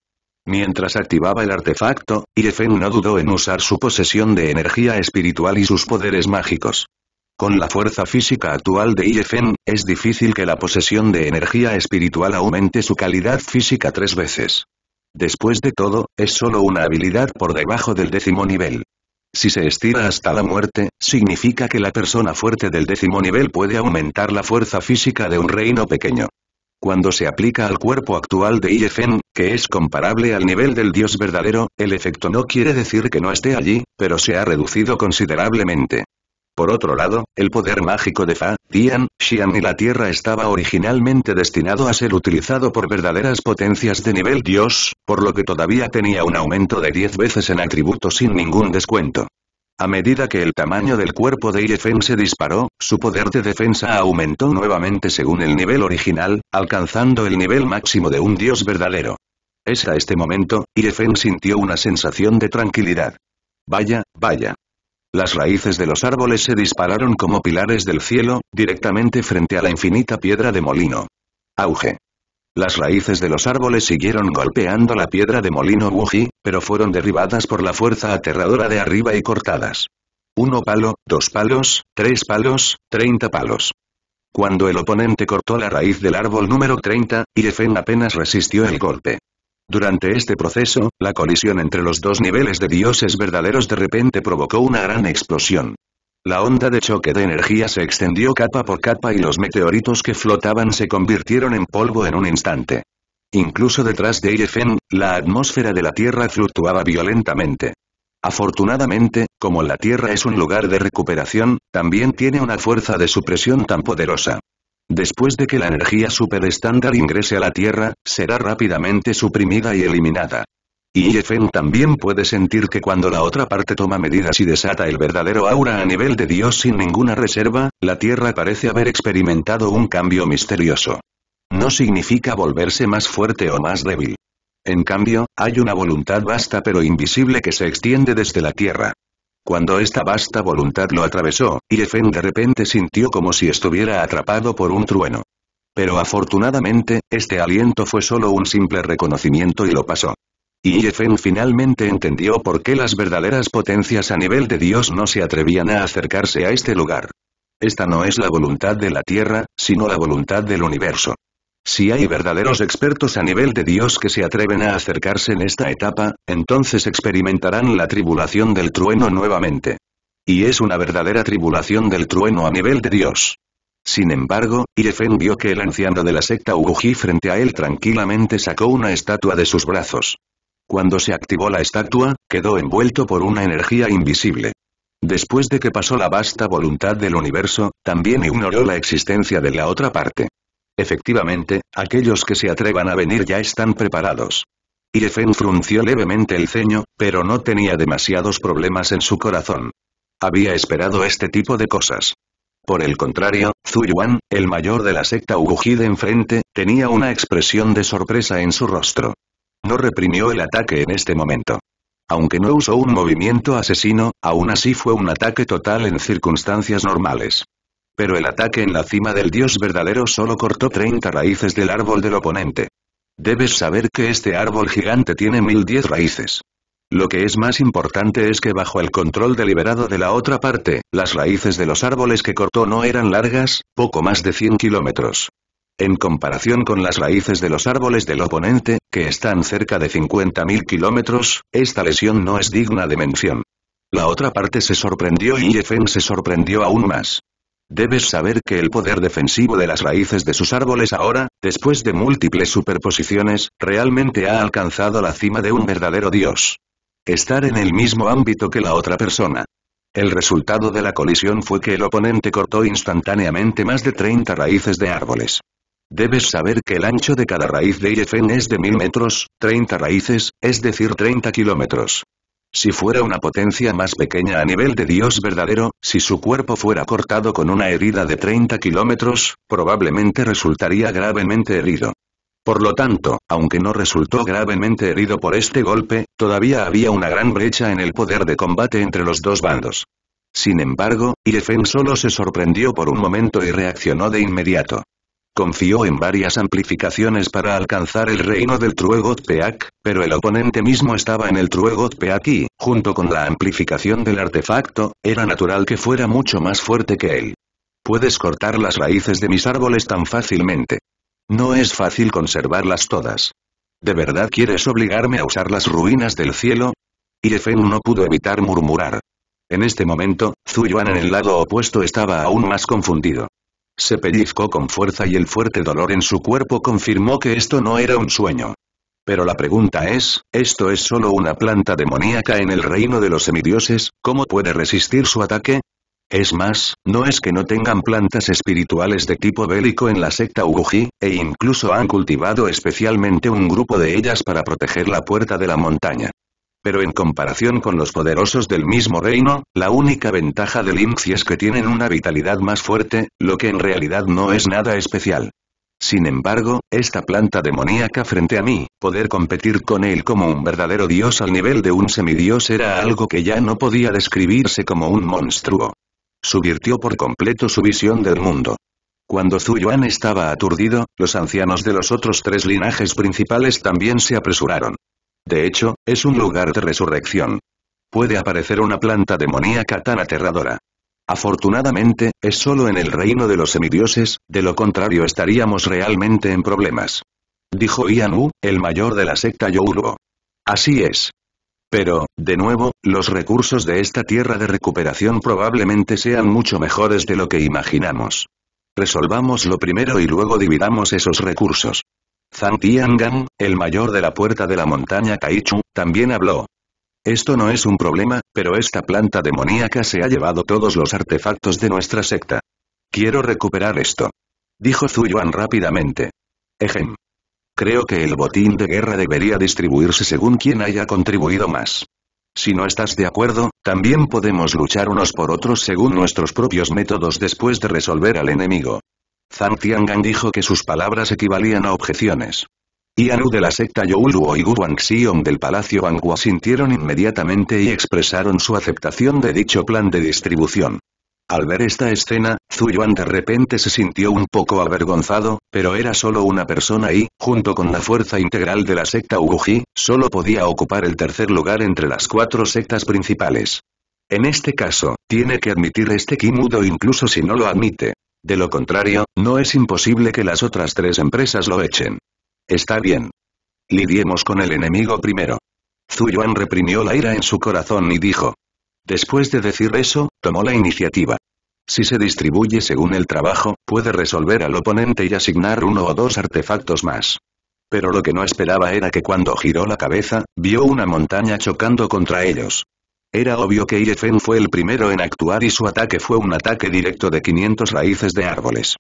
Mientras activaba el artefacto, IFN no dudó en usar su posesión de energía espiritual y sus poderes mágicos. Con la fuerza física actual de Irefen, es difícil que la posesión de energía espiritual aumente su calidad física tres veces. Después de todo, es solo una habilidad por debajo del décimo nivel. Si se estira hasta la muerte, significa que la persona fuerte del décimo nivel puede aumentar la fuerza física de un reino pequeño. Cuando se aplica al cuerpo actual de Iefen, que es comparable al nivel del dios verdadero, el efecto no quiere decir que no esté allí, pero se ha reducido considerablemente. Por otro lado, el poder mágico de Fa, Dian, Xian y la Tierra estaba originalmente destinado a ser utilizado por verdaderas potencias de nivel dios, por lo que todavía tenía un aumento de 10 veces en atributo sin ningún descuento. A medida que el tamaño del cuerpo de Iefen se disparó, su poder de defensa aumentó nuevamente según el nivel original, alcanzando el nivel máximo de un dios verdadero. Es a este momento, Iefen sintió una sensación de tranquilidad. Vaya, vaya. Las raíces de los árboles se dispararon como pilares del cielo, directamente frente a la infinita piedra de molino. Auge. Las raíces de los árboles siguieron golpeando la piedra de molino Wuji, pero fueron derribadas por la fuerza aterradora de arriba y cortadas. Uno palo, dos palos, tres palos, treinta palos. Cuando el oponente cortó la raíz del árbol número 30, Irefen apenas resistió el golpe. Durante este proceso, la colisión entre los dos niveles de dioses verdaderos de repente provocó una gran explosión. La onda de choque de energía se extendió capa por capa y los meteoritos que flotaban se convirtieron en polvo en un instante. Incluso detrás de IFN, la atmósfera de la Tierra fluctuaba violentamente. Afortunadamente, como la Tierra es un lugar de recuperación, también tiene una fuerza de supresión tan poderosa. Después de que la energía superestándar ingrese a la Tierra, será rápidamente suprimida y eliminada. Y Yefen también puede sentir que cuando la otra parte toma medidas y desata el verdadero aura a nivel de Dios sin ninguna reserva, la Tierra parece haber experimentado un cambio misterioso. No significa volverse más fuerte o más débil. En cambio, hay una voluntad vasta pero invisible que se extiende desde la Tierra. Cuando esta vasta voluntad lo atravesó, Yefen de repente sintió como si estuviera atrapado por un trueno. Pero afortunadamente, este aliento fue solo un simple reconocimiento y lo pasó. Y Yefen finalmente entendió por qué las verdaderas potencias a nivel de Dios no se atrevían a acercarse a este lugar. Esta no es la voluntad de la Tierra, sino la voluntad del universo. Si hay verdaderos expertos a nivel de Dios que se atreven a acercarse en esta etapa, entonces experimentarán la tribulación del trueno nuevamente. Y es una verdadera tribulación del trueno a nivel de Dios. Sin embargo, Yefen vio que el anciano de la secta Uji frente a él tranquilamente sacó una estatua de sus brazos. Cuando se activó la estatua, quedó envuelto por una energía invisible. Después de que pasó la vasta voluntad del universo, también ignoró la existencia de la otra parte. Efectivamente, aquellos que se atrevan a venir ya están preparados. Feng frunció levemente el ceño, pero no tenía demasiados problemas en su corazón. Había esperado este tipo de cosas. Por el contrario, Yuan, el mayor de la secta de enfrente, tenía una expresión de sorpresa en su rostro. No reprimió el ataque en este momento. Aunque no usó un movimiento asesino, aún así fue un ataque total en circunstancias normales. Pero el ataque en la cima del dios verdadero solo cortó 30 raíces del árbol del oponente. Debes saber que este árbol gigante tiene 1010 raíces. Lo que es más importante es que bajo el control deliberado de la otra parte, las raíces de los árboles que cortó no eran largas, poco más de 100 kilómetros en comparación con las raíces de los árboles del oponente, que están cerca de 50.000 kilómetros, esta lesión no es digna de mención. La otra parte se sorprendió y Yefeng se sorprendió aún más. Debes saber que el poder defensivo de las raíces de sus árboles ahora, después de múltiples superposiciones, realmente ha alcanzado la cima de un verdadero dios. Estar en el mismo ámbito que la otra persona. El resultado de la colisión fue que el oponente cortó instantáneamente más de 30 raíces de árboles. Debes saber que el ancho de cada raíz de IFN es de 1000 metros, 30 raíces, es decir 30 kilómetros. Si fuera una potencia más pequeña a nivel de Dios verdadero, si su cuerpo fuera cortado con una herida de 30 kilómetros, probablemente resultaría gravemente herido. Por lo tanto, aunque no resultó gravemente herido por este golpe, todavía había una gran brecha en el poder de combate entre los dos bandos. Sin embargo, Yefen solo se sorprendió por un momento y reaccionó de inmediato. Confió en varias amplificaciones para alcanzar el reino del Truegot-Peak, pero el oponente mismo estaba en el Truegot-Peak y, junto con la amplificación del artefacto, era natural que fuera mucho más fuerte que él. Puedes cortar las raíces de mis árboles tan fácilmente. No es fácil conservarlas todas. ¿De verdad quieres obligarme a usar las ruinas del cielo? Y Efen no pudo evitar murmurar. En este momento, Zuyuan en el lado opuesto estaba aún más confundido. Se pellizcó con fuerza y el fuerte dolor en su cuerpo confirmó que esto no era un sueño. Pero la pregunta es, ¿esto es solo una planta demoníaca en el reino de los semidioses? ¿Cómo puede resistir su ataque? Es más, no es que no tengan plantas espirituales de tipo bélico en la secta Uguji, e incluso han cultivado especialmente un grupo de ellas para proteger la puerta de la montaña. Pero en comparación con los poderosos del mismo reino, la única ventaja del Inxi es que tienen una vitalidad más fuerte, lo que en realidad no es nada especial. Sin embargo, esta planta demoníaca frente a mí, poder competir con él como un verdadero dios al nivel de un semidios era algo que ya no podía describirse como un monstruo. Subvirtió por completo su visión del mundo. Cuando Zuyuan estaba aturdido, los ancianos de los otros tres linajes principales también se apresuraron. De hecho, es un lugar de resurrección. Puede aparecer una planta demoníaca tan aterradora. Afortunadamente, es solo en el reino de los semidioses, de lo contrario estaríamos realmente en problemas. Dijo Ian el mayor de la secta Youluo. Así es. Pero, de nuevo, los recursos de esta tierra de recuperación probablemente sean mucho mejores de lo que imaginamos. Resolvamos lo primero y luego dividamos esos recursos. Zhang Tiangang, el mayor de la puerta de la montaña Kaichu, también habló. Esto no es un problema, pero esta planta demoníaca se ha llevado todos los artefactos de nuestra secta. Quiero recuperar esto. Dijo Yuan rápidamente. Ejem. Creo que el botín de guerra debería distribuirse según quien haya contribuido más. Si no estás de acuerdo, también podemos luchar unos por otros según nuestros propios métodos después de resolver al enemigo. Zhang Tiangang dijo que sus palabras equivalían a objeciones. Anu de la secta Youluo y Guan Xiong del Palacio Wanghua sintieron inmediatamente y expresaron su aceptación de dicho plan de distribución. Al ver esta escena, Zuyuan de repente se sintió un poco avergonzado, pero era solo una persona y, junto con la fuerza integral de la secta Uguji, solo podía ocupar el tercer lugar entre las cuatro sectas principales. En este caso, tiene que admitir este Kimudo incluso si no lo admite. De lo contrario, no es imposible que las otras tres empresas lo echen. Está bien. Lidiemos con el enemigo primero. Yuan reprimió la ira en su corazón y dijo. Después de decir eso, tomó la iniciativa. Si se distribuye según el trabajo, puede resolver al oponente y asignar uno o dos artefactos más. Pero lo que no esperaba era que cuando giró la cabeza, vio una montaña chocando contra ellos. Era obvio que Yefen fue el primero en actuar y su ataque fue un ataque directo de 500 raíces de árboles.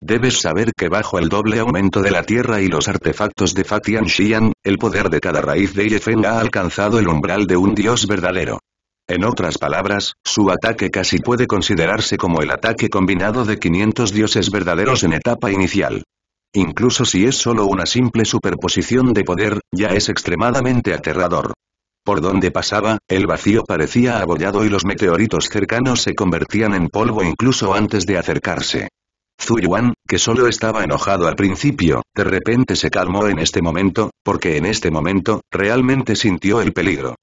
Debes saber que bajo el doble aumento de la tierra y los artefactos de Fatian Xian, el poder de cada raíz de Yefen ha alcanzado el umbral de un dios verdadero. En otras palabras, su ataque casi puede considerarse como el ataque combinado de 500 dioses verdaderos en etapa inicial. Incluso si es solo una simple superposición de poder, ya es extremadamente aterrador. Por donde pasaba, el vacío parecía abollado y los meteoritos cercanos se convertían en polvo incluso antes de acercarse. Yuan, que solo estaba enojado al principio, de repente se calmó en este momento, porque en este momento, realmente sintió el peligro.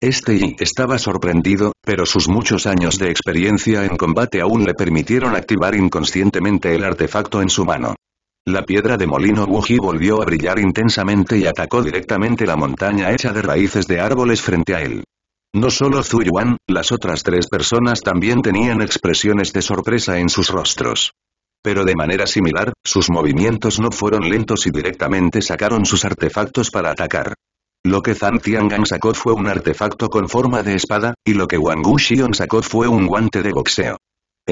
Este Yi estaba sorprendido, pero sus muchos años de experiencia en combate aún le permitieron activar inconscientemente el artefacto en su mano. La piedra de molino Wuji volvió a brillar intensamente y atacó directamente la montaña hecha de raíces de árboles frente a él. No solo Yuan, las otras tres personas también tenían expresiones de sorpresa en sus rostros. Pero de manera similar, sus movimientos no fueron lentos y directamente sacaron sus artefactos para atacar. Lo que Zhang Tiangang sacó fue un artefacto con forma de espada, y lo que Wang Wuxion sacó fue un guante de boxeo.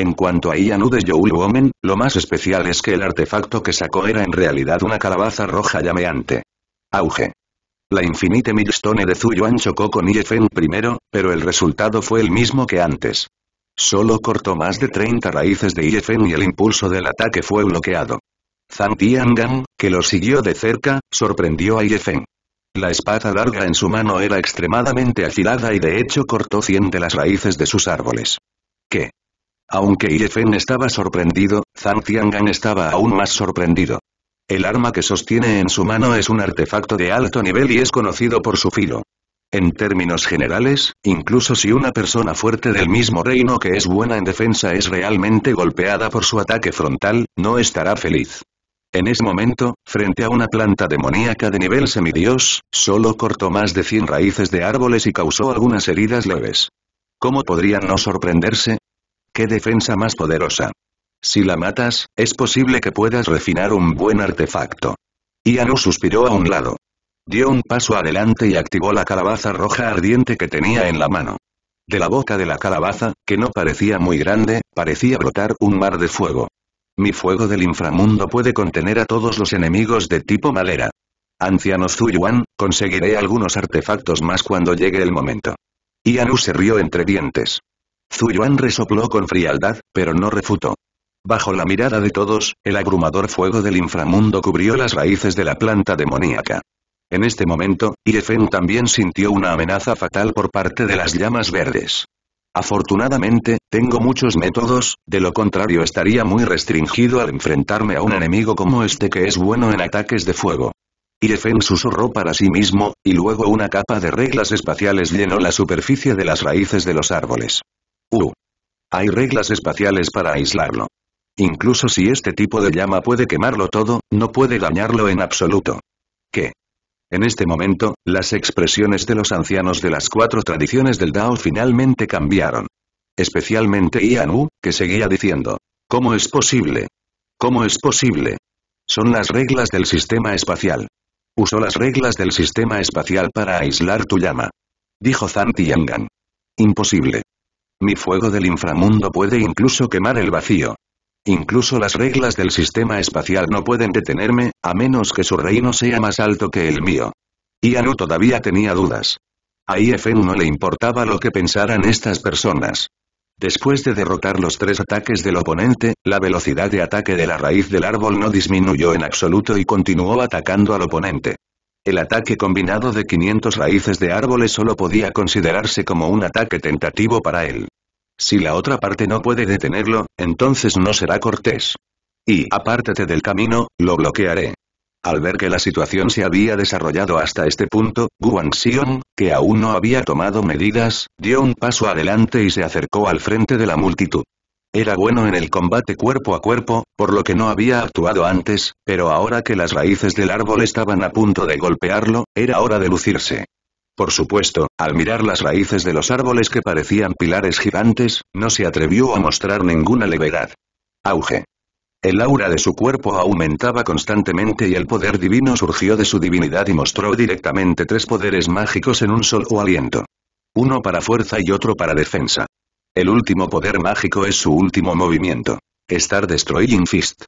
En cuanto a Ianu de Youl Woman, lo más especial es que el artefacto que sacó era en realidad una calabaza roja llameante. Auge. La Infinite Millstone de Zuyuan chocó con Iefen primero, pero el resultado fue el mismo que antes. Solo cortó más de 30 raíces de Iefen y el impulso del ataque fue bloqueado. Zhang Tiangan, que lo siguió de cerca, sorprendió a Iefen. La espada larga en su mano era extremadamente afilada y de hecho cortó 100 de las raíces de sus árboles. ¿Qué? Aunque Yefen estaba sorprendido, Zhang Tiangan estaba aún más sorprendido. El arma que sostiene en su mano es un artefacto de alto nivel y es conocido por su filo. En términos generales, incluso si una persona fuerte del mismo reino que es buena en defensa es realmente golpeada por su ataque frontal, no estará feliz. En ese momento, frente a una planta demoníaca de nivel semidios, solo cortó más de 100 raíces de árboles y causó algunas heridas leves. ¿Cómo podrían no sorprenderse? qué defensa más poderosa. Si la matas, es posible que puedas refinar un buen artefacto. Ianu suspiró a un lado. Dio un paso adelante y activó la calabaza roja ardiente que tenía en la mano. De la boca de la calabaza, que no parecía muy grande, parecía brotar un mar de fuego. Mi fuego del inframundo puede contener a todos los enemigos de tipo madera. Anciano Zuyuan, conseguiré algunos artefactos más cuando llegue el momento. Ianu se rió entre dientes. Zuyuan resopló con frialdad, pero no refutó. Bajo la mirada de todos, el abrumador fuego del inframundo cubrió las raíces de la planta demoníaca. En este momento, Irefen también sintió una amenaza fatal por parte de las llamas verdes. Afortunadamente, tengo muchos métodos, de lo contrario estaría muy restringido al enfrentarme a un enemigo como este que es bueno en ataques de fuego. Irefen susurró para sí mismo, y luego una capa de reglas espaciales llenó la superficie de las raíces de los árboles. Hay reglas espaciales para aislarlo. Incluso si este tipo de llama puede quemarlo todo, no puede dañarlo en absoluto. ¿Qué? En este momento, las expresiones de los ancianos de las cuatro tradiciones del Dao finalmente cambiaron. Especialmente Ian Wu, que seguía diciendo, ¿Cómo es posible? ¿Cómo es posible? Son las reglas del sistema espacial. Usó las reglas del sistema espacial para aislar tu llama. Dijo Zhang Tiangan. Imposible. Mi fuego del inframundo puede incluso quemar el vacío. Incluso las reglas del sistema espacial no pueden detenerme, a menos que su reino sea más alto que el mío. Y Ianu todavía tenía dudas. A IFN no le importaba lo que pensaran estas personas. Después de derrotar los tres ataques del oponente, la velocidad de ataque de la raíz del árbol no disminuyó en absoluto y continuó atacando al oponente. El ataque combinado de 500 raíces de árboles solo podía considerarse como un ataque tentativo para él. Si la otra parte no puede detenerlo, entonces no será cortés. Y, apártate del camino, lo bloquearé. Al ver que la situación se había desarrollado hasta este punto, Guan que aún no había tomado medidas, dio un paso adelante y se acercó al frente de la multitud. Era bueno en el combate cuerpo a cuerpo, por lo que no había actuado antes, pero ahora que las raíces del árbol estaban a punto de golpearlo, era hora de lucirse. Por supuesto, al mirar las raíces de los árboles que parecían pilares gigantes, no se atrevió a mostrar ninguna levedad. Auge. El aura de su cuerpo aumentaba constantemente y el poder divino surgió de su divinidad y mostró directamente tres poderes mágicos en un solo aliento. Uno para fuerza y otro para defensa. El último poder mágico es su último movimiento. Star Destroying Fist.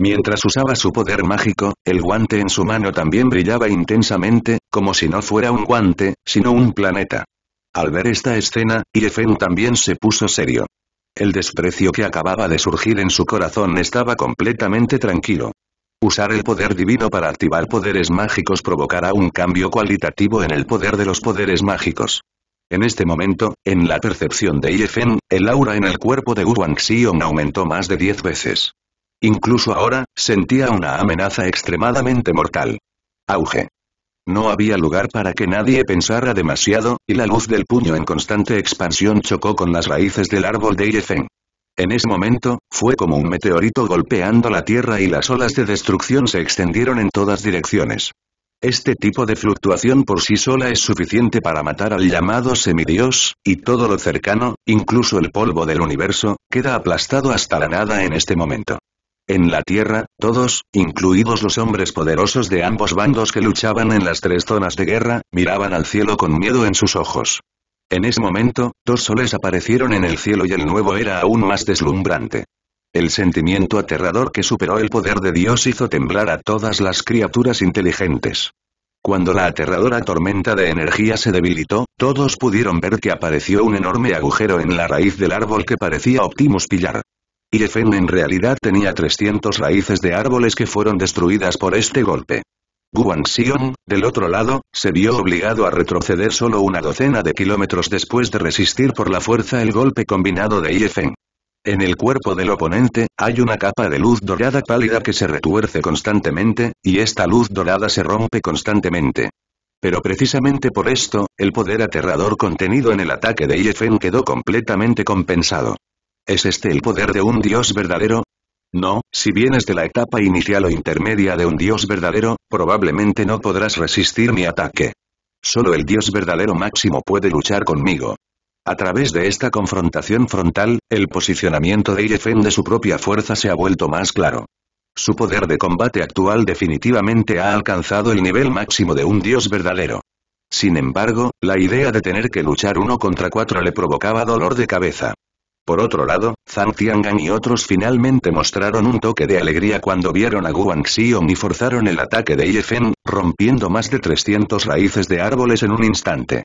Mientras usaba su poder mágico, el guante en su mano también brillaba intensamente, como si no fuera un guante, sino un planeta. Al ver esta escena, Irefen también se puso serio. El desprecio que acababa de surgir en su corazón estaba completamente tranquilo. Usar el poder divino para activar poderes mágicos provocará un cambio cualitativo en el poder de los poderes mágicos. En este momento, en la percepción de Yefen, el aura en el cuerpo de Wang Xiong aumentó más de 10 veces. Incluso ahora, sentía una amenaza extremadamente mortal. Auge. No había lugar para que nadie pensara demasiado, y la luz del puño en constante expansión chocó con las raíces del árbol de Yefen. En ese momento, fue como un meteorito golpeando la tierra y las olas de destrucción se extendieron en todas direcciones. Este tipo de fluctuación por sí sola es suficiente para matar al llamado semidios, y todo lo cercano, incluso el polvo del universo, queda aplastado hasta la nada en este momento. En la Tierra, todos, incluidos los hombres poderosos de ambos bandos que luchaban en las tres zonas de guerra, miraban al cielo con miedo en sus ojos. En ese momento, dos soles aparecieron en el cielo y el nuevo era aún más deslumbrante. El sentimiento aterrador que superó el poder de Dios hizo temblar a todas las criaturas inteligentes. Cuando la aterradora tormenta de energía se debilitó, todos pudieron ver que apareció un enorme agujero en la raíz del árbol que parecía Optimus Pillar. Yefen en realidad tenía 300 raíces de árboles que fueron destruidas por este golpe. Guan del otro lado, se vio obligado a retroceder solo una docena de kilómetros después de resistir por la fuerza el golpe combinado de Yefen. En el cuerpo del oponente, hay una capa de luz dorada pálida que se retuerce constantemente, y esta luz dorada se rompe constantemente. Pero precisamente por esto, el poder aterrador contenido en el ataque de Yefen quedó completamente compensado. ¿Es este el poder de un dios verdadero? No, si vienes de la etapa inicial o intermedia de un dios verdadero, probablemente no podrás resistir mi ataque. Solo el dios verdadero máximo puede luchar conmigo. A través de esta confrontación frontal, el posicionamiento de Yefen de su propia fuerza se ha vuelto más claro. Su poder de combate actual definitivamente ha alcanzado el nivel máximo de un dios verdadero. Sin embargo, la idea de tener que luchar uno contra cuatro le provocaba dolor de cabeza. Por otro lado, Zhang Tiangan y otros finalmente mostraron un toque de alegría cuando vieron a Guan Xiong y forzaron el ataque de Yefen, rompiendo más de 300 raíces de árboles en un instante.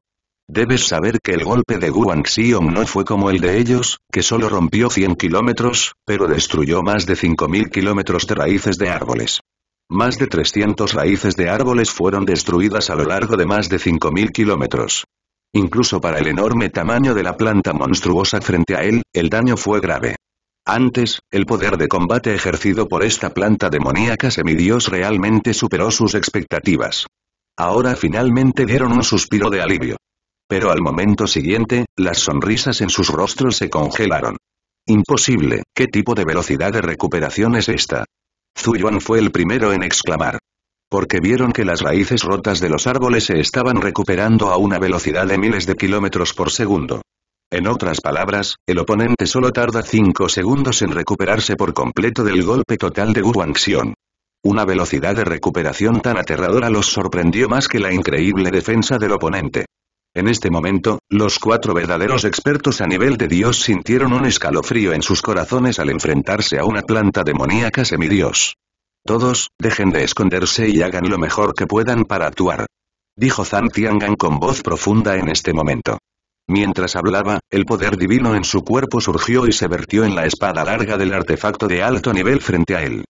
Debes saber que el golpe de Xiong no fue como el de ellos, que solo rompió 100 kilómetros, pero destruyó más de 5.000 kilómetros de raíces de árboles. Más de 300 raíces de árboles fueron destruidas a lo largo de más de 5.000 kilómetros. Incluso para el enorme tamaño de la planta monstruosa frente a él, el daño fue grave. Antes, el poder de combate ejercido por esta planta demoníaca semidios realmente superó sus expectativas. Ahora finalmente dieron un suspiro de alivio. Pero al momento siguiente, las sonrisas en sus rostros se congelaron. Imposible, ¿qué tipo de velocidad de recuperación es esta? Yuan fue el primero en exclamar. Porque vieron que las raíces rotas de los árboles se estaban recuperando a una velocidad de miles de kilómetros por segundo. En otras palabras, el oponente solo tarda cinco segundos en recuperarse por completo del golpe total de Wu Xion. Una velocidad de recuperación tan aterradora los sorprendió más que la increíble defensa del oponente. En este momento, los cuatro verdaderos expertos a nivel de Dios sintieron un escalofrío en sus corazones al enfrentarse a una planta demoníaca semidios. Todos, dejen de esconderse y hagan lo mejor que puedan para actuar. Dijo Zan Tiangan con voz profunda en este momento. Mientras hablaba, el poder divino en su cuerpo surgió y se vertió en la espada larga del artefacto de alto nivel frente a él.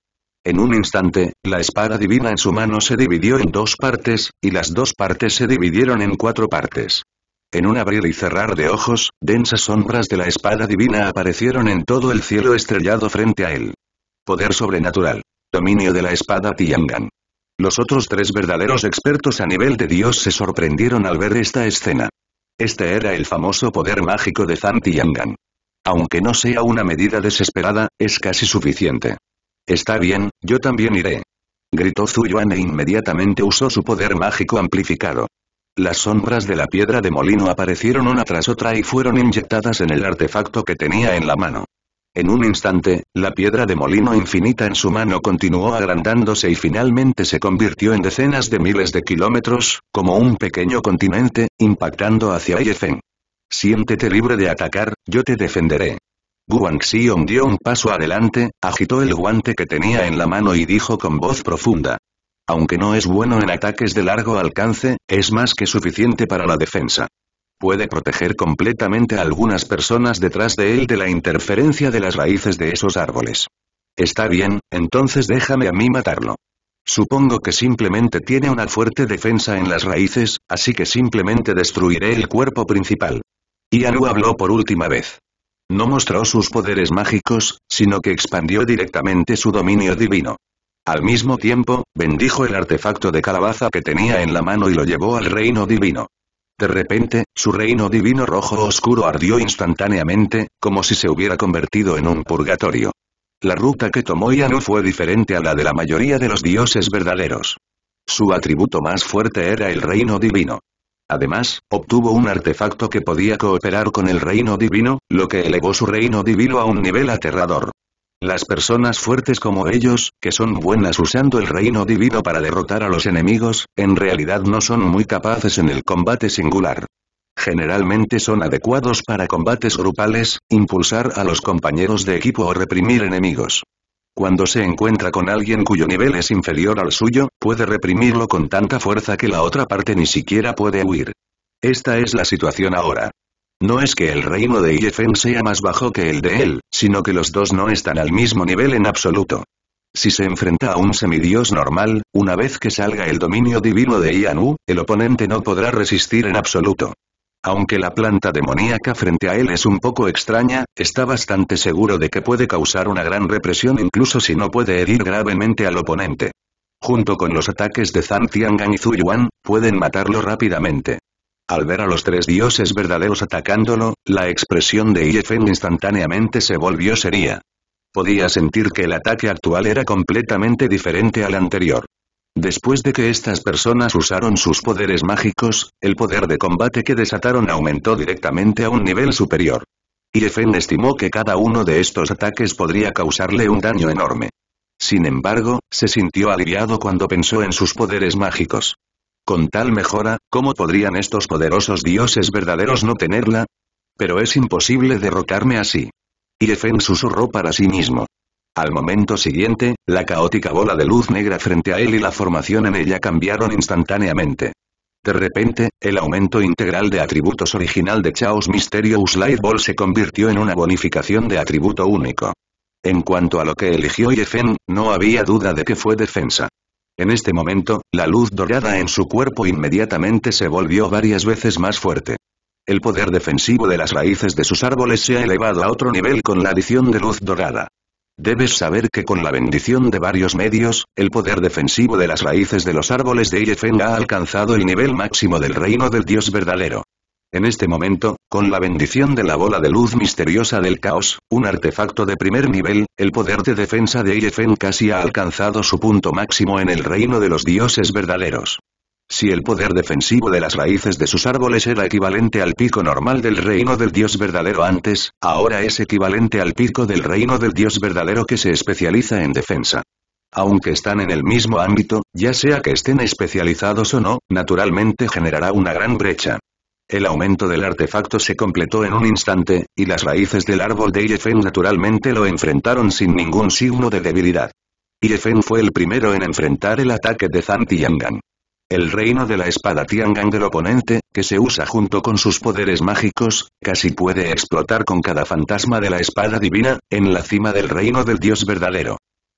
En un instante, la espada divina en su mano se dividió en dos partes, y las dos partes se dividieron en cuatro partes. En un abrir y cerrar de ojos, densas sombras de la espada divina aparecieron en todo el cielo estrellado frente a él. Poder sobrenatural. Dominio de la espada Tiangan. Los otros tres verdaderos expertos a nivel de Dios se sorprendieron al ver esta escena. Este era el famoso poder mágico de Zan Tiangan. Aunque no sea una medida desesperada, es casi suficiente. Está bien, yo también iré. Gritó Zuyuan e inmediatamente usó su poder mágico amplificado. Las sombras de la piedra de molino aparecieron una tras otra y fueron inyectadas en el artefacto que tenía en la mano. En un instante, la piedra de molino infinita en su mano continuó agrandándose y finalmente se convirtió en decenas de miles de kilómetros, como un pequeño continente, impactando hacia Yefeng. Siéntete libre de atacar, yo te defenderé. Xiong dio un paso adelante, agitó el guante que tenía en la mano y dijo con voz profunda. Aunque no es bueno en ataques de largo alcance, es más que suficiente para la defensa. Puede proteger completamente a algunas personas detrás de él de la interferencia de las raíces de esos árboles. Está bien, entonces déjame a mí matarlo. Supongo que simplemente tiene una fuerte defensa en las raíces, así que simplemente destruiré el cuerpo principal. Yanu habló por última vez. No mostró sus poderes mágicos, sino que expandió directamente su dominio divino. Al mismo tiempo, bendijo el artefacto de calabaza que tenía en la mano y lo llevó al reino divino. De repente, su reino divino rojo oscuro ardió instantáneamente, como si se hubiera convertido en un purgatorio. La ruta que tomó ya no fue diferente a la de la mayoría de los dioses verdaderos. Su atributo más fuerte era el reino divino. Además, obtuvo un artefacto que podía cooperar con el reino divino, lo que elevó su reino divino a un nivel aterrador. Las personas fuertes como ellos, que son buenas usando el reino divino para derrotar a los enemigos, en realidad no son muy capaces en el combate singular. Generalmente son adecuados para combates grupales, impulsar a los compañeros de equipo o reprimir enemigos. Cuando se encuentra con alguien cuyo nivel es inferior al suyo, puede reprimirlo con tanta fuerza que la otra parte ni siquiera puede huir. Esta es la situación ahora. No es que el reino de Yefen sea más bajo que el de él, sino que los dos no están al mismo nivel en absoluto. Si se enfrenta a un semidios normal, una vez que salga el dominio divino de Ianu, el oponente no podrá resistir en absoluto. Aunque la planta demoníaca frente a él es un poco extraña, está bastante seguro de que puede causar una gran represión incluso si no puede herir gravemente al oponente. Junto con los ataques de Zhang Tiangang y Zuyuan, pueden matarlo rápidamente. Al ver a los tres dioses verdaderos atacándolo, la expresión de IFN instantáneamente se volvió seria. Podía sentir que el ataque actual era completamente diferente al anterior. Después de que estas personas usaron sus poderes mágicos, el poder de combate que desataron aumentó directamente a un nivel superior. Irefen estimó que cada uno de estos ataques podría causarle un daño enorme. Sin embargo, se sintió aliviado cuando pensó en sus poderes mágicos. Con tal mejora, ¿cómo podrían estos poderosos dioses verdaderos no tenerla? Pero es imposible derrotarme así. Irefen susurró para sí mismo. Al momento siguiente, la caótica bola de luz negra frente a él y la formación en ella cambiaron instantáneamente. De repente, el aumento integral de atributos original de Chaos Mysterious Ball se convirtió en una bonificación de atributo único. En cuanto a lo que eligió Yefen, no había duda de que fue defensa. En este momento, la luz dorada en su cuerpo inmediatamente se volvió varias veces más fuerte. El poder defensivo de las raíces de sus árboles se ha elevado a otro nivel con la adición de luz dorada. Debes saber que con la bendición de varios medios, el poder defensivo de las raíces de los árboles de Yefen ha alcanzado el nivel máximo del reino del Dios verdadero. En este momento, con la bendición de la bola de luz misteriosa del caos, un artefacto de primer nivel, el poder de defensa de Yefen casi ha alcanzado su punto máximo en el reino de los dioses verdaderos. Si el poder defensivo de las raíces de sus árboles era equivalente al pico normal del reino del dios verdadero antes, ahora es equivalente al pico del reino del dios verdadero que se especializa en defensa. Aunque están en el mismo ámbito, ya sea que estén especializados o no, naturalmente generará una gran brecha. El aumento del artefacto se completó en un instante, y las raíces del árbol de Irefen naturalmente lo enfrentaron sin ningún signo de debilidad. Irefen fue el primero en enfrentar el ataque de Yangan. El reino de la espada Tiangang oponente, que se usa junto con sus poderes mágicos, casi puede explotar con cada fantasma de la espada divina, en la cima del reino del dios verdadero.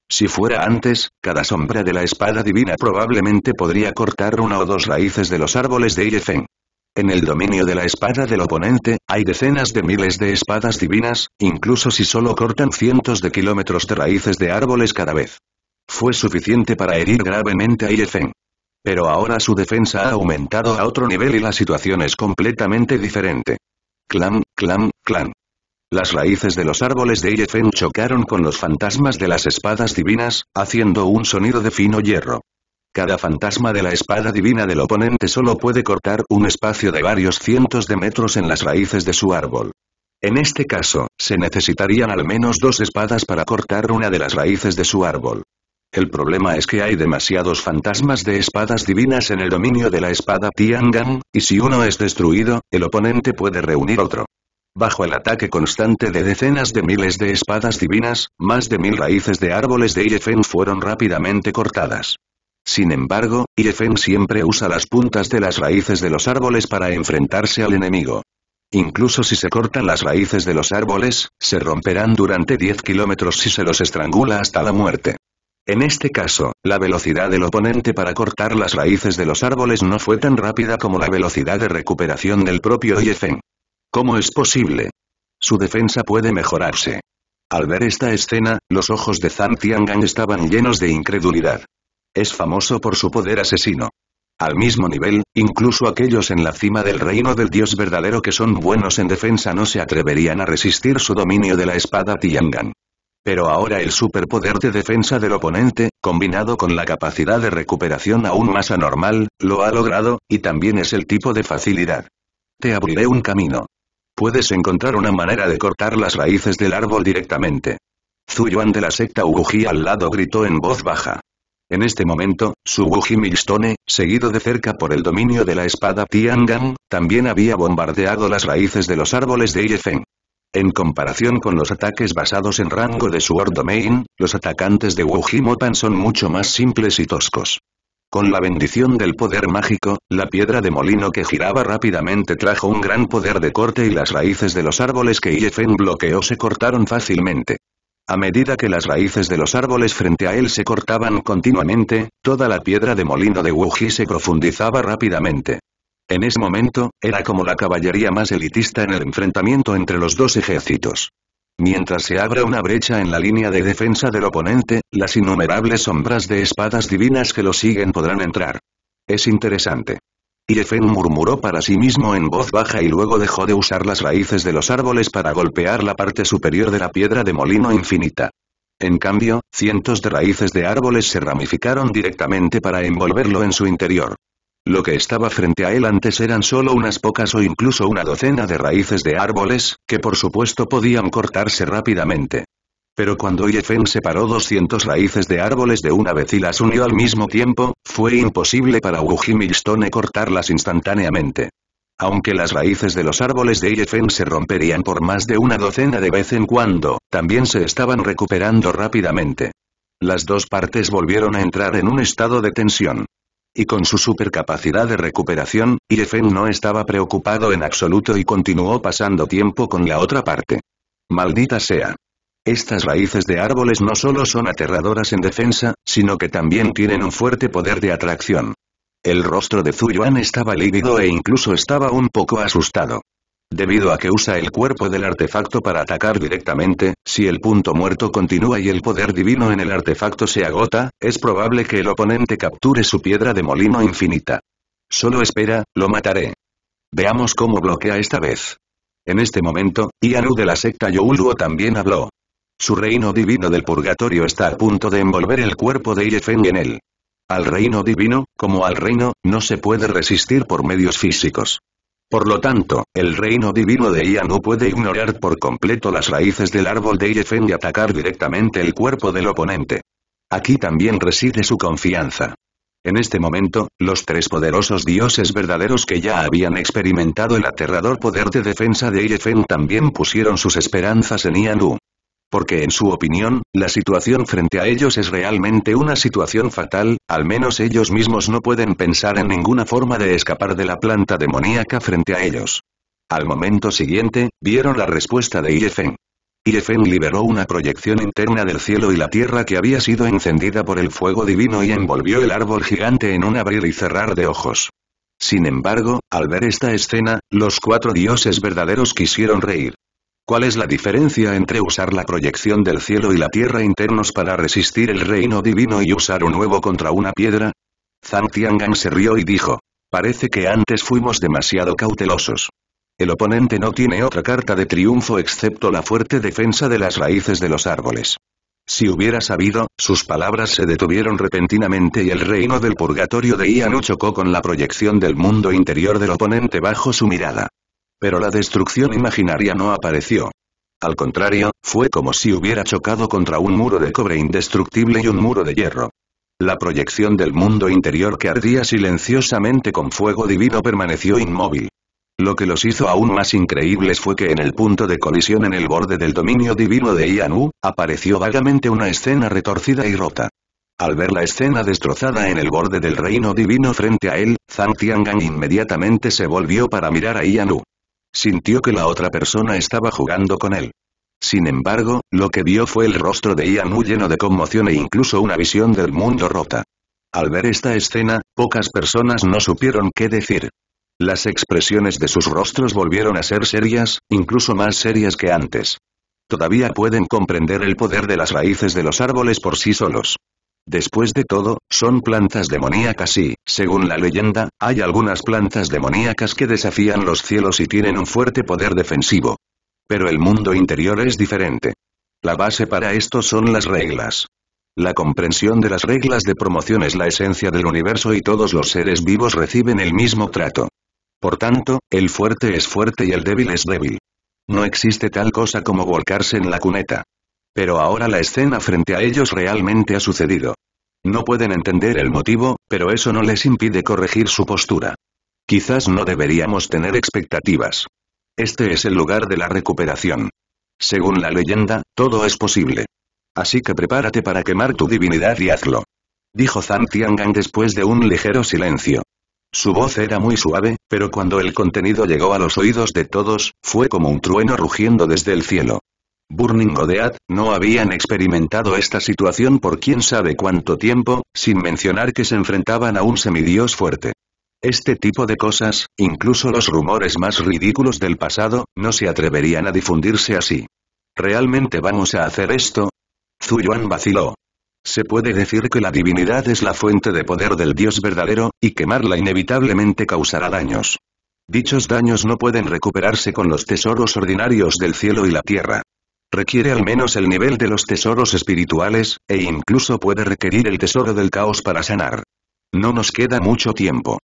Si fuera antes, cada sombra de la espada divina probablemente podría cortar una o dos raíces de los árboles de Yefeng. En el dominio de la espada del oponente, hay decenas de miles de espadas divinas, incluso si solo cortan cientos de kilómetros de raíces de árboles cada vez. Fue suficiente para herir gravemente a Yefeng. Pero ahora su defensa ha aumentado a otro nivel y la situación es completamente diferente. Clan, clan, clan. Las raíces de los árboles de Yefen chocaron con los fantasmas de las espadas divinas, haciendo un sonido de fino hierro. Cada fantasma de la espada divina del oponente solo puede cortar un espacio de varios cientos de metros en las raíces de su árbol. En este caso, se necesitarían al menos dos espadas para cortar una de las raíces de su árbol. El problema es que hay demasiados fantasmas de espadas divinas en el dominio de la espada Tiangan, y si uno es destruido, el oponente puede reunir otro. Bajo el ataque constante de decenas de miles de espadas divinas, más de mil raíces de árboles de Yefen fueron rápidamente cortadas. Sin embargo, Yefen siempre usa las puntas de las raíces de los árboles para enfrentarse al enemigo. Incluso si se cortan las raíces de los árboles, se romperán durante 10 kilómetros si se los estrangula hasta la muerte. En este caso, la velocidad del oponente para cortar las raíces de los árboles no fue tan rápida como la velocidad de recuperación del propio Yefen. ¿Cómo es posible? Su defensa puede mejorarse. Al ver esta escena, los ojos de Zhang Tiangan estaban llenos de incredulidad. Es famoso por su poder asesino. Al mismo nivel, incluso aquellos en la cima del reino del dios verdadero que son buenos en defensa no se atreverían a resistir su dominio de la espada Tiangan pero ahora el superpoder de defensa del oponente, combinado con la capacidad de recuperación aún más anormal, lo ha logrado, y también es el tipo de facilidad. Te abriré un camino. Puedes encontrar una manera de cortar las raíces del árbol directamente. Zuyuan de la secta Uguji al lado gritó en voz baja. En este momento, Uguji Milstone, seguido de cerca por el dominio de la espada Gang, también había bombardeado las raíces de los árboles de Yefeng. En comparación con los ataques basados en rango de Sword Domain, los atacantes de Motan son mucho más simples y toscos. Con la bendición del poder mágico, la piedra de molino que giraba rápidamente trajo un gran poder de corte y las raíces de los árboles que Yefen bloqueó se cortaron fácilmente. A medida que las raíces de los árboles frente a él se cortaban continuamente, toda la piedra de molino de Wuji se profundizaba rápidamente. En ese momento, era como la caballería más elitista en el enfrentamiento entre los dos ejércitos. Mientras se abra una brecha en la línea de defensa del oponente, las innumerables sombras de espadas divinas que lo siguen podrán entrar. Es interesante. Y Efen murmuró para sí mismo en voz baja y luego dejó de usar las raíces de los árboles para golpear la parte superior de la piedra de molino infinita. En cambio, cientos de raíces de árboles se ramificaron directamente para envolverlo en su interior. Lo que estaba frente a él antes eran solo unas pocas o incluso una docena de raíces de árboles, que por supuesto podían cortarse rápidamente. Pero cuando Yefen separó 200 raíces de árboles de una vez y las unió al mismo tiempo, fue imposible para Wuji Milstone cortarlas instantáneamente. Aunque las raíces de los árboles de Yefen se romperían por más de una docena de vez en cuando, también se estaban recuperando rápidamente. Las dos partes volvieron a entrar en un estado de tensión y con su supercapacidad de recuperación, Irfen no estaba preocupado en absoluto y continuó pasando tiempo con la otra parte. Maldita sea. Estas raíces de árboles no solo son aterradoras en defensa, sino que también tienen un fuerte poder de atracción. El rostro de Zuyuan estaba lívido e incluso estaba un poco asustado. Debido a que usa el cuerpo del artefacto para atacar directamente, si el punto muerto continúa y el poder divino en el artefacto se agota, es probable que el oponente capture su piedra de molino infinita. Solo espera, lo mataré. Veamos cómo bloquea esta vez. En este momento, Ianu de la secta Youluo también habló. Su reino divino del purgatorio está a punto de envolver el cuerpo de y en él. Al reino divino, como al reino, no se puede resistir por medios físicos. Por lo tanto, el reino divino de Ia puede ignorar por completo las raíces del árbol de Yefen y atacar directamente el cuerpo del oponente. Aquí también reside su confianza. En este momento, los tres poderosos dioses verdaderos que ya habían experimentado el aterrador poder de defensa de Yefen también pusieron sus esperanzas en Ianu. Porque en su opinión, la situación frente a ellos es realmente una situación fatal, al menos ellos mismos no pueden pensar en ninguna forma de escapar de la planta demoníaca frente a ellos. Al momento siguiente, vieron la respuesta de Iefen. Iefen liberó una proyección interna del cielo y la tierra que había sido encendida por el fuego divino y envolvió el árbol gigante en un abrir y cerrar de ojos. Sin embargo, al ver esta escena, los cuatro dioses verdaderos quisieron reír. ¿Cuál es la diferencia entre usar la proyección del cielo y la tierra internos para resistir el reino divino y usar un nuevo contra una piedra? Zhang Tiangan se rió y dijo. Parece que antes fuimos demasiado cautelosos. El oponente no tiene otra carta de triunfo excepto la fuerte defensa de las raíces de los árboles. Si hubiera sabido, sus palabras se detuvieron repentinamente y el reino del purgatorio de Ianu chocó con la proyección del mundo interior del oponente bajo su mirada. Pero la destrucción imaginaria no apareció. Al contrario, fue como si hubiera chocado contra un muro de cobre indestructible y un muro de hierro. La proyección del mundo interior que ardía silenciosamente con fuego divino permaneció inmóvil. Lo que los hizo aún más increíbles fue que en el punto de colisión en el borde del dominio divino de Ianu, apareció vagamente una escena retorcida y rota. Al ver la escena destrozada en el borde del reino divino frente a él, Zhang Tiangang inmediatamente se volvió para mirar a Ianu. Sintió que la otra persona estaba jugando con él. Sin embargo, lo que vio fue el rostro de Ian muy lleno de conmoción e incluso una visión del mundo rota. Al ver esta escena, pocas personas no supieron qué decir. Las expresiones de sus rostros volvieron a ser serias, incluso más serias que antes. Todavía pueden comprender el poder de las raíces de los árboles por sí solos. Después de todo, son plantas demoníacas y, según la leyenda, hay algunas plantas demoníacas que desafían los cielos y tienen un fuerte poder defensivo. Pero el mundo interior es diferente. La base para esto son las reglas. La comprensión de las reglas de promoción es la esencia del universo y todos los seres vivos reciben el mismo trato. Por tanto, el fuerte es fuerte y el débil es débil. No existe tal cosa como volcarse en la cuneta. Pero ahora la escena frente a ellos realmente ha sucedido. No pueden entender el motivo, pero eso no les impide corregir su postura. Quizás no deberíamos tener expectativas. Este es el lugar de la recuperación. Según la leyenda, todo es posible. Así que prepárate para quemar tu divinidad y hazlo. Dijo Zhang Tiangang después de un ligero silencio. Su voz era muy suave, pero cuando el contenido llegó a los oídos de todos, fue como un trueno rugiendo desde el cielo. Burning Odead, no habían experimentado esta situación por quién sabe cuánto tiempo, sin mencionar que se enfrentaban a un semidios fuerte. Este tipo de cosas, incluso los rumores más ridículos del pasado, no se atreverían a difundirse así. ¿Realmente vamos a hacer esto? Zuyuan vaciló. Se puede decir que la divinidad es la fuente de poder del dios verdadero, y quemarla inevitablemente causará daños. Dichos daños no pueden recuperarse con los tesoros ordinarios del cielo y la tierra. Requiere al menos el nivel de los tesoros espirituales, e incluso puede requerir el tesoro del caos para sanar. No nos queda mucho tiempo.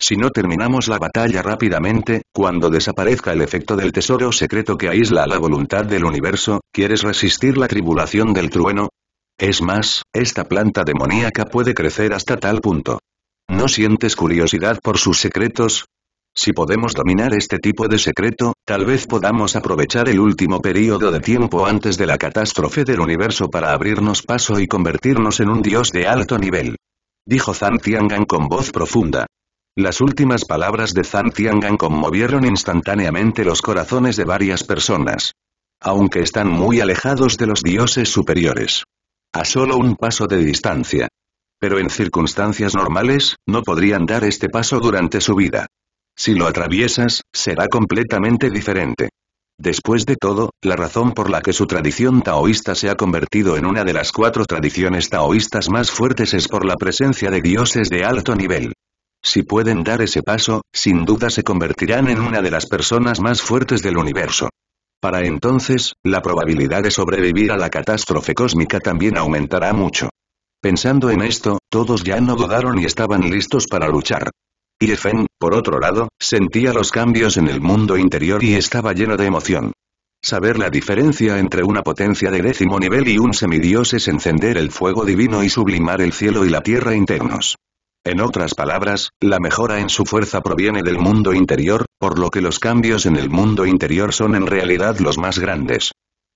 Si no terminamos la batalla rápidamente, cuando desaparezca el efecto del tesoro secreto que aísla la voluntad del universo, ¿quieres resistir la tribulación del trueno? Es más, esta planta demoníaca puede crecer hasta tal punto. ¿No sientes curiosidad por sus secretos? Si podemos dominar este tipo de secreto, tal vez podamos aprovechar el último periodo de tiempo antes de la catástrofe del universo para abrirnos paso y convertirnos en un dios de alto nivel. Dijo Zhang Tiangan con voz profunda. Las últimas palabras de Zhang Tiangan conmovieron instantáneamente los corazones de varias personas. Aunque están muy alejados de los dioses superiores. A solo un paso de distancia. Pero en circunstancias normales, no podrían dar este paso durante su vida. Si lo atraviesas, será completamente diferente. Después de todo, la razón por la que su tradición taoísta se ha convertido en una de las cuatro tradiciones taoístas más fuertes es por la presencia de dioses de alto nivel. Si pueden dar ese paso, sin duda se convertirán en una de las personas más fuertes del universo. Para entonces, la probabilidad de sobrevivir a la catástrofe cósmica también aumentará mucho. Pensando en esto, todos ya no dudaron y estaban listos para luchar. Y por otro lado, sentía los cambios en el mundo interior y estaba lleno de emoción. Saber la diferencia entre una potencia de décimo nivel y un semidios es encender el fuego divino y sublimar el cielo y la tierra internos. En otras palabras, la mejora en su fuerza proviene del mundo interior, por lo que los cambios en el mundo interior son en realidad los más grandes.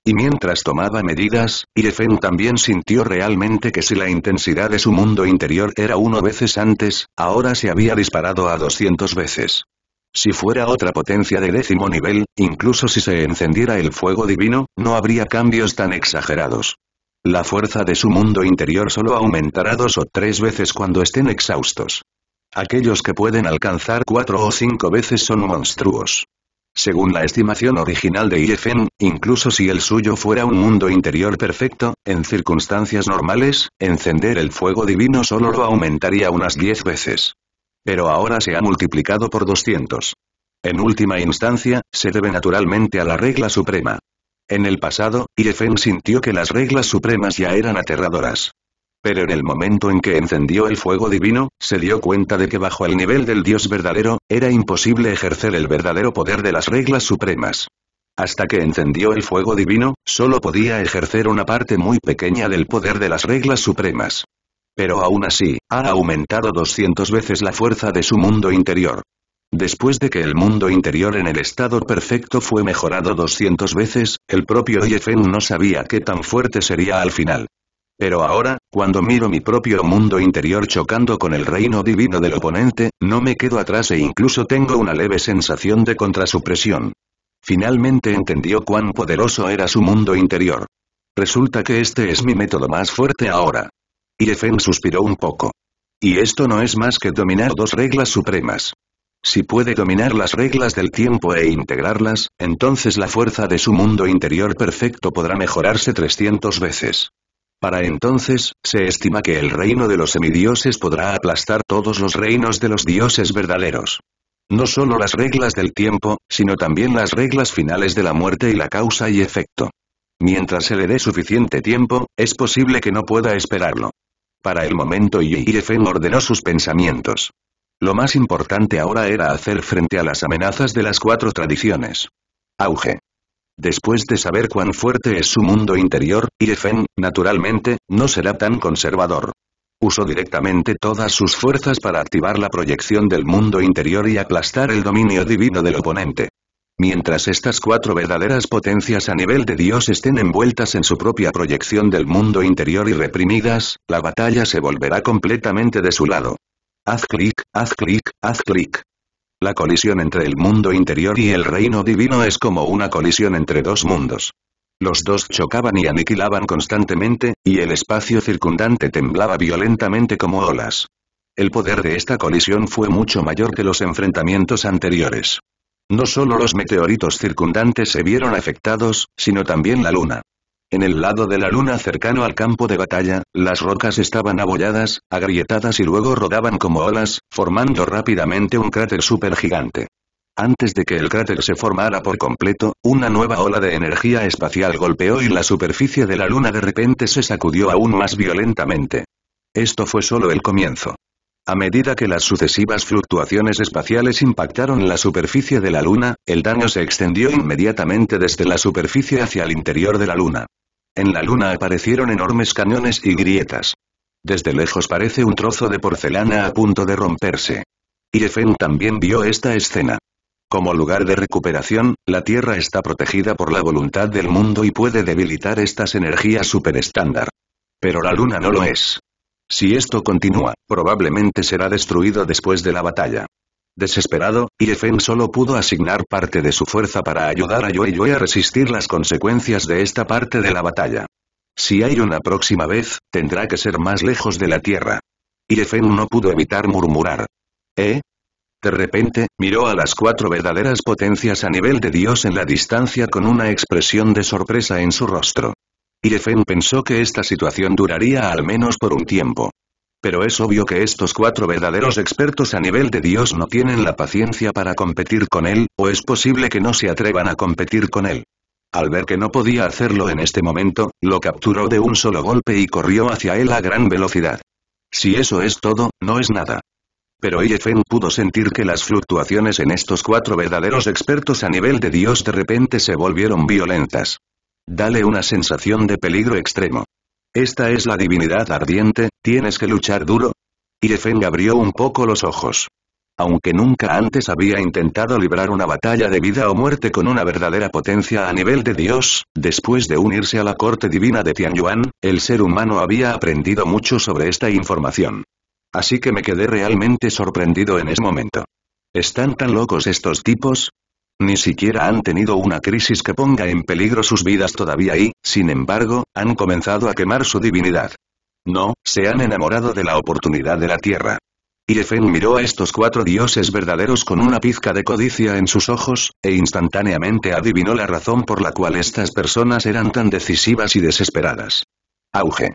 Y mientras tomaba medidas, Yefen también sintió realmente que si la intensidad de su mundo interior era uno veces antes, ahora se había disparado a 200 veces. Si fuera otra potencia de décimo nivel, incluso si se encendiera el fuego divino, no habría cambios tan exagerados. La fuerza de su mundo interior solo aumentará dos o tres veces cuando estén exhaustos. Aquellos que pueden alcanzar cuatro o cinco veces son monstruos. Según la estimación original de IFM, incluso si el suyo fuera un mundo interior perfecto, en circunstancias normales, encender el fuego divino solo lo aumentaría unas 10 veces. Pero ahora se ha multiplicado por 200. En última instancia, se debe naturalmente a la regla suprema. En el pasado, IFM sintió que las reglas supremas ya eran aterradoras. Pero en el momento en que encendió el fuego divino, se dio cuenta de que bajo el nivel del Dios verdadero, era imposible ejercer el verdadero poder de las reglas supremas. Hasta que encendió el fuego divino, solo podía ejercer una parte muy pequeña del poder de las reglas supremas. Pero aún así, ha aumentado 200 veces la fuerza de su mundo interior. Después de que el mundo interior en el estado perfecto fue mejorado 200 veces, el propio Yefen no sabía qué tan fuerte sería al final. Pero ahora, cuando miro mi propio mundo interior chocando con el reino divino del oponente, no me quedo atrás e incluso tengo una leve sensación de contrasupresión. Finalmente entendió cuán poderoso era su mundo interior. Resulta que este es mi método más fuerte ahora. Y Feng suspiró un poco. Y esto no es más que dominar dos reglas supremas. Si puede dominar las reglas del tiempo e integrarlas, entonces la fuerza de su mundo interior perfecto podrá mejorarse 300 veces. Para entonces, se estima que el reino de los semidioses podrá aplastar todos los reinos de los dioses verdaderos. No solo las reglas del tiempo, sino también las reglas finales de la muerte y la causa y efecto. Mientras se le dé suficiente tiempo, es posible que no pueda esperarlo. Para el momento Yifeng ordenó sus pensamientos. Lo más importante ahora era hacer frente a las amenazas de las cuatro tradiciones. Auge. Después de saber cuán fuerte es su mundo interior, Irefen, naturalmente, no será tan conservador. Usó directamente todas sus fuerzas para activar la proyección del mundo interior y aplastar el dominio divino del oponente. Mientras estas cuatro verdaderas potencias a nivel de Dios estén envueltas en su propia proyección del mundo interior y reprimidas, la batalla se volverá completamente de su lado. Haz clic, haz clic, haz clic. La colisión entre el mundo interior y el reino divino es como una colisión entre dos mundos. Los dos chocaban y aniquilaban constantemente, y el espacio circundante temblaba violentamente como olas. El poder de esta colisión fue mucho mayor que los enfrentamientos anteriores. No solo los meteoritos circundantes se vieron afectados, sino también la luna. En el lado de la luna cercano al campo de batalla, las rocas estaban abolladas, agrietadas y luego rodaban como olas, formando rápidamente un cráter supergigante. Antes de que el cráter se formara por completo, una nueva ola de energía espacial golpeó y la superficie de la luna de repente se sacudió aún más violentamente. Esto fue solo el comienzo. A medida que las sucesivas fluctuaciones espaciales impactaron la superficie de la Luna, el daño se extendió inmediatamente desde la superficie hacia el interior de la Luna. En la Luna aparecieron enormes cañones y grietas. Desde lejos parece un trozo de porcelana a punto de romperse. Yefen también vio esta escena. Como lugar de recuperación, la Tierra está protegida por la voluntad del mundo y puede debilitar estas energías superestándar. Pero la Luna no lo es. Si esto continúa, probablemente será destruido después de la batalla. Desesperado, Iefen solo pudo asignar parte de su fuerza para ayudar a Yueyue a resistir las consecuencias de esta parte de la batalla. Si hay una próxima vez, tendrá que ser más lejos de la tierra. Iefen no pudo evitar murmurar. ¿Eh? De repente, miró a las cuatro verdaderas potencias a nivel de Dios en la distancia con una expresión de sorpresa en su rostro. Irefén pensó que esta situación duraría al menos por un tiempo. Pero es obvio que estos cuatro verdaderos expertos a nivel de Dios no tienen la paciencia para competir con él, o es posible que no se atrevan a competir con él. Al ver que no podía hacerlo en este momento, lo capturó de un solo golpe y corrió hacia él a gran velocidad. Si eso es todo, no es nada. Pero Irefen pudo sentir que las fluctuaciones en estos cuatro verdaderos expertos a nivel de Dios de repente se volvieron violentas. Dale una sensación de peligro extremo. Esta es la divinidad ardiente, tienes que luchar duro. Efeng abrió un poco los ojos. Aunque nunca antes había intentado librar una batalla de vida o muerte con una verdadera potencia a nivel de Dios, después de unirse a la corte divina de Tianyuan, el ser humano había aprendido mucho sobre esta información. Así que me quedé realmente sorprendido en ese momento. ¿Están tan locos estos tipos? Ni siquiera han tenido una crisis que ponga en peligro sus vidas todavía y, sin embargo, han comenzado a quemar su divinidad. No, se han enamorado de la oportunidad de la tierra. Y Efen miró a estos cuatro dioses verdaderos con una pizca de codicia en sus ojos, e instantáneamente adivinó la razón por la cual estas personas eran tan decisivas y desesperadas. Auge.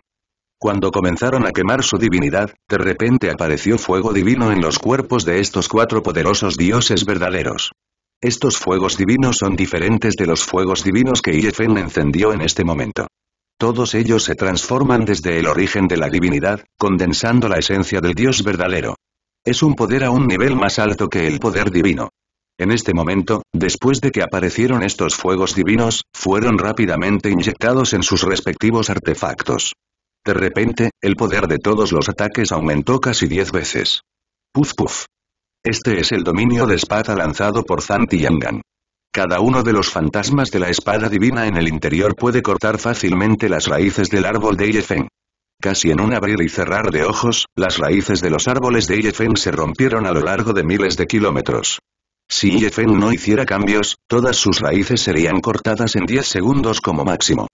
Cuando comenzaron a quemar su divinidad, de repente apareció fuego divino en los cuerpos de estos cuatro poderosos dioses verdaderos. Estos fuegos divinos son diferentes de los fuegos divinos que Yefen encendió en este momento. Todos ellos se transforman desde el origen de la divinidad, condensando la esencia del Dios verdadero. Es un poder a un nivel más alto que el poder divino. En este momento, después de que aparecieron estos fuegos divinos, fueron rápidamente inyectados en sus respectivos artefactos. De repente, el poder de todos los ataques aumentó casi diez veces. Puf puf. Este es el dominio de espada lanzado por Zanti Yangan. Cada uno de los fantasmas de la espada divina en el interior puede cortar fácilmente las raíces del árbol de Yefeng. Casi en un abrir y cerrar de ojos, las raíces de los árboles de Yefeng se rompieron a lo largo de miles de kilómetros. Si Yefeng no hiciera cambios, todas sus raíces serían cortadas en 10 segundos como máximo.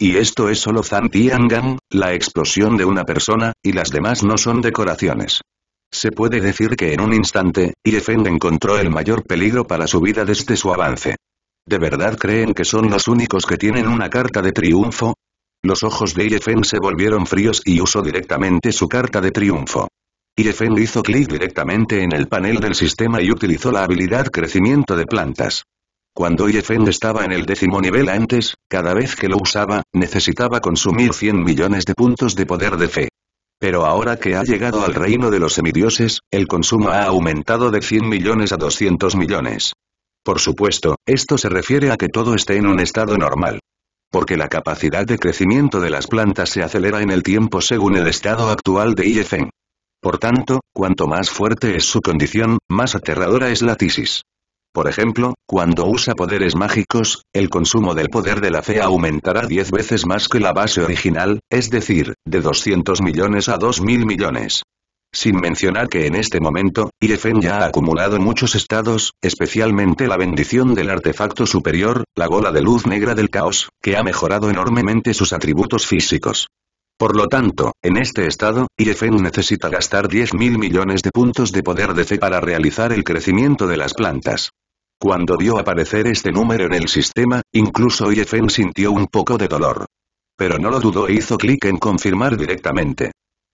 Y esto es solo Zanti Yangan, la explosión de una persona, y las demás no son decoraciones. Se puede decir que en un instante, Irefen encontró el mayor peligro para su vida desde su avance. ¿De verdad creen que son los únicos que tienen una carta de triunfo? Los ojos de Irefen se volvieron fríos y usó directamente su carta de triunfo. Irefen hizo clic directamente en el panel del sistema y utilizó la habilidad crecimiento de plantas. Cuando Irefen estaba en el décimo nivel antes, cada vez que lo usaba, necesitaba consumir 100 millones de puntos de poder de fe. Pero ahora que ha llegado al reino de los semidioses, el consumo ha aumentado de 100 millones a 200 millones. Por supuesto, esto se refiere a que todo esté en un estado normal. Porque la capacidad de crecimiento de las plantas se acelera en el tiempo según el estado actual de IEFEN. Por tanto, cuanto más fuerte es su condición, más aterradora es la tisis. Por ejemplo, cuando usa poderes mágicos, el consumo del poder de la fe aumentará 10 veces más que la base original, es decir, de 200 millones a 2.000 millones. Sin mencionar que en este momento, Irefen ya ha acumulado muchos estados, especialmente la bendición del artefacto superior, la gola de luz negra del caos, que ha mejorado enormemente sus atributos físicos. Por lo tanto, en este estado, Irefen necesita gastar 10.000 millones de puntos de poder de fe para realizar el crecimiento de las plantas. Cuando vio aparecer este número en el sistema, incluso IFEN sintió un poco de dolor. Pero no lo dudó e hizo clic en confirmar directamente.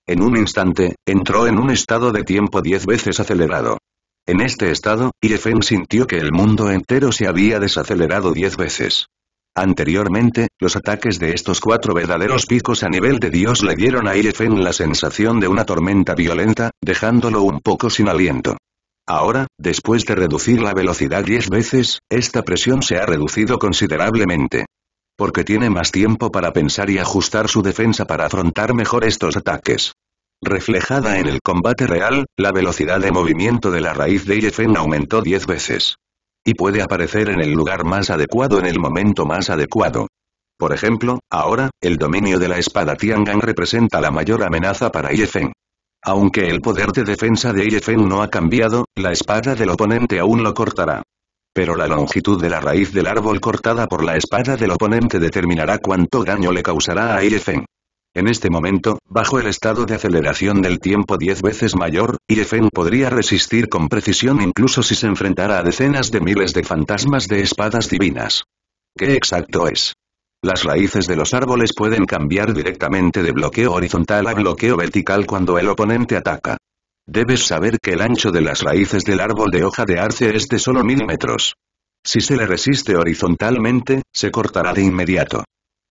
En un instante, entró en un estado de tiempo 10 veces acelerado. En este estado, Irefen sintió que el mundo entero se había desacelerado 10 veces. Anteriormente, los ataques de estos cuatro verdaderos picos a nivel de Dios le dieron a Irefen la sensación de una tormenta violenta, dejándolo un poco sin aliento. Ahora, después de reducir la velocidad 10 veces, esta presión se ha reducido considerablemente. Porque tiene más tiempo para pensar y ajustar su defensa para afrontar mejor estos ataques. Reflejada en el combate real, la velocidad de movimiento de la raíz de Irefen aumentó 10 veces. Y puede aparecer en el lugar más adecuado en el momento más adecuado. Por ejemplo, ahora, el dominio de la espada Gang representa la mayor amenaza para Yefen. Aunque el poder de defensa de Yefen no ha cambiado, la espada del oponente aún lo cortará. Pero la longitud de la raíz del árbol cortada por la espada del oponente determinará cuánto daño le causará a Yefen. En este momento, bajo el estado de aceleración del tiempo 10 veces mayor, Iefen podría resistir con precisión incluso si se enfrentara a decenas de miles de fantasmas de espadas divinas. ¿Qué exacto es? Las raíces de los árboles pueden cambiar directamente de bloqueo horizontal a bloqueo vertical cuando el oponente ataca. Debes saber que el ancho de las raíces del árbol de hoja de arce es de solo milímetros. Si se le resiste horizontalmente, se cortará de inmediato.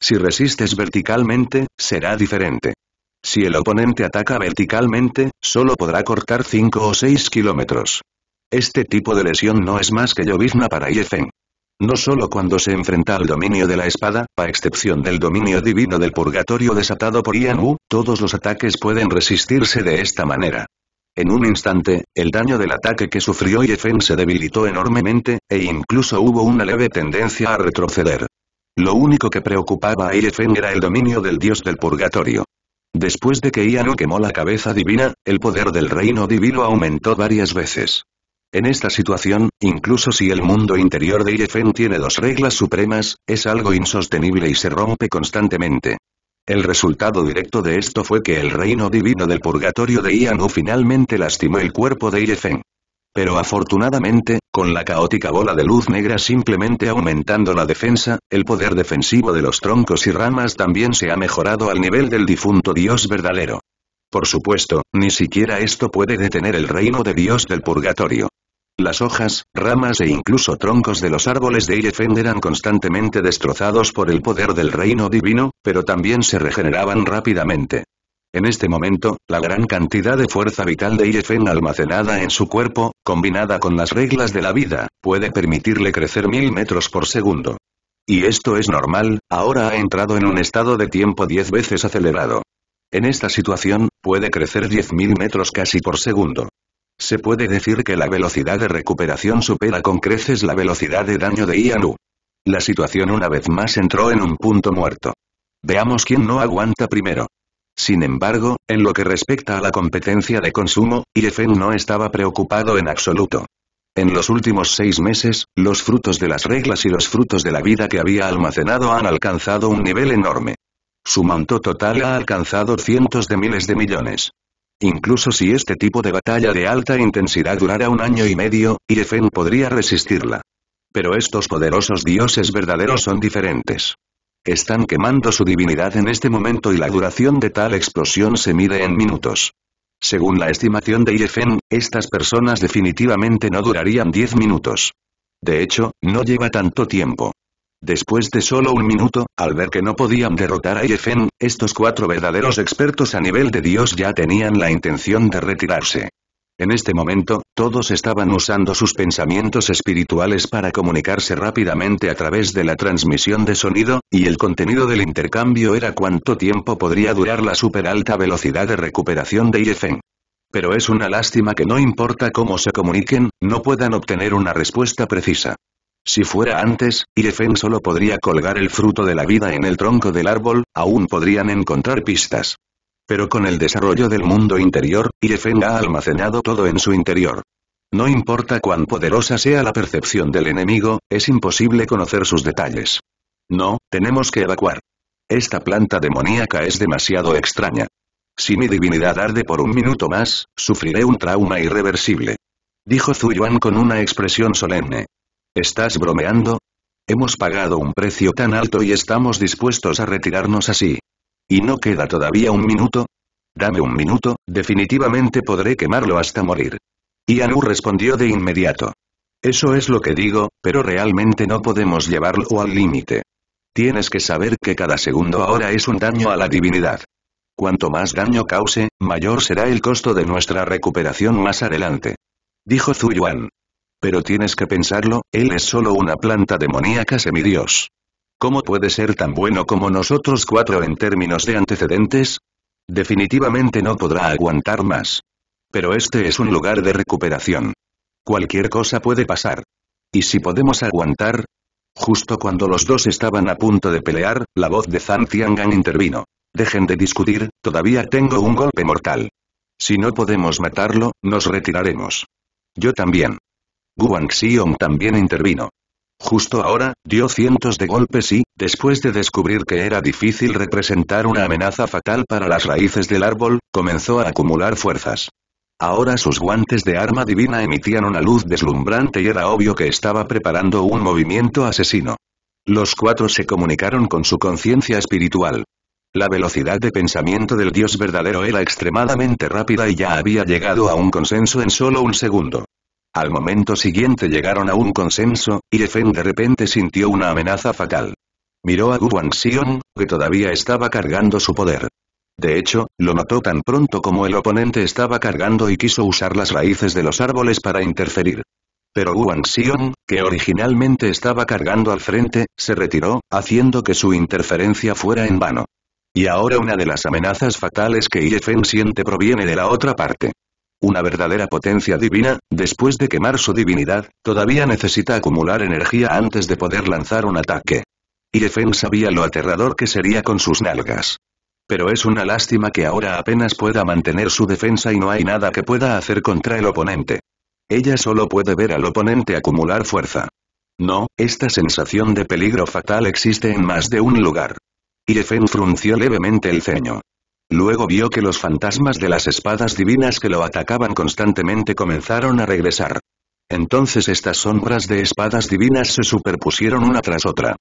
Si resistes verticalmente, será diferente. Si el oponente ataca verticalmente, solo podrá cortar 5 o 6 kilómetros. Este tipo de lesión no es más que llovizna para Yefen. No solo cuando se enfrenta al dominio de la espada, a excepción del dominio divino del purgatorio desatado por Ian Wu, todos los ataques pueden resistirse de esta manera. En un instante, el daño del ataque que sufrió Yefen se debilitó enormemente, e incluso hubo una leve tendencia a retroceder. Lo único que preocupaba a Iefen era el dominio del dios del purgatorio. Después de que Ianu quemó la cabeza divina, el poder del reino divino aumentó varias veces. En esta situación, incluso si el mundo interior de Iefen tiene dos reglas supremas, es algo insostenible y se rompe constantemente. El resultado directo de esto fue que el reino divino del purgatorio de Ianu finalmente lastimó el cuerpo de Irefen. Pero afortunadamente, con la caótica bola de luz negra simplemente aumentando la defensa, el poder defensivo de los troncos y ramas también se ha mejorado al nivel del difunto dios verdadero. Por supuesto, ni siquiera esto puede detener el reino de dios del purgatorio. Las hojas, ramas e incluso troncos de los árboles de Irefen eran constantemente destrozados por el poder del reino divino, pero también se regeneraban rápidamente. En este momento, la gran cantidad de fuerza vital de Yefen almacenada en su cuerpo, combinada con las reglas de la vida, puede permitirle crecer mil metros por segundo. Y esto es normal, ahora ha entrado en un estado de tiempo diez veces acelerado. En esta situación, puede crecer diez mil metros casi por segundo. Se puede decir que la velocidad de recuperación supera con creces la velocidad de daño de Ianu. La situación una vez más entró en un punto muerto. Veamos quién no aguanta primero. Sin embargo, en lo que respecta a la competencia de consumo, Irefen no estaba preocupado en absoluto. En los últimos seis meses, los frutos de las reglas y los frutos de la vida que había almacenado han alcanzado un nivel enorme. Su monto total ha alcanzado cientos de miles de millones. Incluso si este tipo de batalla de alta intensidad durara un año y medio, Irefen podría resistirla. Pero estos poderosos dioses verdaderos son diferentes. Están quemando su divinidad en este momento y la duración de tal explosión se mide en minutos. Según la estimación de Yefen, estas personas definitivamente no durarían 10 minutos. De hecho, no lleva tanto tiempo. Después de solo un minuto, al ver que no podían derrotar a Yefen, estos cuatro verdaderos expertos a nivel de Dios ya tenían la intención de retirarse. En este momento, todos estaban usando sus pensamientos espirituales para comunicarse rápidamente a través de la transmisión de sonido, y el contenido del intercambio era cuánto tiempo podría durar la superalta alta velocidad de recuperación de yifeng Pero es una lástima que no importa cómo se comuniquen, no puedan obtener una respuesta precisa. Si fuera antes, yifeng solo podría colgar el fruto de la vida en el tronco del árbol, aún podrían encontrar pistas. Pero con el desarrollo del mundo interior, y ha almacenado todo en su interior. No importa cuán poderosa sea la percepción del enemigo, es imposible conocer sus detalles. No, tenemos que evacuar. Esta planta demoníaca es demasiado extraña. Si mi divinidad arde por un minuto más, sufriré un trauma irreversible. Dijo Zuyuan con una expresión solemne. ¿Estás bromeando? Hemos pagado un precio tan alto y estamos dispuestos a retirarnos así. ¿Y no queda todavía un minuto? Dame un minuto, definitivamente podré quemarlo hasta morir. Y Anu respondió de inmediato. Eso es lo que digo, pero realmente no podemos llevarlo al límite. Tienes que saber que cada segundo ahora es un daño a la divinidad. Cuanto más daño cause, mayor será el costo de nuestra recuperación más adelante. Dijo Yuan. Pero tienes que pensarlo, él es solo una planta demoníaca semidios. ¿Cómo puede ser tan bueno como nosotros cuatro en términos de antecedentes? Definitivamente no podrá aguantar más. Pero este es un lugar de recuperación. Cualquier cosa puede pasar. ¿Y si podemos aguantar? Justo cuando los dos estaban a punto de pelear, la voz de Zhang Tiangan intervino. Dejen de discutir, todavía tengo un golpe mortal. Si no podemos matarlo, nos retiraremos. Yo también. Guan Xiong también intervino. Justo ahora, dio cientos de golpes y, después de descubrir que era difícil representar una amenaza fatal para las raíces del árbol, comenzó a acumular fuerzas. Ahora sus guantes de arma divina emitían una luz deslumbrante y era obvio que estaba preparando un movimiento asesino. Los cuatro se comunicaron con su conciencia espiritual. La velocidad de pensamiento del Dios verdadero era extremadamente rápida y ya había llegado a un consenso en solo un segundo. Al momento siguiente llegaron a un consenso, y Defen de repente sintió una amenaza fatal. Miró a Guan Xion, que todavía estaba cargando su poder. De hecho, lo notó tan pronto como el oponente estaba cargando y quiso usar las raíces de los árboles para interferir. Pero Guan Xion, que originalmente estaba cargando al frente, se retiró, haciendo que su interferencia fuera en vano. Y ahora una de las amenazas fatales que Yefen siente proviene de la otra parte una verdadera potencia divina, después de quemar su divinidad, todavía necesita acumular energía antes de poder lanzar un ataque. Idefen sabía lo aterrador que sería con sus nalgas. Pero es una lástima que ahora apenas pueda mantener su defensa y no hay nada que pueda hacer contra el oponente. Ella solo puede ver al oponente acumular fuerza. No, esta sensación de peligro fatal existe en más de un lugar. Irefén frunció levemente el ceño. Luego vio que los fantasmas de las espadas divinas que lo atacaban constantemente comenzaron a regresar. Entonces estas sombras de espadas divinas se superpusieron una tras otra.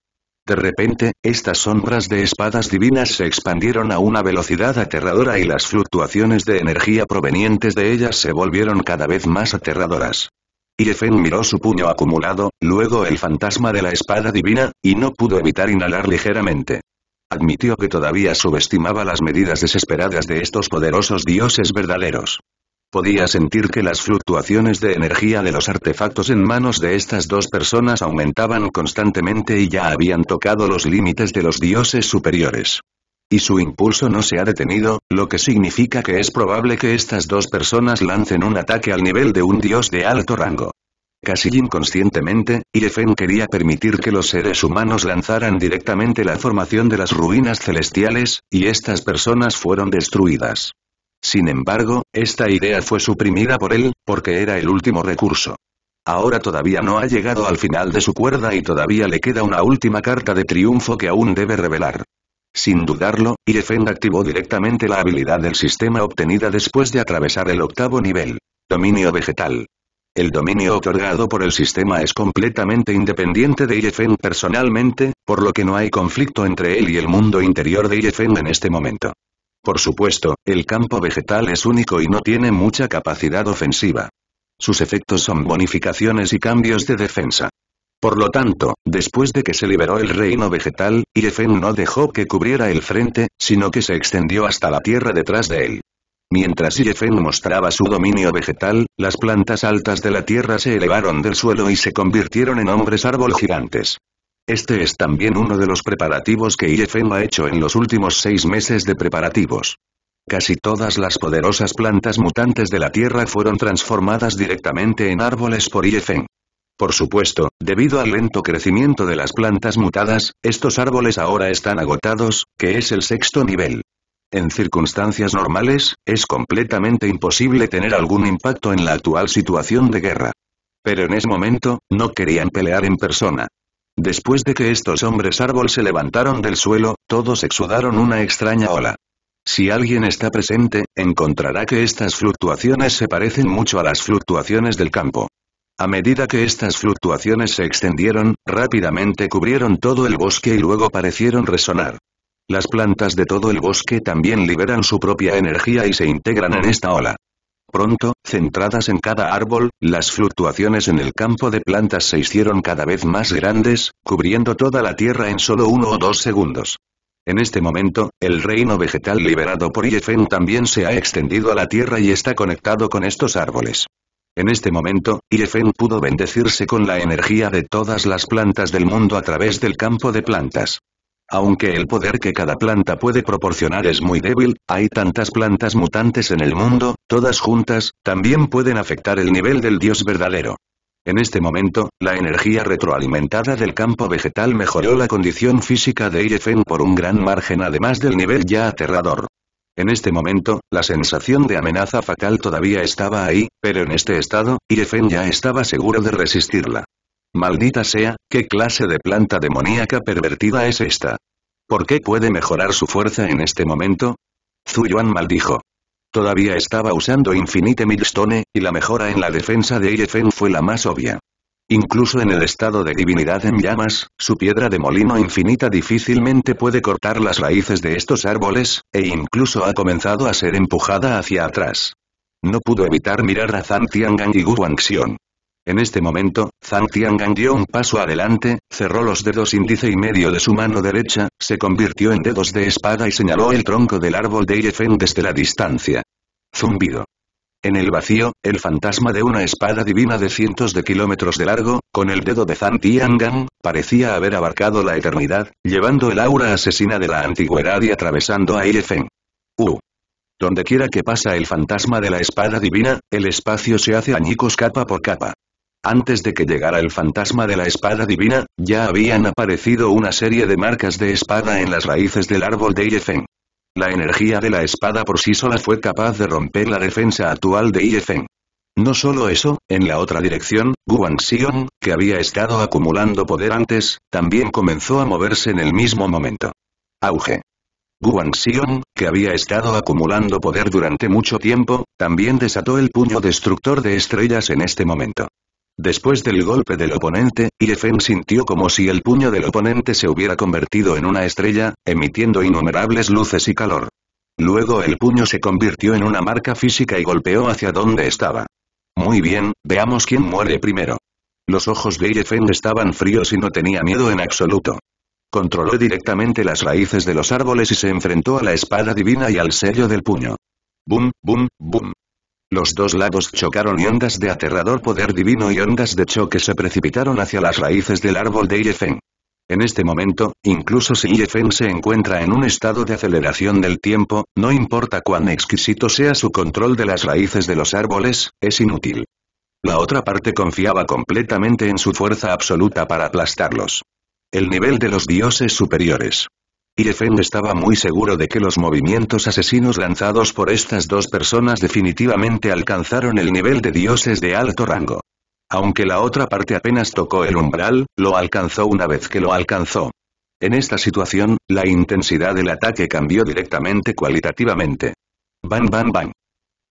De repente, estas sombras de espadas divinas se expandieron a una velocidad aterradora y las fluctuaciones de energía provenientes de ellas se volvieron cada vez más aterradoras. y Efen miró su puño acumulado, luego el fantasma de la espada divina, y no pudo evitar inhalar ligeramente admitió que todavía subestimaba las medidas desesperadas de estos poderosos dioses verdaderos. Podía sentir que las fluctuaciones de energía de los artefactos en manos de estas dos personas aumentaban constantemente y ya habían tocado los límites de los dioses superiores. Y su impulso no se ha detenido, lo que significa que es probable que estas dos personas lancen un ataque al nivel de un dios de alto rango casi inconscientemente, Irefen quería permitir que los seres humanos lanzaran directamente la formación de las ruinas celestiales, y estas personas fueron destruidas. Sin embargo, esta idea fue suprimida por él, porque era el último recurso. Ahora todavía no ha llegado al final de su cuerda y todavía le queda una última carta de triunfo que aún debe revelar. Sin dudarlo, Irefen activó directamente la habilidad del sistema obtenida después de atravesar el octavo nivel. Dominio vegetal. El dominio otorgado por el sistema es completamente independiente de Yefen personalmente, por lo que no hay conflicto entre él y el mundo interior de Yefen en este momento. Por supuesto, el campo vegetal es único y no tiene mucha capacidad ofensiva. Sus efectos son bonificaciones y cambios de defensa. Por lo tanto, después de que se liberó el reino vegetal, Yefen no dejó que cubriera el frente, sino que se extendió hasta la tierra detrás de él. Mientras Yefen mostraba su dominio vegetal, las plantas altas de la tierra se elevaron del suelo y se convirtieron en hombres árbol gigantes. Este es también uno de los preparativos que Yefen ha hecho en los últimos seis meses de preparativos. Casi todas las poderosas plantas mutantes de la tierra fueron transformadas directamente en árboles por Yefen. Por supuesto, debido al lento crecimiento de las plantas mutadas, estos árboles ahora están agotados, que es el sexto nivel. En circunstancias normales, es completamente imposible tener algún impacto en la actual situación de guerra. Pero en ese momento, no querían pelear en persona. Después de que estos hombres árbol se levantaron del suelo, todos exudaron una extraña ola. Si alguien está presente, encontrará que estas fluctuaciones se parecen mucho a las fluctuaciones del campo. A medida que estas fluctuaciones se extendieron, rápidamente cubrieron todo el bosque y luego parecieron resonar. Las plantas de todo el bosque también liberan su propia energía y se integran en esta ola. Pronto, centradas en cada árbol, las fluctuaciones en el campo de plantas se hicieron cada vez más grandes, cubriendo toda la tierra en solo uno o dos segundos. En este momento, el reino vegetal liberado por Yefen también se ha extendido a la tierra y está conectado con estos árboles. En este momento, Yefen pudo bendecirse con la energía de todas las plantas del mundo a través del campo de plantas. Aunque el poder que cada planta puede proporcionar es muy débil, hay tantas plantas mutantes en el mundo, todas juntas, también pueden afectar el nivel del dios verdadero. En este momento, la energía retroalimentada del campo vegetal mejoró la condición física de Irefen por un gran margen además del nivel ya aterrador. En este momento, la sensación de amenaza fatal todavía estaba ahí, pero en este estado, Irefen ya estaba seguro de resistirla. Maldita sea, ¿qué clase de planta demoníaca pervertida es esta? ¿Por qué puede mejorar su fuerza en este momento? Zuyuan maldijo. Todavía estaba usando Infinite Millstone, y la mejora en la defensa de Feng fue la más obvia. Incluso en el estado de divinidad en llamas, su piedra de molino infinita difícilmente puede cortar las raíces de estos árboles, e incluso ha comenzado a ser empujada hacia atrás. No pudo evitar mirar a Zhang Tiangang y Gu Wanxion. En este momento, Zhang Tiangang dio un paso adelante, cerró los dedos índice y medio de su mano derecha, se convirtió en dedos de espada y señaló el tronco del árbol de Feng desde la distancia. Zumbido. En el vacío, el fantasma de una espada divina de cientos de kilómetros de largo, con el dedo de Zhang Tiangang, parecía haber abarcado la eternidad, llevando el aura asesina de la antigüedad y atravesando a U. Uh. Donde quiera que pasa el fantasma de la espada divina, el espacio se hace añicos capa por capa. Antes de que llegara el fantasma de la espada divina, ya habían aparecido una serie de marcas de espada en las raíces del árbol de Yefen. La energía de la espada por sí sola fue capaz de romper la defensa actual de Yefen. No solo eso, en la otra dirección, Guan Xion, que había estado acumulando poder antes, también comenzó a moverse en el mismo momento. Auge. Guan Xion, que había estado acumulando poder durante mucho tiempo, también desató el puño destructor de estrellas en este momento. Después del golpe del oponente, Irefem sintió como si el puño del oponente se hubiera convertido en una estrella, emitiendo innumerables luces y calor. Luego el puño se convirtió en una marca física y golpeó hacia donde estaba. Muy bien, veamos quién muere primero. Los ojos de Irefem estaban fríos y no tenía miedo en absoluto. Controló directamente las raíces de los árboles y se enfrentó a la espada divina y al sello del puño. Bum, bum, bum. Los dos lados chocaron y ondas de aterrador poder divino y ondas de choque se precipitaron hacia las raíces del árbol de Yefen. En este momento, incluso si Yefen se encuentra en un estado de aceleración del tiempo, no importa cuán exquisito sea su control de las raíces de los árboles, es inútil. La otra parte confiaba completamente en su fuerza absoluta para aplastarlos. El nivel de los dioses superiores. Irefeu estaba muy seguro de que los movimientos asesinos lanzados por estas dos personas definitivamente alcanzaron el nivel de dioses de alto rango. Aunque la otra parte apenas tocó el umbral, lo alcanzó una vez que lo alcanzó. En esta situación, la intensidad del ataque cambió directamente cualitativamente. Bam bam bam.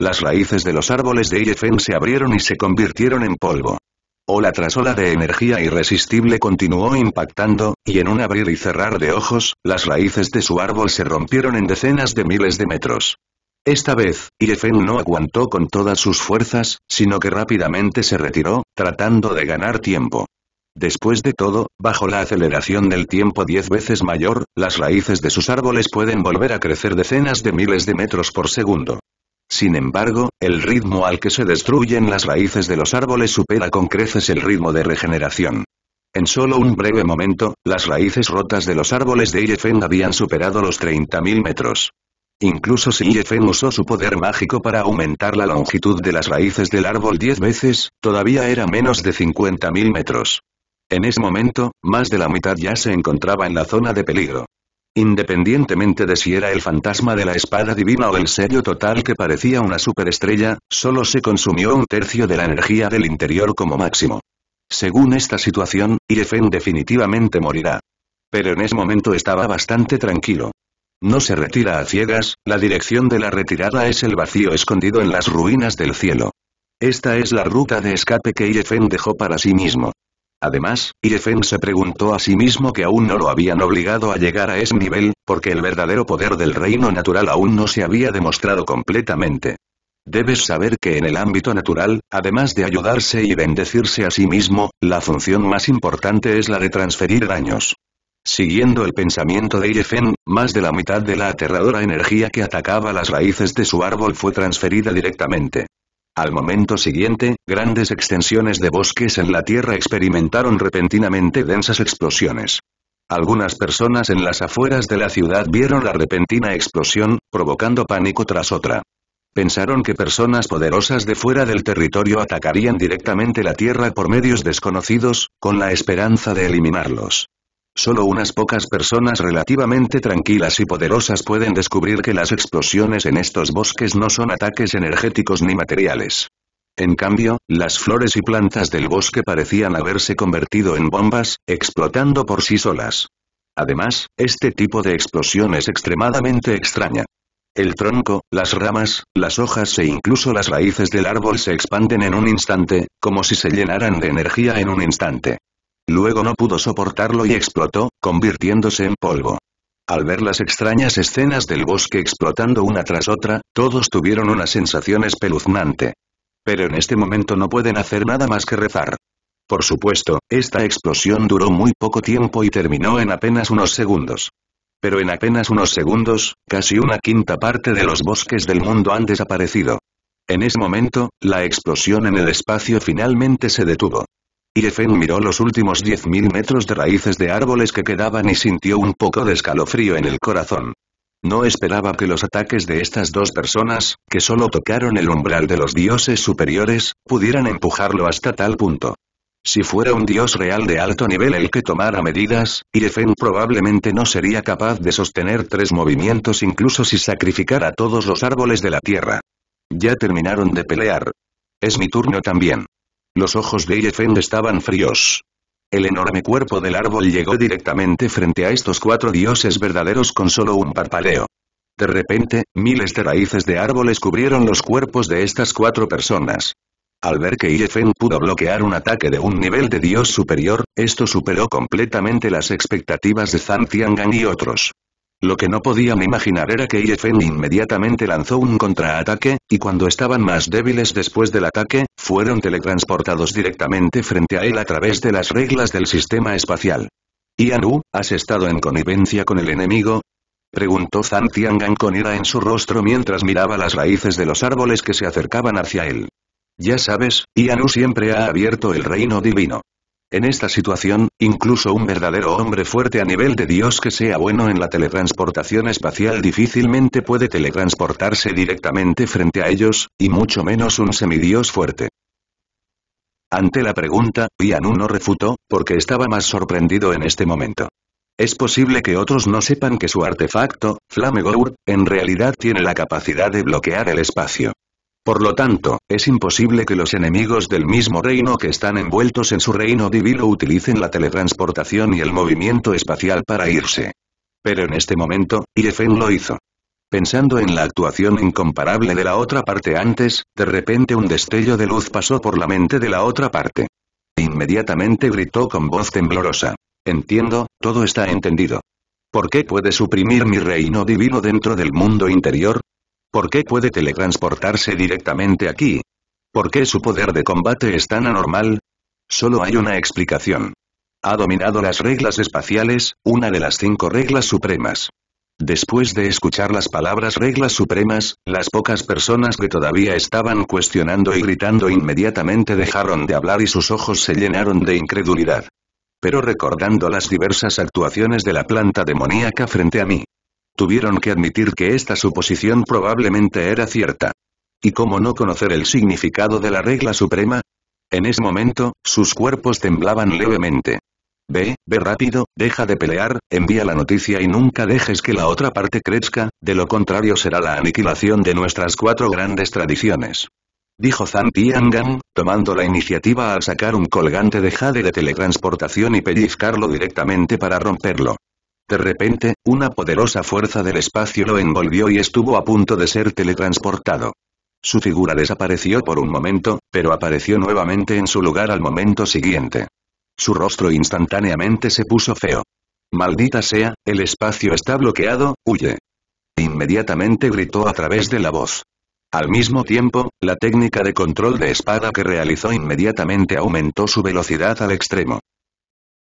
Las raíces de los árboles de Iefen se abrieron y se convirtieron en polvo. Ola tras ola de energía irresistible continuó impactando, y en un abrir y cerrar de ojos, las raíces de su árbol se rompieron en decenas de miles de metros. Esta vez, Irfen no aguantó con todas sus fuerzas, sino que rápidamente se retiró, tratando de ganar tiempo. Después de todo, bajo la aceleración del tiempo diez veces mayor, las raíces de sus árboles pueden volver a crecer decenas de miles de metros por segundo. Sin embargo, el ritmo al que se destruyen las raíces de los árboles supera con creces el ritmo de regeneración. En solo un breve momento, las raíces rotas de los árboles de Yefen habían superado los 30.000 metros. Incluso si Yefen usó su poder mágico para aumentar la longitud de las raíces del árbol 10 veces, todavía era menos de 50.000 metros. En ese momento, más de la mitad ya se encontraba en la zona de peligro. Independientemente de si era el fantasma de la espada divina o el serio total que parecía una superestrella, solo se consumió un tercio de la energía del interior como máximo. Según esta situación, Irefen definitivamente morirá. Pero en ese momento estaba bastante tranquilo. No se retira a ciegas, la dirección de la retirada es el vacío escondido en las ruinas del cielo. Esta es la ruta de escape que Irefen dejó para sí mismo. Además, Irefén se preguntó a sí mismo que aún no lo habían obligado a llegar a ese nivel, porque el verdadero poder del reino natural aún no se había demostrado completamente. Debes saber que en el ámbito natural, además de ayudarse y bendecirse a sí mismo, la función más importante es la de transferir daños. Siguiendo el pensamiento de Irefen, más de la mitad de la aterradora energía que atacaba las raíces de su árbol fue transferida directamente. Al momento siguiente, grandes extensiones de bosques en la Tierra experimentaron repentinamente densas explosiones. Algunas personas en las afueras de la ciudad vieron la repentina explosión, provocando pánico tras otra. Pensaron que personas poderosas de fuera del territorio atacarían directamente la Tierra por medios desconocidos, con la esperanza de eliminarlos. Solo unas pocas personas relativamente tranquilas y poderosas pueden descubrir que las explosiones en estos bosques no son ataques energéticos ni materiales. En cambio, las flores y plantas del bosque parecían haberse convertido en bombas, explotando por sí solas. Además, este tipo de explosión es extremadamente extraña. El tronco, las ramas, las hojas e incluso las raíces del árbol se expanden en un instante, como si se llenaran de energía en un instante. Luego no pudo soportarlo y explotó, convirtiéndose en polvo. Al ver las extrañas escenas del bosque explotando una tras otra, todos tuvieron una sensación espeluznante. Pero en este momento no pueden hacer nada más que rezar. Por supuesto, esta explosión duró muy poco tiempo y terminó en apenas unos segundos. Pero en apenas unos segundos, casi una quinta parte de los bosques del mundo han desaparecido. En ese momento, la explosión en el espacio finalmente se detuvo. Irefen miró los últimos diez mil metros de raíces de árboles que quedaban y sintió un poco de escalofrío en el corazón. No esperaba que los ataques de estas dos personas, que solo tocaron el umbral de los dioses superiores, pudieran empujarlo hasta tal punto. Si fuera un dios real de alto nivel el que tomara medidas, Irefen probablemente no sería capaz de sostener tres movimientos incluso si sacrificara todos los árboles de la tierra. Ya terminaron de pelear. Es mi turno también. Los ojos de Yefeng estaban fríos. El enorme cuerpo del árbol llegó directamente frente a estos cuatro dioses verdaderos con solo un parpadeo. De repente, miles de raíces de árboles cubrieron los cuerpos de estas cuatro personas. Al ver que Iefen pudo bloquear un ataque de un nivel de dios superior, esto superó completamente las expectativas de Zhang Tiangan y otros. Lo que no podían imaginar era que Yefen inmediatamente lanzó un contraataque, y cuando estaban más débiles después del ataque, fueron teletransportados directamente frente a él a través de las reglas del sistema espacial. Ianu, ¿has estado en connivencia con el enemigo? Preguntó Zhang Tiangan con ira en su rostro mientras miraba las raíces de los árboles que se acercaban hacia él. Ya sabes, Ianu siempre ha abierto el reino divino. En esta situación, incluso un verdadero hombre fuerte a nivel de Dios que sea bueno en la teletransportación espacial difícilmente puede teletransportarse directamente frente a ellos, y mucho menos un semidios fuerte. Ante la pregunta, Ianu no refutó, porque estaba más sorprendido en este momento. Es posible que otros no sepan que su artefacto, Flamegour, en realidad tiene la capacidad de bloquear el espacio. Por lo tanto, es imposible que los enemigos del mismo reino que están envueltos en su reino divino utilicen la teletransportación y el movimiento espacial para irse. Pero en este momento, Yifen lo hizo. Pensando en la actuación incomparable de la otra parte antes, de repente un destello de luz pasó por la mente de la otra parte. Inmediatamente gritó con voz temblorosa. Entiendo, todo está entendido. ¿Por qué puede suprimir mi reino divino dentro del mundo interior? ¿Por qué puede teletransportarse directamente aquí? ¿Por qué su poder de combate es tan anormal? Solo hay una explicación. Ha dominado las reglas espaciales, una de las cinco reglas supremas. Después de escuchar las palabras reglas supremas, las pocas personas que todavía estaban cuestionando y gritando inmediatamente dejaron de hablar y sus ojos se llenaron de incredulidad. Pero recordando las diversas actuaciones de la planta demoníaca frente a mí, tuvieron que admitir que esta suposición probablemente era cierta. ¿Y cómo no conocer el significado de la regla suprema? En ese momento, sus cuerpos temblaban levemente. Ve, ve rápido, deja de pelear, envía la noticia y nunca dejes que la otra parte crezca, de lo contrario será la aniquilación de nuestras cuatro grandes tradiciones. Dijo Zhang tomando la iniciativa al sacar un colgante de jade de teletransportación y pellizcarlo directamente para romperlo. De repente, una poderosa fuerza del espacio lo envolvió y estuvo a punto de ser teletransportado. Su figura desapareció por un momento, pero apareció nuevamente en su lugar al momento siguiente. Su rostro instantáneamente se puso feo. Maldita sea, el espacio está bloqueado, huye. Inmediatamente gritó a través de la voz. Al mismo tiempo, la técnica de control de espada que realizó inmediatamente aumentó su velocidad al extremo.